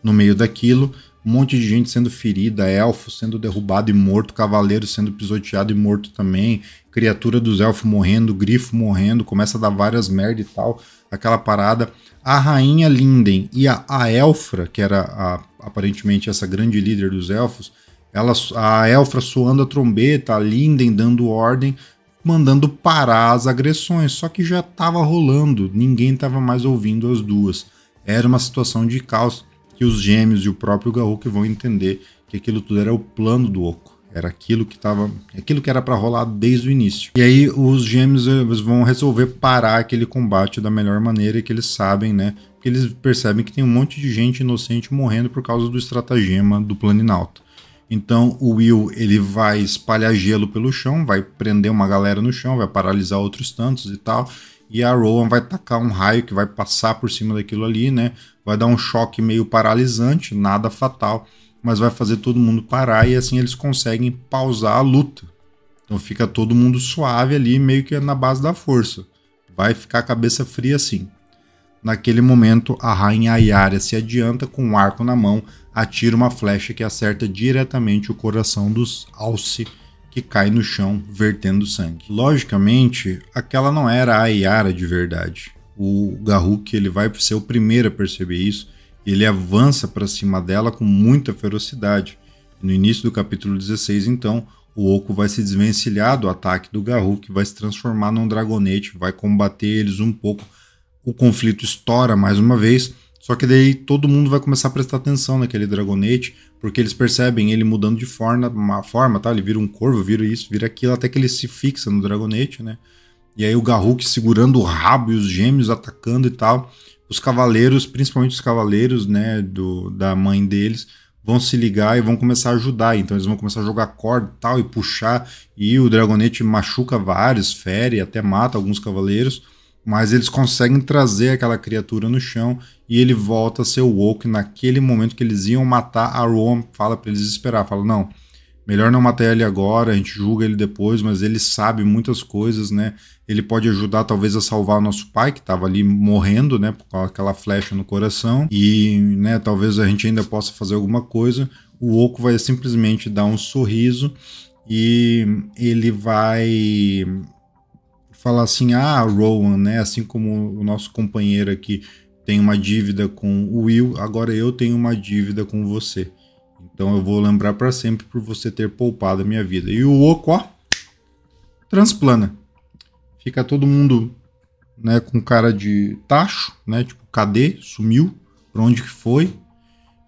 no meio daquilo, um monte de gente sendo ferida, elfo sendo derrubado e morto, cavaleiro sendo pisoteado e morto também, criatura dos elfos morrendo, grifo morrendo, começa a dar várias merda e tal, aquela parada. A rainha Linden e a, a Elfra, que era a, aparentemente essa grande líder dos elfos, ela, a Elfra suando a trombeta, a Linden dando ordem, mandando parar as agressões, só que já estava rolando, ninguém estava mais ouvindo as duas. Era uma situação de caos que os gêmeos e o próprio Garruk vão entender que aquilo tudo era o plano do Oco. Era aquilo que estava, aquilo que era para rolar desde o início. E aí os gêmeos vão resolver parar aquele combate da melhor maneira que eles sabem, né? Porque eles percebem que tem um monte de gente inocente morrendo por causa do estratagema do Planinalto. Então o Will ele vai espalhar gelo pelo chão, vai prender uma galera no chão, vai paralisar outros tantos e tal e a Rowan vai tacar um raio que vai passar por cima daquilo ali, né? Vai dar um choque meio paralisante, nada fatal, mas vai fazer todo mundo parar e assim eles conseguem pausar a luta. Então fica todo mundo suave ali, meio que na base da força. Vai ficar a cabeça fria assim. Naquele momento, a rainha Ayara se adianta com um arco na mão, atira uma flecha que acerta diretamente o coração dos Alce que cai no chão vertendo sangue. Logicamente, aquela não era a Yara de verdade. O Garruk ele vai ser o primeiro a perceber isso. Ele avança para cima dela com muita ferocidade. No início do capítulo 16, então, o Oco vai se desvencilhar do ataque do Garruk, vai se transformar num dragonete, vai combater eles um pouco. O conflito estoura mais uma vez só que daí todo mundo vai começar a prestar atenção naquele dragonete, porque eles percebem ele mudando de forma, uma forma, tá? Ele vira um corvo, vira isso, vira aquilo, até que ele se fixa no dragonete, né? E aí o Garruk segurando o rabo e os gêmeos atacando e tal. Os cavaleiros, principalmente os cavaleiros, né, do, da mãe deles, vão se ligar e vão começar a ajudar. Então eles vão começar a jogar corda e tal e puxar. E o dragonete machuca vários, fere, até mata alguns cavaleiros mas eles conseguem trazer aquela criatura no chão e ele volta a ser o Woke naquele momento que eles iam matar a Rom, fala para eles esperar, fala não, melhor não matar ele agora, a gente julga ele depois, mas ele sabe muitas coisas, né? Ele pode ajudar talvez a salvar o nosso pai que estava ali morrendo, né, com aquela flecha no coração e, né, talvez a gente ainda possa fazer alguma coisa. O Woke vai simplesmente dar um sorriso e ele vai falar assim, ah, Rowan, né? Assim como o nosso companheiro aqui tem uma dívida com o Will, agora eu tenho uma dívida com você. Então eu vou lembrar para sempre por você ter poupado a minha vida. E o Oco, ó, transplana. Fica todo mundo, né, com cara de tacho, né? Tipo, cadê? Sumiu? Pra onde que foi?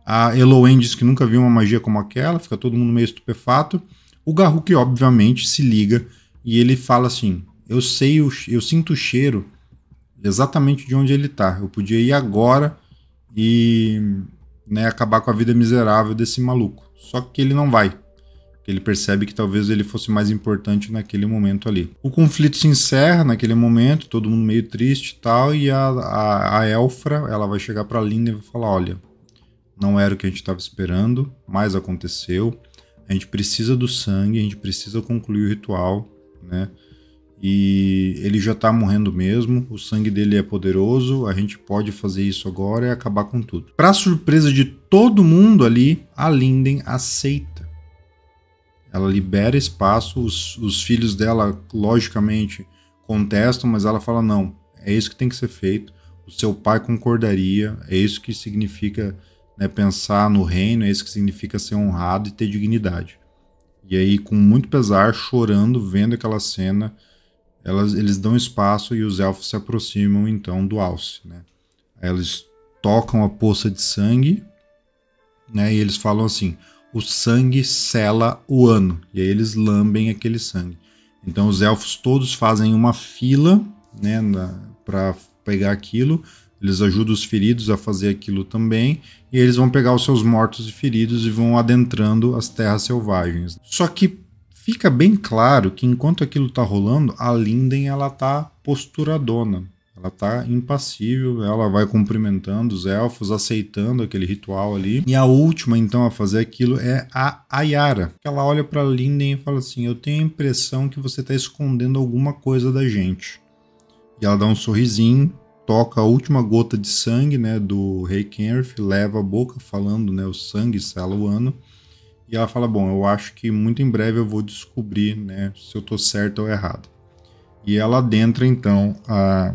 A Eloen diz que nunca viu uma magia como aquela, fica todo mundo meio estupefato. O Garruk, obviamente, se liga e ele fala assim: eu sei, o, eu sinto o cheiro exatamente de onde ele está. Eu podia ir agora e né, acabar com a vida miserável desse maluco. Só que ele não vai. Ele percebe que talvez ele fosse mais importante naquele momento ali. O conflito se encerra naquele momento, todo mundo meio triste e tal, e a, a, a Elfra ela vai chegar para Linda e vai falar: olha, não era o que a gente estava esperando, mas aconteceu. A gente precisa do sangue, a gente precisa concluir o ritual, né? e ele já tá morrendo mesmo, o sangue dele é poderoso, a gente pode fazer isso agora e acabar com tudo. Para surpresa de todo mundo ali, a Linden aceita. Ela libera espaço, os, os filhos dela, logicamente, contestam, mas ela fala: não, é isso que tem que ser feito. O seu pai concordaria, é isso que significa né, pensar no reino, é isso que significa ser honrado e ter dignidade. E aí, com muito pesar, chorando, vendo aquela cena elas, eles dão espaço e os elfos se aproximam então do alce. Né? Eles tocam a poça de sangue né? e eles falam assim: o sangue sela o ano. E aí eles lambem aquele sangue. Então os elfos todos fazem uma fila né, para pegar aquilo. Eles ajudam os feridos a fazer aquilo também, e eles vão pegar os seus mortos e feridos e vão adentrando as terras selvagens. Só que fica bem claro que enquanto aquilo está rolando, a Linden ela tá posturadona, ela tá impassível, ela vai cumprimentando os elfos, aceitando aquele ritual ali. E a última então a fazer aquilo é a Ayara. Ela olha para Linden e fala assim: "Eu tenho a impressão que você está escondendo alguma coisa da gente". E ela dá um sorrisinho, toca a última gota de sangue, né, do Rei Kenrith, leva a boca falando, né, o sangue sela e ela fala: Bom, eu acho que muito em breve eu vou descobrir né, se eu estou certo ou errado. E ela adentra então a,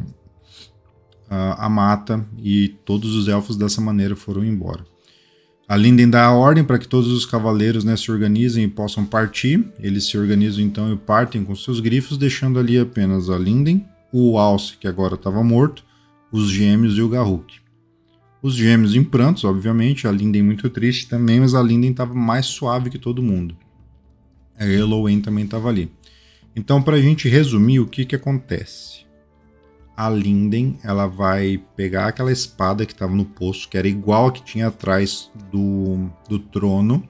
a, a, mata e todos os elfos dessa maneira foram embora. A Linden dá a ordem para que todos os cavaleiros né, se organizem e possam partir. Eles se organizam então e partem com seus grifos, deixando ali apenas a Linden, o Alce, que agora estava morto, os gêmeos e o Garruk. Os gêmeos em prantos, obviamente, a Linden muito triste também, mas a Linden estava mais suave que todo mundo. A Elowen também estava ali. Então, para a gente resumir, o que, que acontece? A Linden ela vai pegar aquela espada que estava no poço, que era igual a que tinha atrás do, do trono,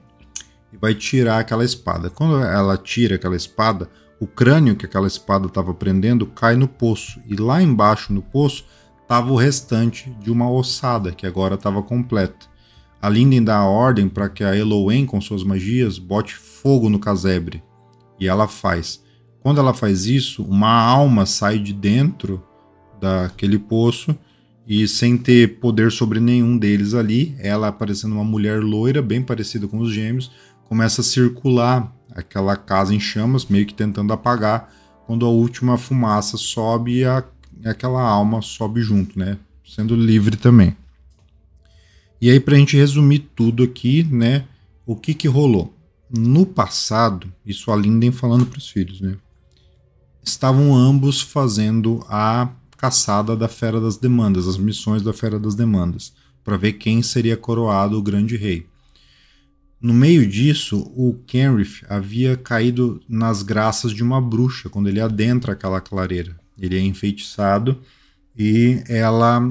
e vai tirar aquela espada. Quando ela tira aquela espada, o crânio que aquela espada estava prendendo cai no poço. E lá embaixo no poço estava o restante de uma ossada que agora estava completa. A Linden dá a ordem para que a Eloen, com suas magias, bote fogo no casebre. E ela faz. Quando ela faz isso, uma alma sai de dentro daquele poço e, sem ter poder sobre nenhum deles ali, ela aparecendo uma mulher loira, bem parecida com os gêmeos, começa a circular aquela casa em chamas, meio que tentando apagar. Quando a última fumaça sobe, a aquela alma sobe junto, né? Sendo livre também. E aí, para a gente resumir tudo aqui, né? O que, que rolou? No passado, isso a Linden falando para os filhos, né? Estavam ambos fazendo a caçada da Fera das Demandas, as missões da Fera das Demandas, para ver quem seria coroado o grande rei. No meio disso, o Kenrith havia caído nas graças de uma bruxa quando ele adentra aquela clareira. Ele é enfeitiçado e ela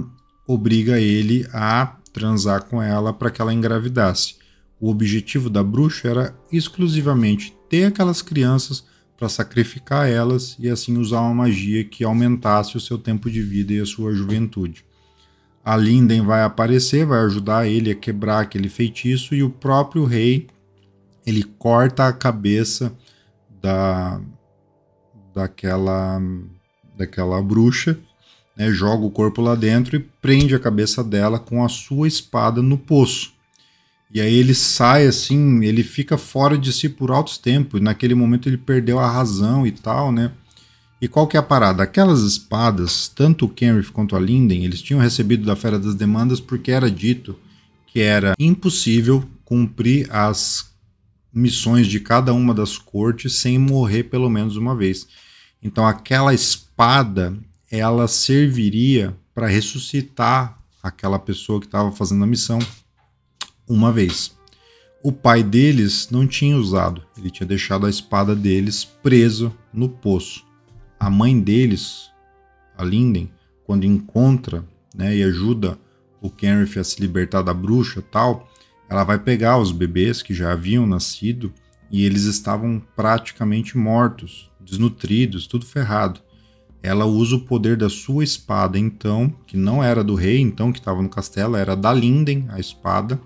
obriga ele a transar com ela para que ela engravidasse. O objetivo da bruxa era exclusivamente ter aquelas crianças para sacrificar elas e assim usar uma magia que aumentasse o seu tempo de vida e a sua juventude. A Linden vai aparecer, vai ajudar ele a quebrar aquele feitiço e o próprio rei ele corta a cabeça da daquela daquela bruxa, né, joga o corpo lá dentro e prende a cabeça dela com a sua espada no poço. E aí ele sai assim, ele fica fora de si por altos tempos. Naquele momento ele perdeu a razão e tal, né? E qual que é a parada? Aquelas espadas, tanto o Kenrith quanto a Linden, eles tinham recebido da Fera das Demandas porque era dito que era impossível cumprir as missões de cada uma das cortes sem morrer pelo menos uma vez. Então aquela espada ela serviria para ressuscitar aquela pessoa que estava fazendo a missão uma vez. O pai deles não tinha usado, ele tinha deixado a espada deles presa no poço. A mãe deles, a Linden, quando encontra né, e ajuda o Kenrith a se libertar da bruxa tal, ela vai pegar os bebês que já haviam nascido e eles estavam praticamente mortos desnutridos, tudo ferrado. Ela usa o poder da sua espada, então, que não era do rei, então, que estava no castelo, era da Linden, a espada.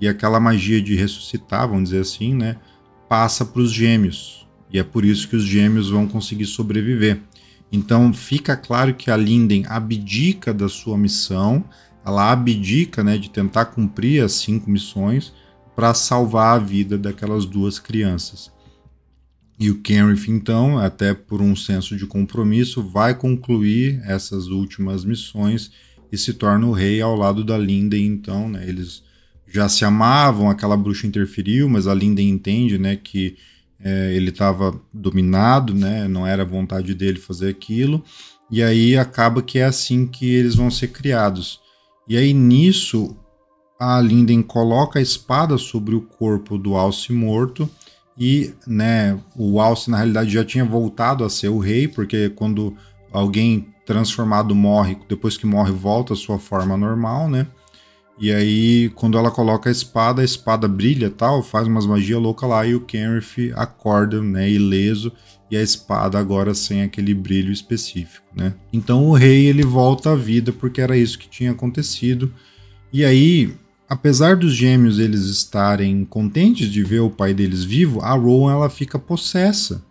E aquela magia de ressuscitar, vamos dizer assim, né? Passa para os gêmeos. E é por isso que os gêmeos vão conseguir sobreviver. Então fica claro que a Linden abdica da sua missão, ela abdica né, de tentar cumprir as cinco missões para salvar a vida daquelas duas crianças. E o Kenrith, então, até por um senso de compromisso, vai concluir essas últimas missões e se torna o rei ao lado da Linden, então, né? Eles já se amavam, aquela bruxa interferiu, mas a Linden entende, né, que é, ele estava dominado, né, não era vontade dele fazer aquilo, e aí acaba que é assim que eles vão ser criados. E aí nisso, a Linden coloca a espada sobre o corpo do Alce morto, e né, o Alce na realidade já tinha voltado a ser o rei, porque quando alguém transformado morre, depois que morre volta à sua forma normal, né? E aí quando ela coloca a espada, a espada brilha, tal, faz umas magia louca lá e o Kenrith acorda, né, ileso e a espada agora sem aquele brilho específico, né? Então o rei ele volta à vida porque era isso que tinha acontecido. E aí apesar dos gêmeos eles estarem contentes de ver o pai deles vivo, a Rowan ela fica possessa,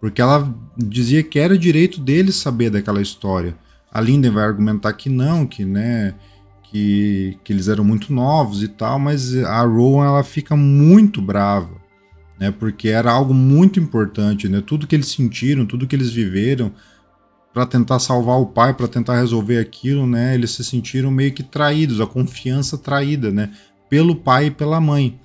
porque ela dizia que era direito deles saber daquela história. A Linden vai argumentar que não, que né, que, que eles eram muito novos e tal, mas a Rowan ela fica muito brava, né, porque era algo muito importante, né? Tudo que eles sentiram, tudo que eles viveram, para tentar salvar o pai, para tentar resolver aquilo, né? Eles se sentiram meio que traídos, a confiança traída, né? Pelo pai e pela mãe.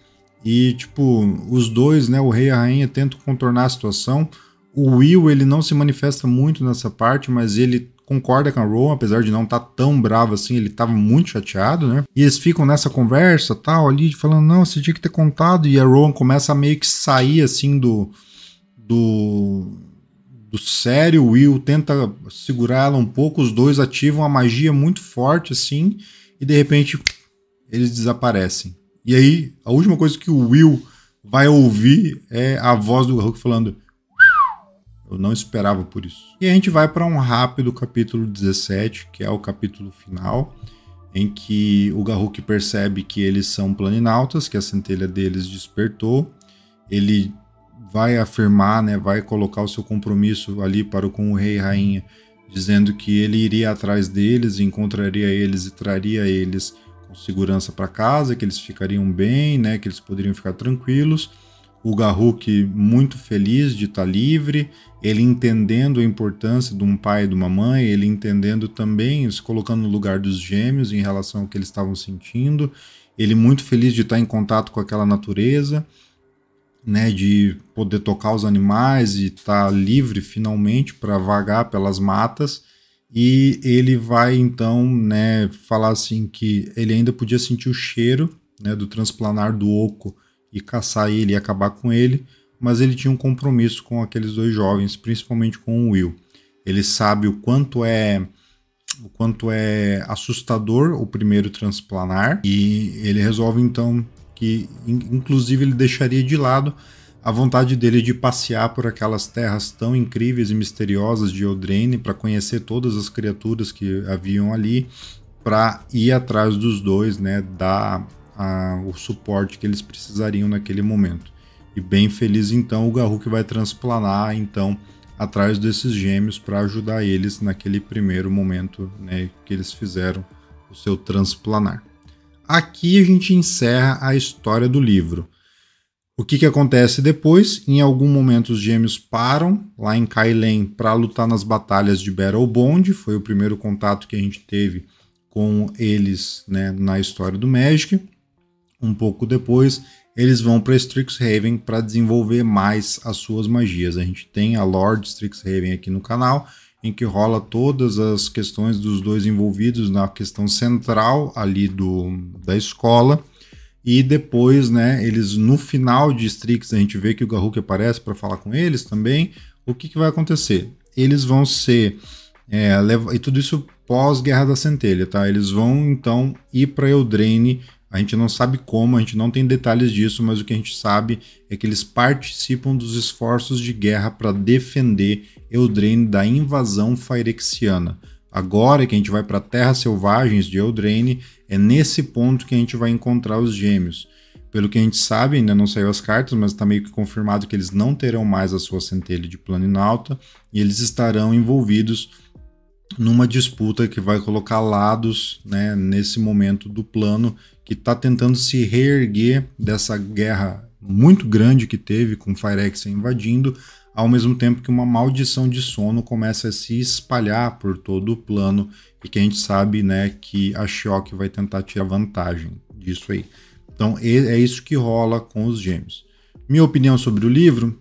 E tipo, os dois, né, o rei e a rainha tentam contornar a situação. O Will, ele não se manifesta muito nessa parte, mas ele concorda com a Rowan, apesar de não estar tá tão bravo assim, ele estava muito chateado, né? E eles ficam nessa conversa, tal, ali falando, não, você tinha que ter contado, e a Rowan começa a meio que sair assim do do do sério, Will tenta segurá-la um pouco, os dois ativam uma magia muito forte assim, e de repente eles desaparecem. E aí, a última coisa que o Will vai ouvir é a voz do Hulk falando: Eu não esperava por isso. E a gente vai para um rápido capítulo 17, que é o capítulo final, em que o Garruk percebe que eles são planinautas, que a centelha deles despertou. Ele vai afirmar, né, vai colocar o seu compromisso ali para com o rei e rainha, dizendo que ele iria atrás deles, encontraria eles e traria eles com segurança para casa, que eles ficariam bem, né, que eles poderiam ficar tranquilos. O Garruk muito feliz de estar tá livre, ele entendendo a importância de um pai e de uma mãe, ele entendendo também, se colocando no lugar dos gêmeos em relação ao que eles estavam sentindo, ele muito feliz de estar tá em contato com aquela natureza né, de poder tocar os animais e estar tá livre finalmente para vagar pelas matas. E ele vai então, né, falar assim que ele ainda podia sentir o cheiro, né, do transplanar do oco e caçar ele e acabar com ele, mas ele tinha um compromisso com aqueles dois jovens, principalmente com o Will. Ele sabe o quanto é o quanto é assustador o primeiro transplanar e ele resolve então que inclusive ele deixaria de lado a vontade dele de passear por aquelas terras tão incríveis e misteriosas de Eldraine para conhecer todas as criaturas que haviam ali, para ir atrás dos dois, né, dar a, o suporte que eles precisariam naquele momento. E bem feliz então o Garruk vai transplanar então atrás desses gêmeos para ajudar eles naquele primeiro momento né, que eles fizeram o seu transplanar. Aqui a gente encerra a história do livro. O que, que acontece depois? Em algum momento os gêmeos param lá em Kailen para lutar nas batalhas de Battle Bond, foi o primeiro contato que a gente teve com eles né, na história do Magic. Um pouco depois, eles vão para Strixhaven para desenvolver mais as suas magias. A gente tem a Lord Strixhaven aqui no canal, em que rola todas as questões dos dois envolvidos na questão central ali do, da escola. E depois, né, eles no final de Strix a gente vê que o Garruk aparece para falar com eles também. O que, que vai acontecer? Eles vão ser é, e tudo isso pós Guerra da Centelha, tá? Eles vão então ir para Eldraine a gente não sabe como, a gente não tem detalhes disso, mas o que a gente sabe é que eles participam dos esforços de guerra para defender Eldraine da invasão Phyrexiana. Agora que a gente vai para Terras Selvagens de Eldraine, é nesse ponto que a gente vai encontrar os gêmeos. Pelo que a gente sabe, ainda não saiu as cartas, mas está meio que confirmado que eles não terão mais a sua centelha de Alta e eles estarão envolvidos numa disputa que vai colocar lados né, nesse momento do plano que está tentando se reerguer dessa guerra muito grande que teve com Firex invadindo, ao mesmo tempo que uma maldição de sono começa a se espalhar por todo o plano e que a gente sabe né, que a Shock vai tentar tirar vantagem disso aí. Então é isso que rola com os gêmeos. Minha opinião sobre o livro,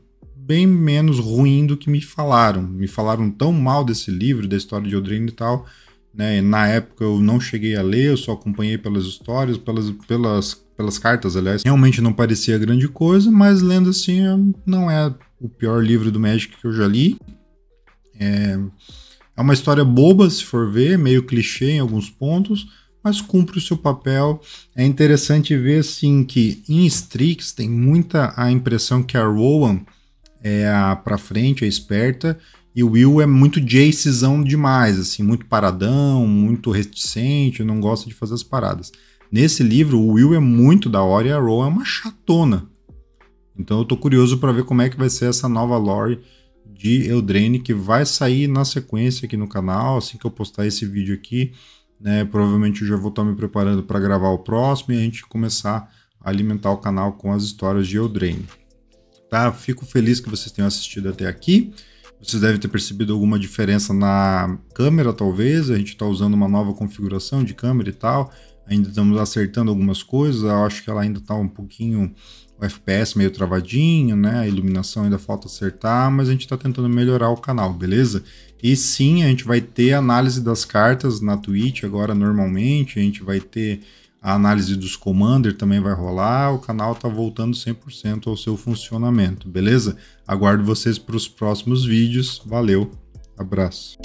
bem menos ruim do que me falaram. Me falaram tão mal desse livro, da história de Odrin e tal. Né? Na época eu não cheguei a ler, eu só acompanhei pelas histórias, pelas, pelas, pelas cartas, aliás. Realmente não parecia grande coisa, mas lendo assim, não é o pior livro do Magic que eu já li. É, é uma história boba, se for ver, meio clichê em alguns pontos, mas cumpre o seu papel. É interessante ver assim que em Strix tem muita a impressão que a Rowan é a pra frente, é esperta, e o Will é muito Jacezão demais, assim, muito paradão, muito reticente, não gosta de fazer as paradas. Nesse livro, o Will é muito da hora e a Ro é uma chatona. Então eu tô curioso para ver como é que vai ser essa nova lore de Eldraine, que vai sair na sequência aqui no canal, assim que eu postar esse vídeo aqui, né, provavelmente eu já vou estar tá me preparando para gravar o próximo e a gente começar a alimentar o canal com as histórias de Eldraine tá? Fico feliz que vocês tenham assistido até aqui. Vocês devem ter percebido alguma diferença na câmera, talvez. A gente está usando uma nova configuração de câmera e tal. Ainda estamos acertando algumas coisas. Eu acho que ela ainda está um pouquinho o FPS meio travadinho, né? A iluminação ainda falta acertar, mas a gente está tentando melhorar o canal, beleza? E sim, a gente vai ter análise das cartas na Twitch agora normalmente, a gente vai ter a análise dos commander também vai rolar, o canal está voltando 100% ao seu funcionamento, beleza? Aguardo vocês para os próximos vídeos, valeu, abraço!